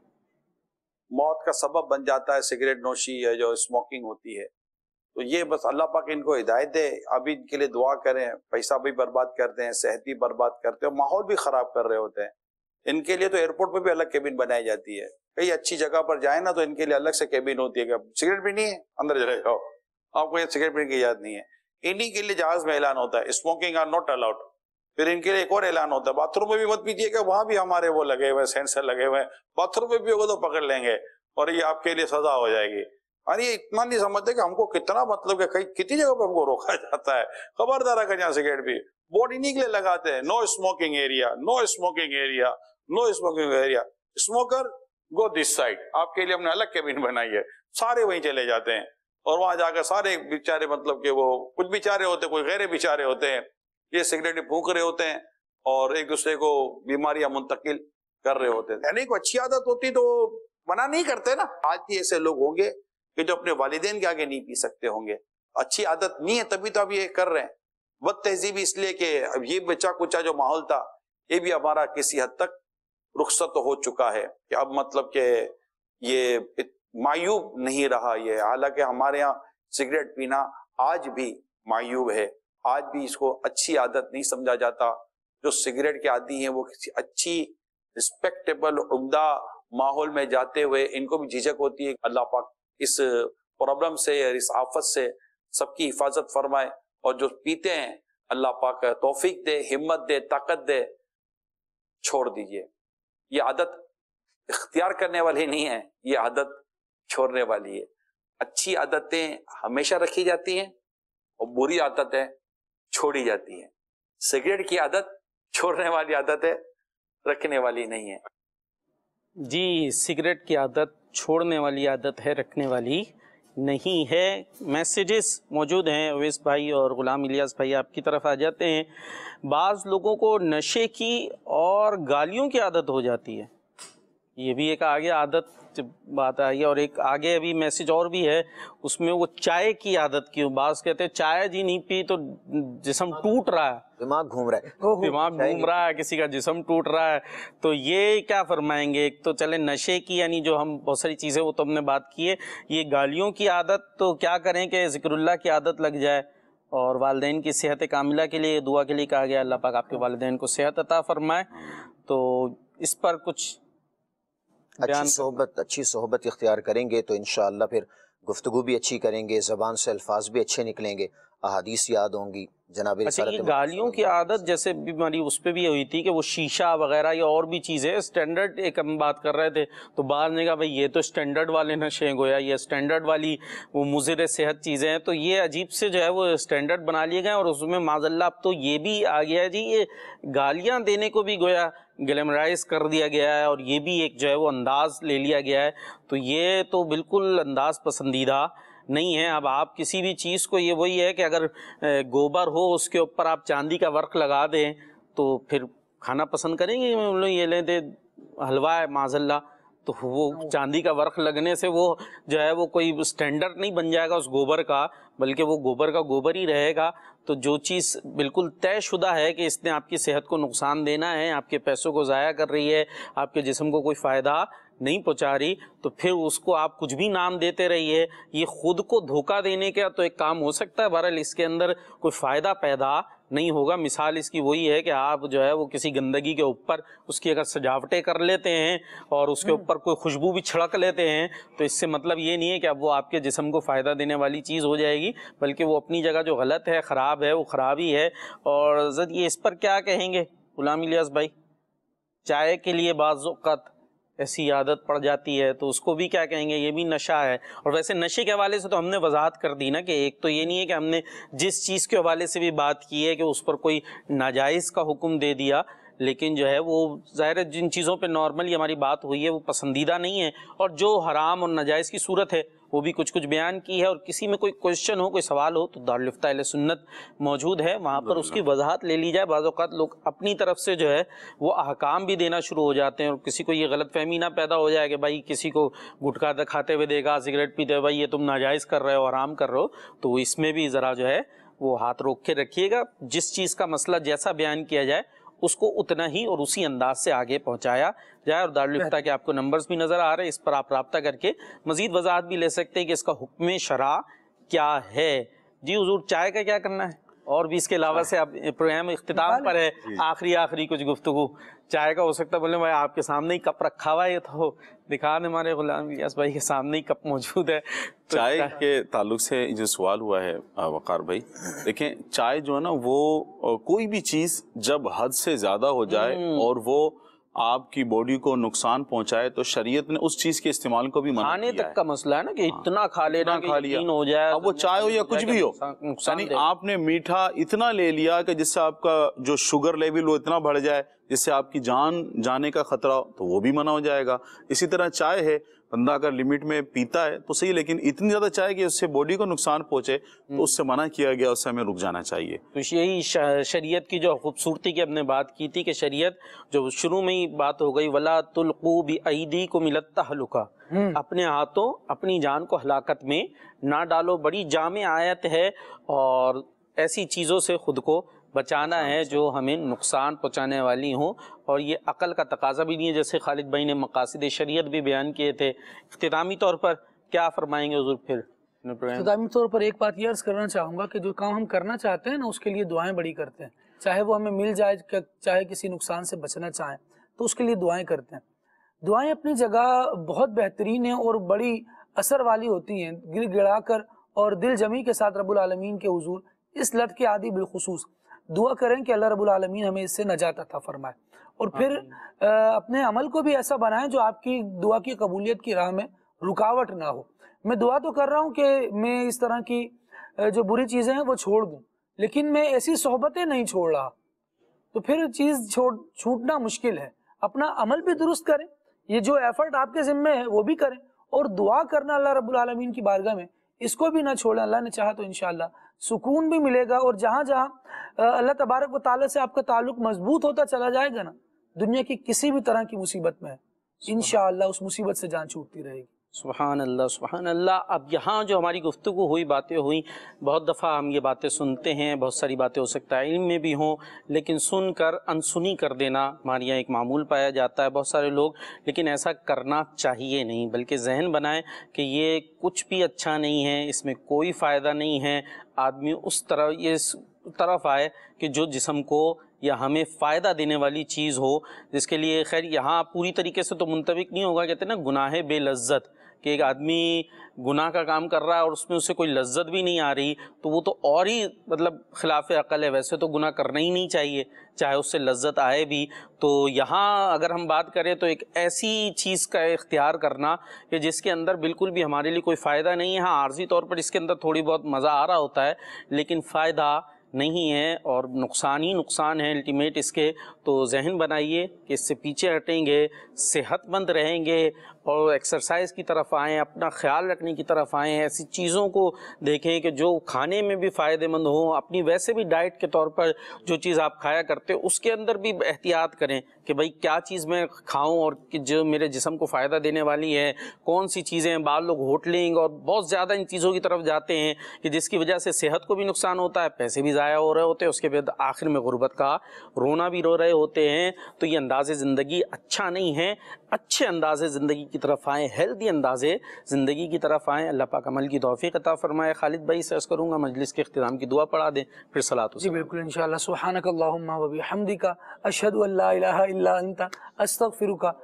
H: मौत का सबब बन जाता है सिगरेट नोशी या जो स्मोकिंग होती है तो ये बस अल्लाह पाक इनको हिदायत दे अभी इनके लिए दुआ करें पैसा भी बर्बाद करते हैं सेहत भी बर्बाद करते हैं माहौल भी खराब कर रहे होते हैं इनके लिए तो एयरपोर्ट पर भी अलग केबिन बनाई जाती है कई अच्छी जगह पर जाए ना तो इनके लिए अलग से केबिन होती है सिगरेट भी नहीं है अंदर चले जाओ आपको ये सिगरेट पीने की याद नहीं है इन्हीं के लिए जहाज में ऐलान होता है स्मोकिंग आर नॉट अलाउड फिर इनके लिए एक और ऐलान होता है बाथरूम में भी मत पीजिएगा वहां भी हमारे वो लगे हुए सेंसर लगे हुए हैं बाथरूम में भी होगा तो पकड़ लेंगे और ये आपके लिए सजा हो जाएगी अरे ये इतना नहीं समझते कि हमको कितना मतलब कि कई कितनी जगह पर हमको रोका जाता है खबरदार अगर यहाँ सिगरेट भी बोर्ड इन्हीं के लिए लगाते हैं no smoking area no smoking area no smoking area smoker go this side आपके लिए हमने अलग केबिन बनाई है सारे वहीं चले जाते हैं और वहां जाकर सारे बेचारे मतलब के वो कुछ बेचारे होते कोई गहरे बेचारे होते हैं ये सिगरेटें फूक रहे होते हैं और एक दूसरे को बीमारियां मुंतकिल कर रहे होते हैं यानी कोई अच्छी आदत होती तो मना नहीं करते ना आज भी ऐसे लोग होंगे कि जो अपने वालदेन के आगे नहीं पी सकते होंगे अच्छी आदत नहीं है तभी तो अब ये कर रहे हैं बद तहजीबी इसलिए कि अब ये बचा कुचा जो माहौल था ये भी हमारा किसी हद तक रुख्सत हो चुका है कि अब मतलब के ये मायूब नहीं रहा ये हालांकि हमारे यहाँ सिगरेट पीना आज भी मायूब है आज भी इसको अच्छी आदत नहीं समझा जाता जो सिगरेट के आदि हैं वो किसी अच्छी रिस्पेक्टेबल उमदा माहौल में जाते हुए इनको भी झिझक होती है अल्लाह पाक इस प्रॉब्लम से इस आफत से सबकी हिफाजत फरमाए और जो पीते हैं अल्लाह पाक तोफीक दे हिम्मत दे ताकत दे छोड़ दीजिए ये आदत इख्तियार करने वाली नहीं है ये आदत छोड़ने वाली है अच्छी आदतें हमेशा रखी जाती हैं और बुरी आदतें छोड़ी जाती है सिगरेट की आदत छोड़ने वाली आदत है रखने वाली नहीं है
A: जी सिगरेट की आदत छोड़ने वाली आदत है रखने वाली नहीं है मैसेजेस मौजूद हैं अवेश भाई और ग़ुलाम इलियास भाई आपकी तरफ आ जाते हैं बाज़ लोगों को नशे की और गालियों की आदत हो जाती है ये भी एक आगे आदत जब बात आई है और एक आगे अभी मैसेज और भी है उसमें वो चाय की आदत की बास कहते हैं चाय जी नहीं पी तो जिसम टूट रहा है दिमाग घूम रहा है दिमाग घूम रहा है किसी का जिसम टूट रहा है तो ये क्या फरमाएंगे एक तो चले नशे की यानी जो हम बहुत सारी चीज़ें वो तो हमने बात की है ये गालियों की आदत तो क्या करें कि जिक्रुल्ला की आदत लग जाए और वालदेन की सेहत कामिला के लिए दुआ के लिए कहा गया अल्लाह पाक आपके वालदेन को सेहत अता फरमाए तो इस पर कुछ
F: अच्छी सोहबत अच्छी सोहबत इख्तियार करेंगे तो इन फिर गुफ्तु भी अच्छी करेंगे ज़बान से अल्फाज भी अच्छे निकलेंगे अहादीस याद होंगी जनाब अच्छा,
A: गालियों की आदत जैसे बीमारी उस पर भी हुई थी कि वो शीशा वगैरह या और भी चीज़ें स्टैंडर्ड एक हम बात कर रहे थे तो बाद ने कहा भाई ये तो स्टैंडर्ड वाले नशे हैं गोया ये स्टैंडर्ड वाली वो मुजिर सेहत चीज़ें हैं तो ये अजीब से जो है वो स्टैंडर्ड बना लिए गए और उसमें माजल्ला अब तो ये भी आ गया है जी ये गालियाँ देने को भी गोया ग्लैमराइज कर दिया गया है और ये भी एक जो है वो अंदाज़ ले लिया गया है तो ये तो बिल्कुल अंदाज़ पसंदीदा नहीं है अब आप किसी भी चीज़ को ये वही है कि अगर गोबर हो उसके ऊपर आप चांदी का वर्क लगा दें तो फिर खाना पसंद करेंगे लोग ये लें दे हलवा है माजल्ला तो हाँ, वो चांदी का वर्क लगने से वो जो है वो कोई स्टैंडर्ड नहीं बन जाएगा उस गोबर का बल्कि वो गोबर का गोबर ही रहेगा तो जो चीज़ बिल्कुल तयशुदा है कि इसने आपकी सेहत को नुकसान देना है आपके पैसों को ज़ाया कर रही है आपके जिसम को कोई फ़ायदा नहीं पहुँचा रही तो फिर उसको आप कुछ भी नाम देते रहिए ये खुद को धोखा देने का तो एक काम हो सकता है बहरहाल इसके अंदर कोई फ़ायदा पैदा नहीं होगा मिसाल इसकी वही है कि आप जो है वो किसी गंदगी के ऊपर उसकी अगर सजावटें कर लेते हैं और उसके हम्म। ऊपर कोई खुशबू भी छिड़क लेते हैं तो इससे मतलब ये नहीं है कि अब वो आपके जिसम को फ़ायदा देने वाली चीज़ हो जाएगी बल्कि वो अपनी जगह जो गलत है ख़राब है वो ख़राब ही है और ये इस पर क्या कहेंगे गुलाम इलियास भाई चाय के लिए बाज़त ऐसी आदत पड़ जाती है तो उसको भी क्या कहेंगे ये भी नशा है और वैसे नशे के हवाले से तो हमने वजाहत कर दी ना कि एक तो ये नहीं है कि हमने जिस चीज़ के हवाले से भी बात की है कि उस पर कोई नाजायज़ का हुक्म दे दिया लेकिन जो है वो ज़ाहिर जिन चीज़ों पे नॉर्मली हमारी बात हुई है वो पसंदीदा नहीं है और जो हराम और नाजायज़ की सूरत है वो भी कुछ कुछ बयान की है और किसी में कोई क्वेश्चन हो कोई सवाल हो तो दारुलफ्ता सुन्नत मौजूद है वहाँ पर उसकी वजाहत ले ली जाए बाज़ात लोग अपनी तरफ से जो है वो अहकाम भी देना शुरू हो जाते हैं और किसी को ये गलत फहमी ना पैदा हो जाए कि भाई किसी को गुटखा खाते हुए देगा सिगरेट पीते हुए भाई ये तुम नाजायज़ कर रहे हो आराम कर रहे हो तो इसमें भी ज़रा जो है वो हाथ रोक के रखिएगा जिस चीज़ का मसला जैसा बयान किया जाए उसको उतना ही और उसी अंदाज से आगे पहुंचाया जाए और दारुलिफ्ता के आपको नंबर्स भी नज़र आ रहे हैं इस पर आप रबता करके मजीद वजाहत भी ले सकते हैं कि इसका हुक्म शरा क्या है जी हजूर चाय का क्या करना है और भी इसके अलावा से अब प्रोग्राम अख्ताम पर है आखिरी आखिरी कुछ गुफ्तु चाहेगा हो सकता है बोले भाई आपके सामने ही कप रखा हुआ है तो दिखा दें हमारे गुलाम इलियास भाई के सामने ही कप मौजूद है तो चाय
G: के ताल्लुक से जो सवाल हुआ है वक़ार भाई देखें चाय जो है ना वो कोई भी चीज़ जब हद से ज़्यादा हो जाए हम्म। और वो आपकी बॉडी को नुकसान पहुंचाए तो शरीयत ने उस चीज के इस्तेमाल को भी मना खाने तक
A: का मसला है ना कि हाँ। इतना खा
G: लेना खा लिया हो जाए अब वो तो चाय हो या कुछ भी हो यानी आपने मीठा इतना ले लिया कि जिससे आपका जो शुगर लेवल वो इतना बढ़ जाए जिससे आपकी जान जाने का खतरा हो तो वो भी मना हो जाएगा इसी तरह चाय है बंदा अगर लिमिट में पीता है तो सही लेकिन इतनी ज़्यादा चाय कि उससे बॉडी को नुकसान पहुंचे तो हम्म। उससे मना किया गया उससे हमें रुक जाना चाहिए
A: तो यही शरीयत की जो खूबसूरती की हमने बात की थी कि शरीयत जो शुरू में ही बात हो गई वला तुलकू भी ईदी को मिलता हलुका हम्म। अपने हाथों अपनी जान को हलाकत में ना डालो बड़ी जाम आयत है और ऐसी चीज़ों से खुद को बचाना है जो हमें नुकसान पहुँचाने वाली हों और ये अकल का तकाजा भी नहीं है जैसे खालिद भाई ने मकासद शरीयत भी बयान किए थे इख्तामी तौर पर क्या फरमाएंगे हजूर फिर इख्तामी
D: तौर पर एक बात ये अर्ज़ करना चाहूँगा कि जो काम हम करना चाहते हैं ना उसके लिए दुआएं बड़ी करते हैं चाहे वो हमें मिल जाए चाहे किसी नुकसान से बचना चाहें तो उसके लिए दुआएं करते हैं दुआएं अपनी जगह बहुत बेहतरीन हैं और बड़ी असर वाली होती हैं गिर गिड़ा कर और दिल जमी के साथ रबुलमीन के हजूर इस लट के आदि बिलखसूस दुआ करें कि अल्लाह रबुल आलमीन हमें इससे नजात अता फरमाए और फिर आ, अपने अमल को भी ऐसा बनाएं जो आपकी दुआ की कबूलियत की राह में रुकावट ना हो मैं दुआ तो कर रहा हूँ कि मैं इस तरह की जो बुरी चीज़ें हैं वो छोड़ दूँ लेकिन मैं ऐसी सोहबतें नहीं छोड़ रहा तो फिर चीज़ छोड़ छूटना मुश्किल है अपना अमल भी दुरुस्त करें ये जो एफर्ट आपके ज़िम्मे है वो भी करें और दुआ करना अल्लाह रब्बुल आलमीन की बारगाह में इसको भी ना छोड़ें अल्लाह ने चाहा तो इनशाला सुकून भी मिलेगा और जहां जहां अल्लाह तबारक वाले से आपका ताल्लुक मजबूत होता चला जाएगा ना दुनिया की किसी भी तरह की मुसीबत में इन उस मुसीबत से जान छूटती रहेगी
A: सुबहान अल्लाह सुबहान अल्लाह अब यहाँ जो हमारी गुफ्तु हुई बातें हुई बहुत दफ़ा हम ये बातें सुनते हैं बहुत सारी बातें हो सकता है इल्म में भी हों लेकिन सुन कर अनसुनी कर देना हमारे यहाँ एक मामूल पाया जाता है बहुत सारे लोग लेकिन ऐसा करना चाहिए नहीं बल्कि जहन बनाएं कि ये कुछ भी अच्छा नहीं है इसमें कोई फ़ायदा नहीं है आदमी उस तरह ये तरफ आए कि जो जिसम को या हमें फ़ायदा देने वाली चीज़ हो जिसके लिए खैर यहाँ पूरी तरीके से तो मुंतबिक नहीं होगा कहते ना गुनाह बेलज़्ज़त कि एक आदमी गुनाह का काम कर रहा है और उसमें उसे कोई लज्जत भी नहीं आ रही तो वो तो और ही मतलब खिलाफ अकल है वैसे तो गुनाह करना ही नहीं चाहिए चाहे उससे लज्जत आए भी तो यहाँ अगर हम बात करें तो एक ऐसी चीज़ का इख्तियार करना कि जिसके अंदर बिल्कुल भी हमारे लिए कोई फ़ायदा नहीं है हाँ आर्जी तौर पर इसके अंदर थोड़ी बहुत मज़ा आ रहा होता है लेकिन फ़ायदा नहीं है और नुकसान ही नुकसान है अल्टीमेट इसके तो जहन बनाइए कि इससे पीछे हटेंगे सेहतमंद रहेंगे और एक्सरसाइज की तरफ आएँ अपना ख्याल रखने की तरफ आएँ ऐसी चीज़ों को देखें कि जो खाने में भी फ़ायदेमंद हो अपनी वैसे भी डाइट के तौर पर जो चीज़ आप खाया करते हो उसके अंदर भी एहतियात करें कि भाई क्या चीज़ मैं खाऊं और जो मेरे जिसम को फ़ायदा देने वाली है कौन सी चीज़ें बाल लोग होटलिंग और बहुत ज़्यादा इन चीज़ों की तरफ जाते हैं कि जिसकी वजह से सेहत को भी नुकसान होता है पैसे भी ज़ाया हो रहे होते हैं उसके बाद आखिर में गुर्बत का रोना भी रो रहे होते हैं तो ये अंदाज ज़िंदगी अच्छा नहीं है अच्छे अंदाज ज़िंदगी की तरफ आएँ हेल्दी अंदाज़े ज़िंदगी की तरफ आएँ अल्लाह पाक अमल की तोफ़ी अता फ़रमाए खालिद भाई सर्ज़ करूँगा मजलिस के अख्ताम की दुआ पढ़ा दें फिर सलात जी बिल्कुल इन
D: शहानकल्लाबी हमदी का अशद अल्लाता अस्तक फिर का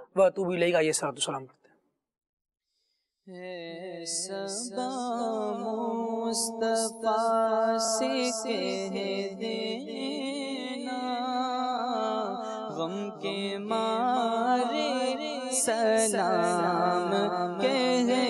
D: भी लेगा ये सलात सलाम पढ़ते
E: मुस्तफ़ा सिख दे गम के मारे सलाम कहे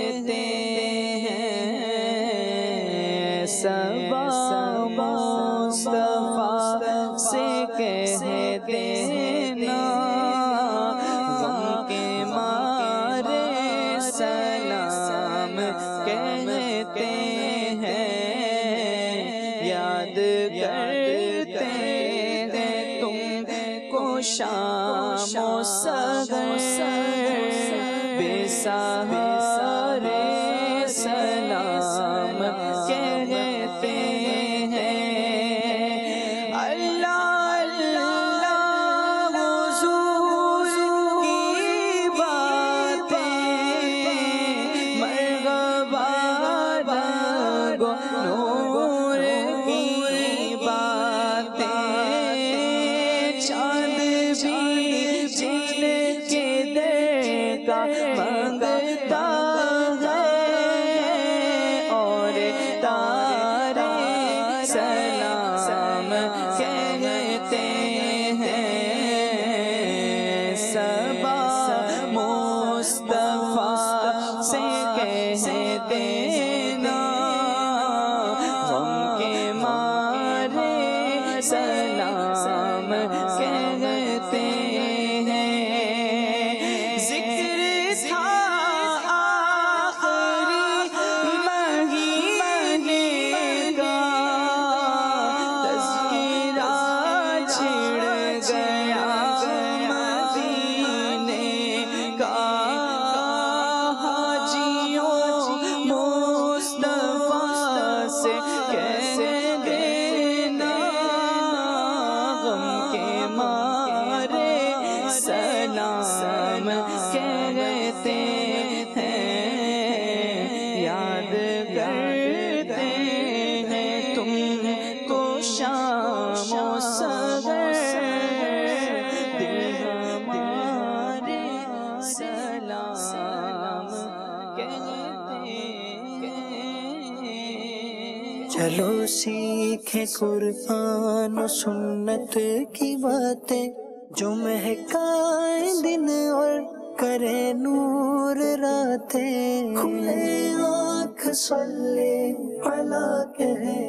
C: महकाए दिन और करे नूर रातें खुले आँख
E: सल्ले पला कहें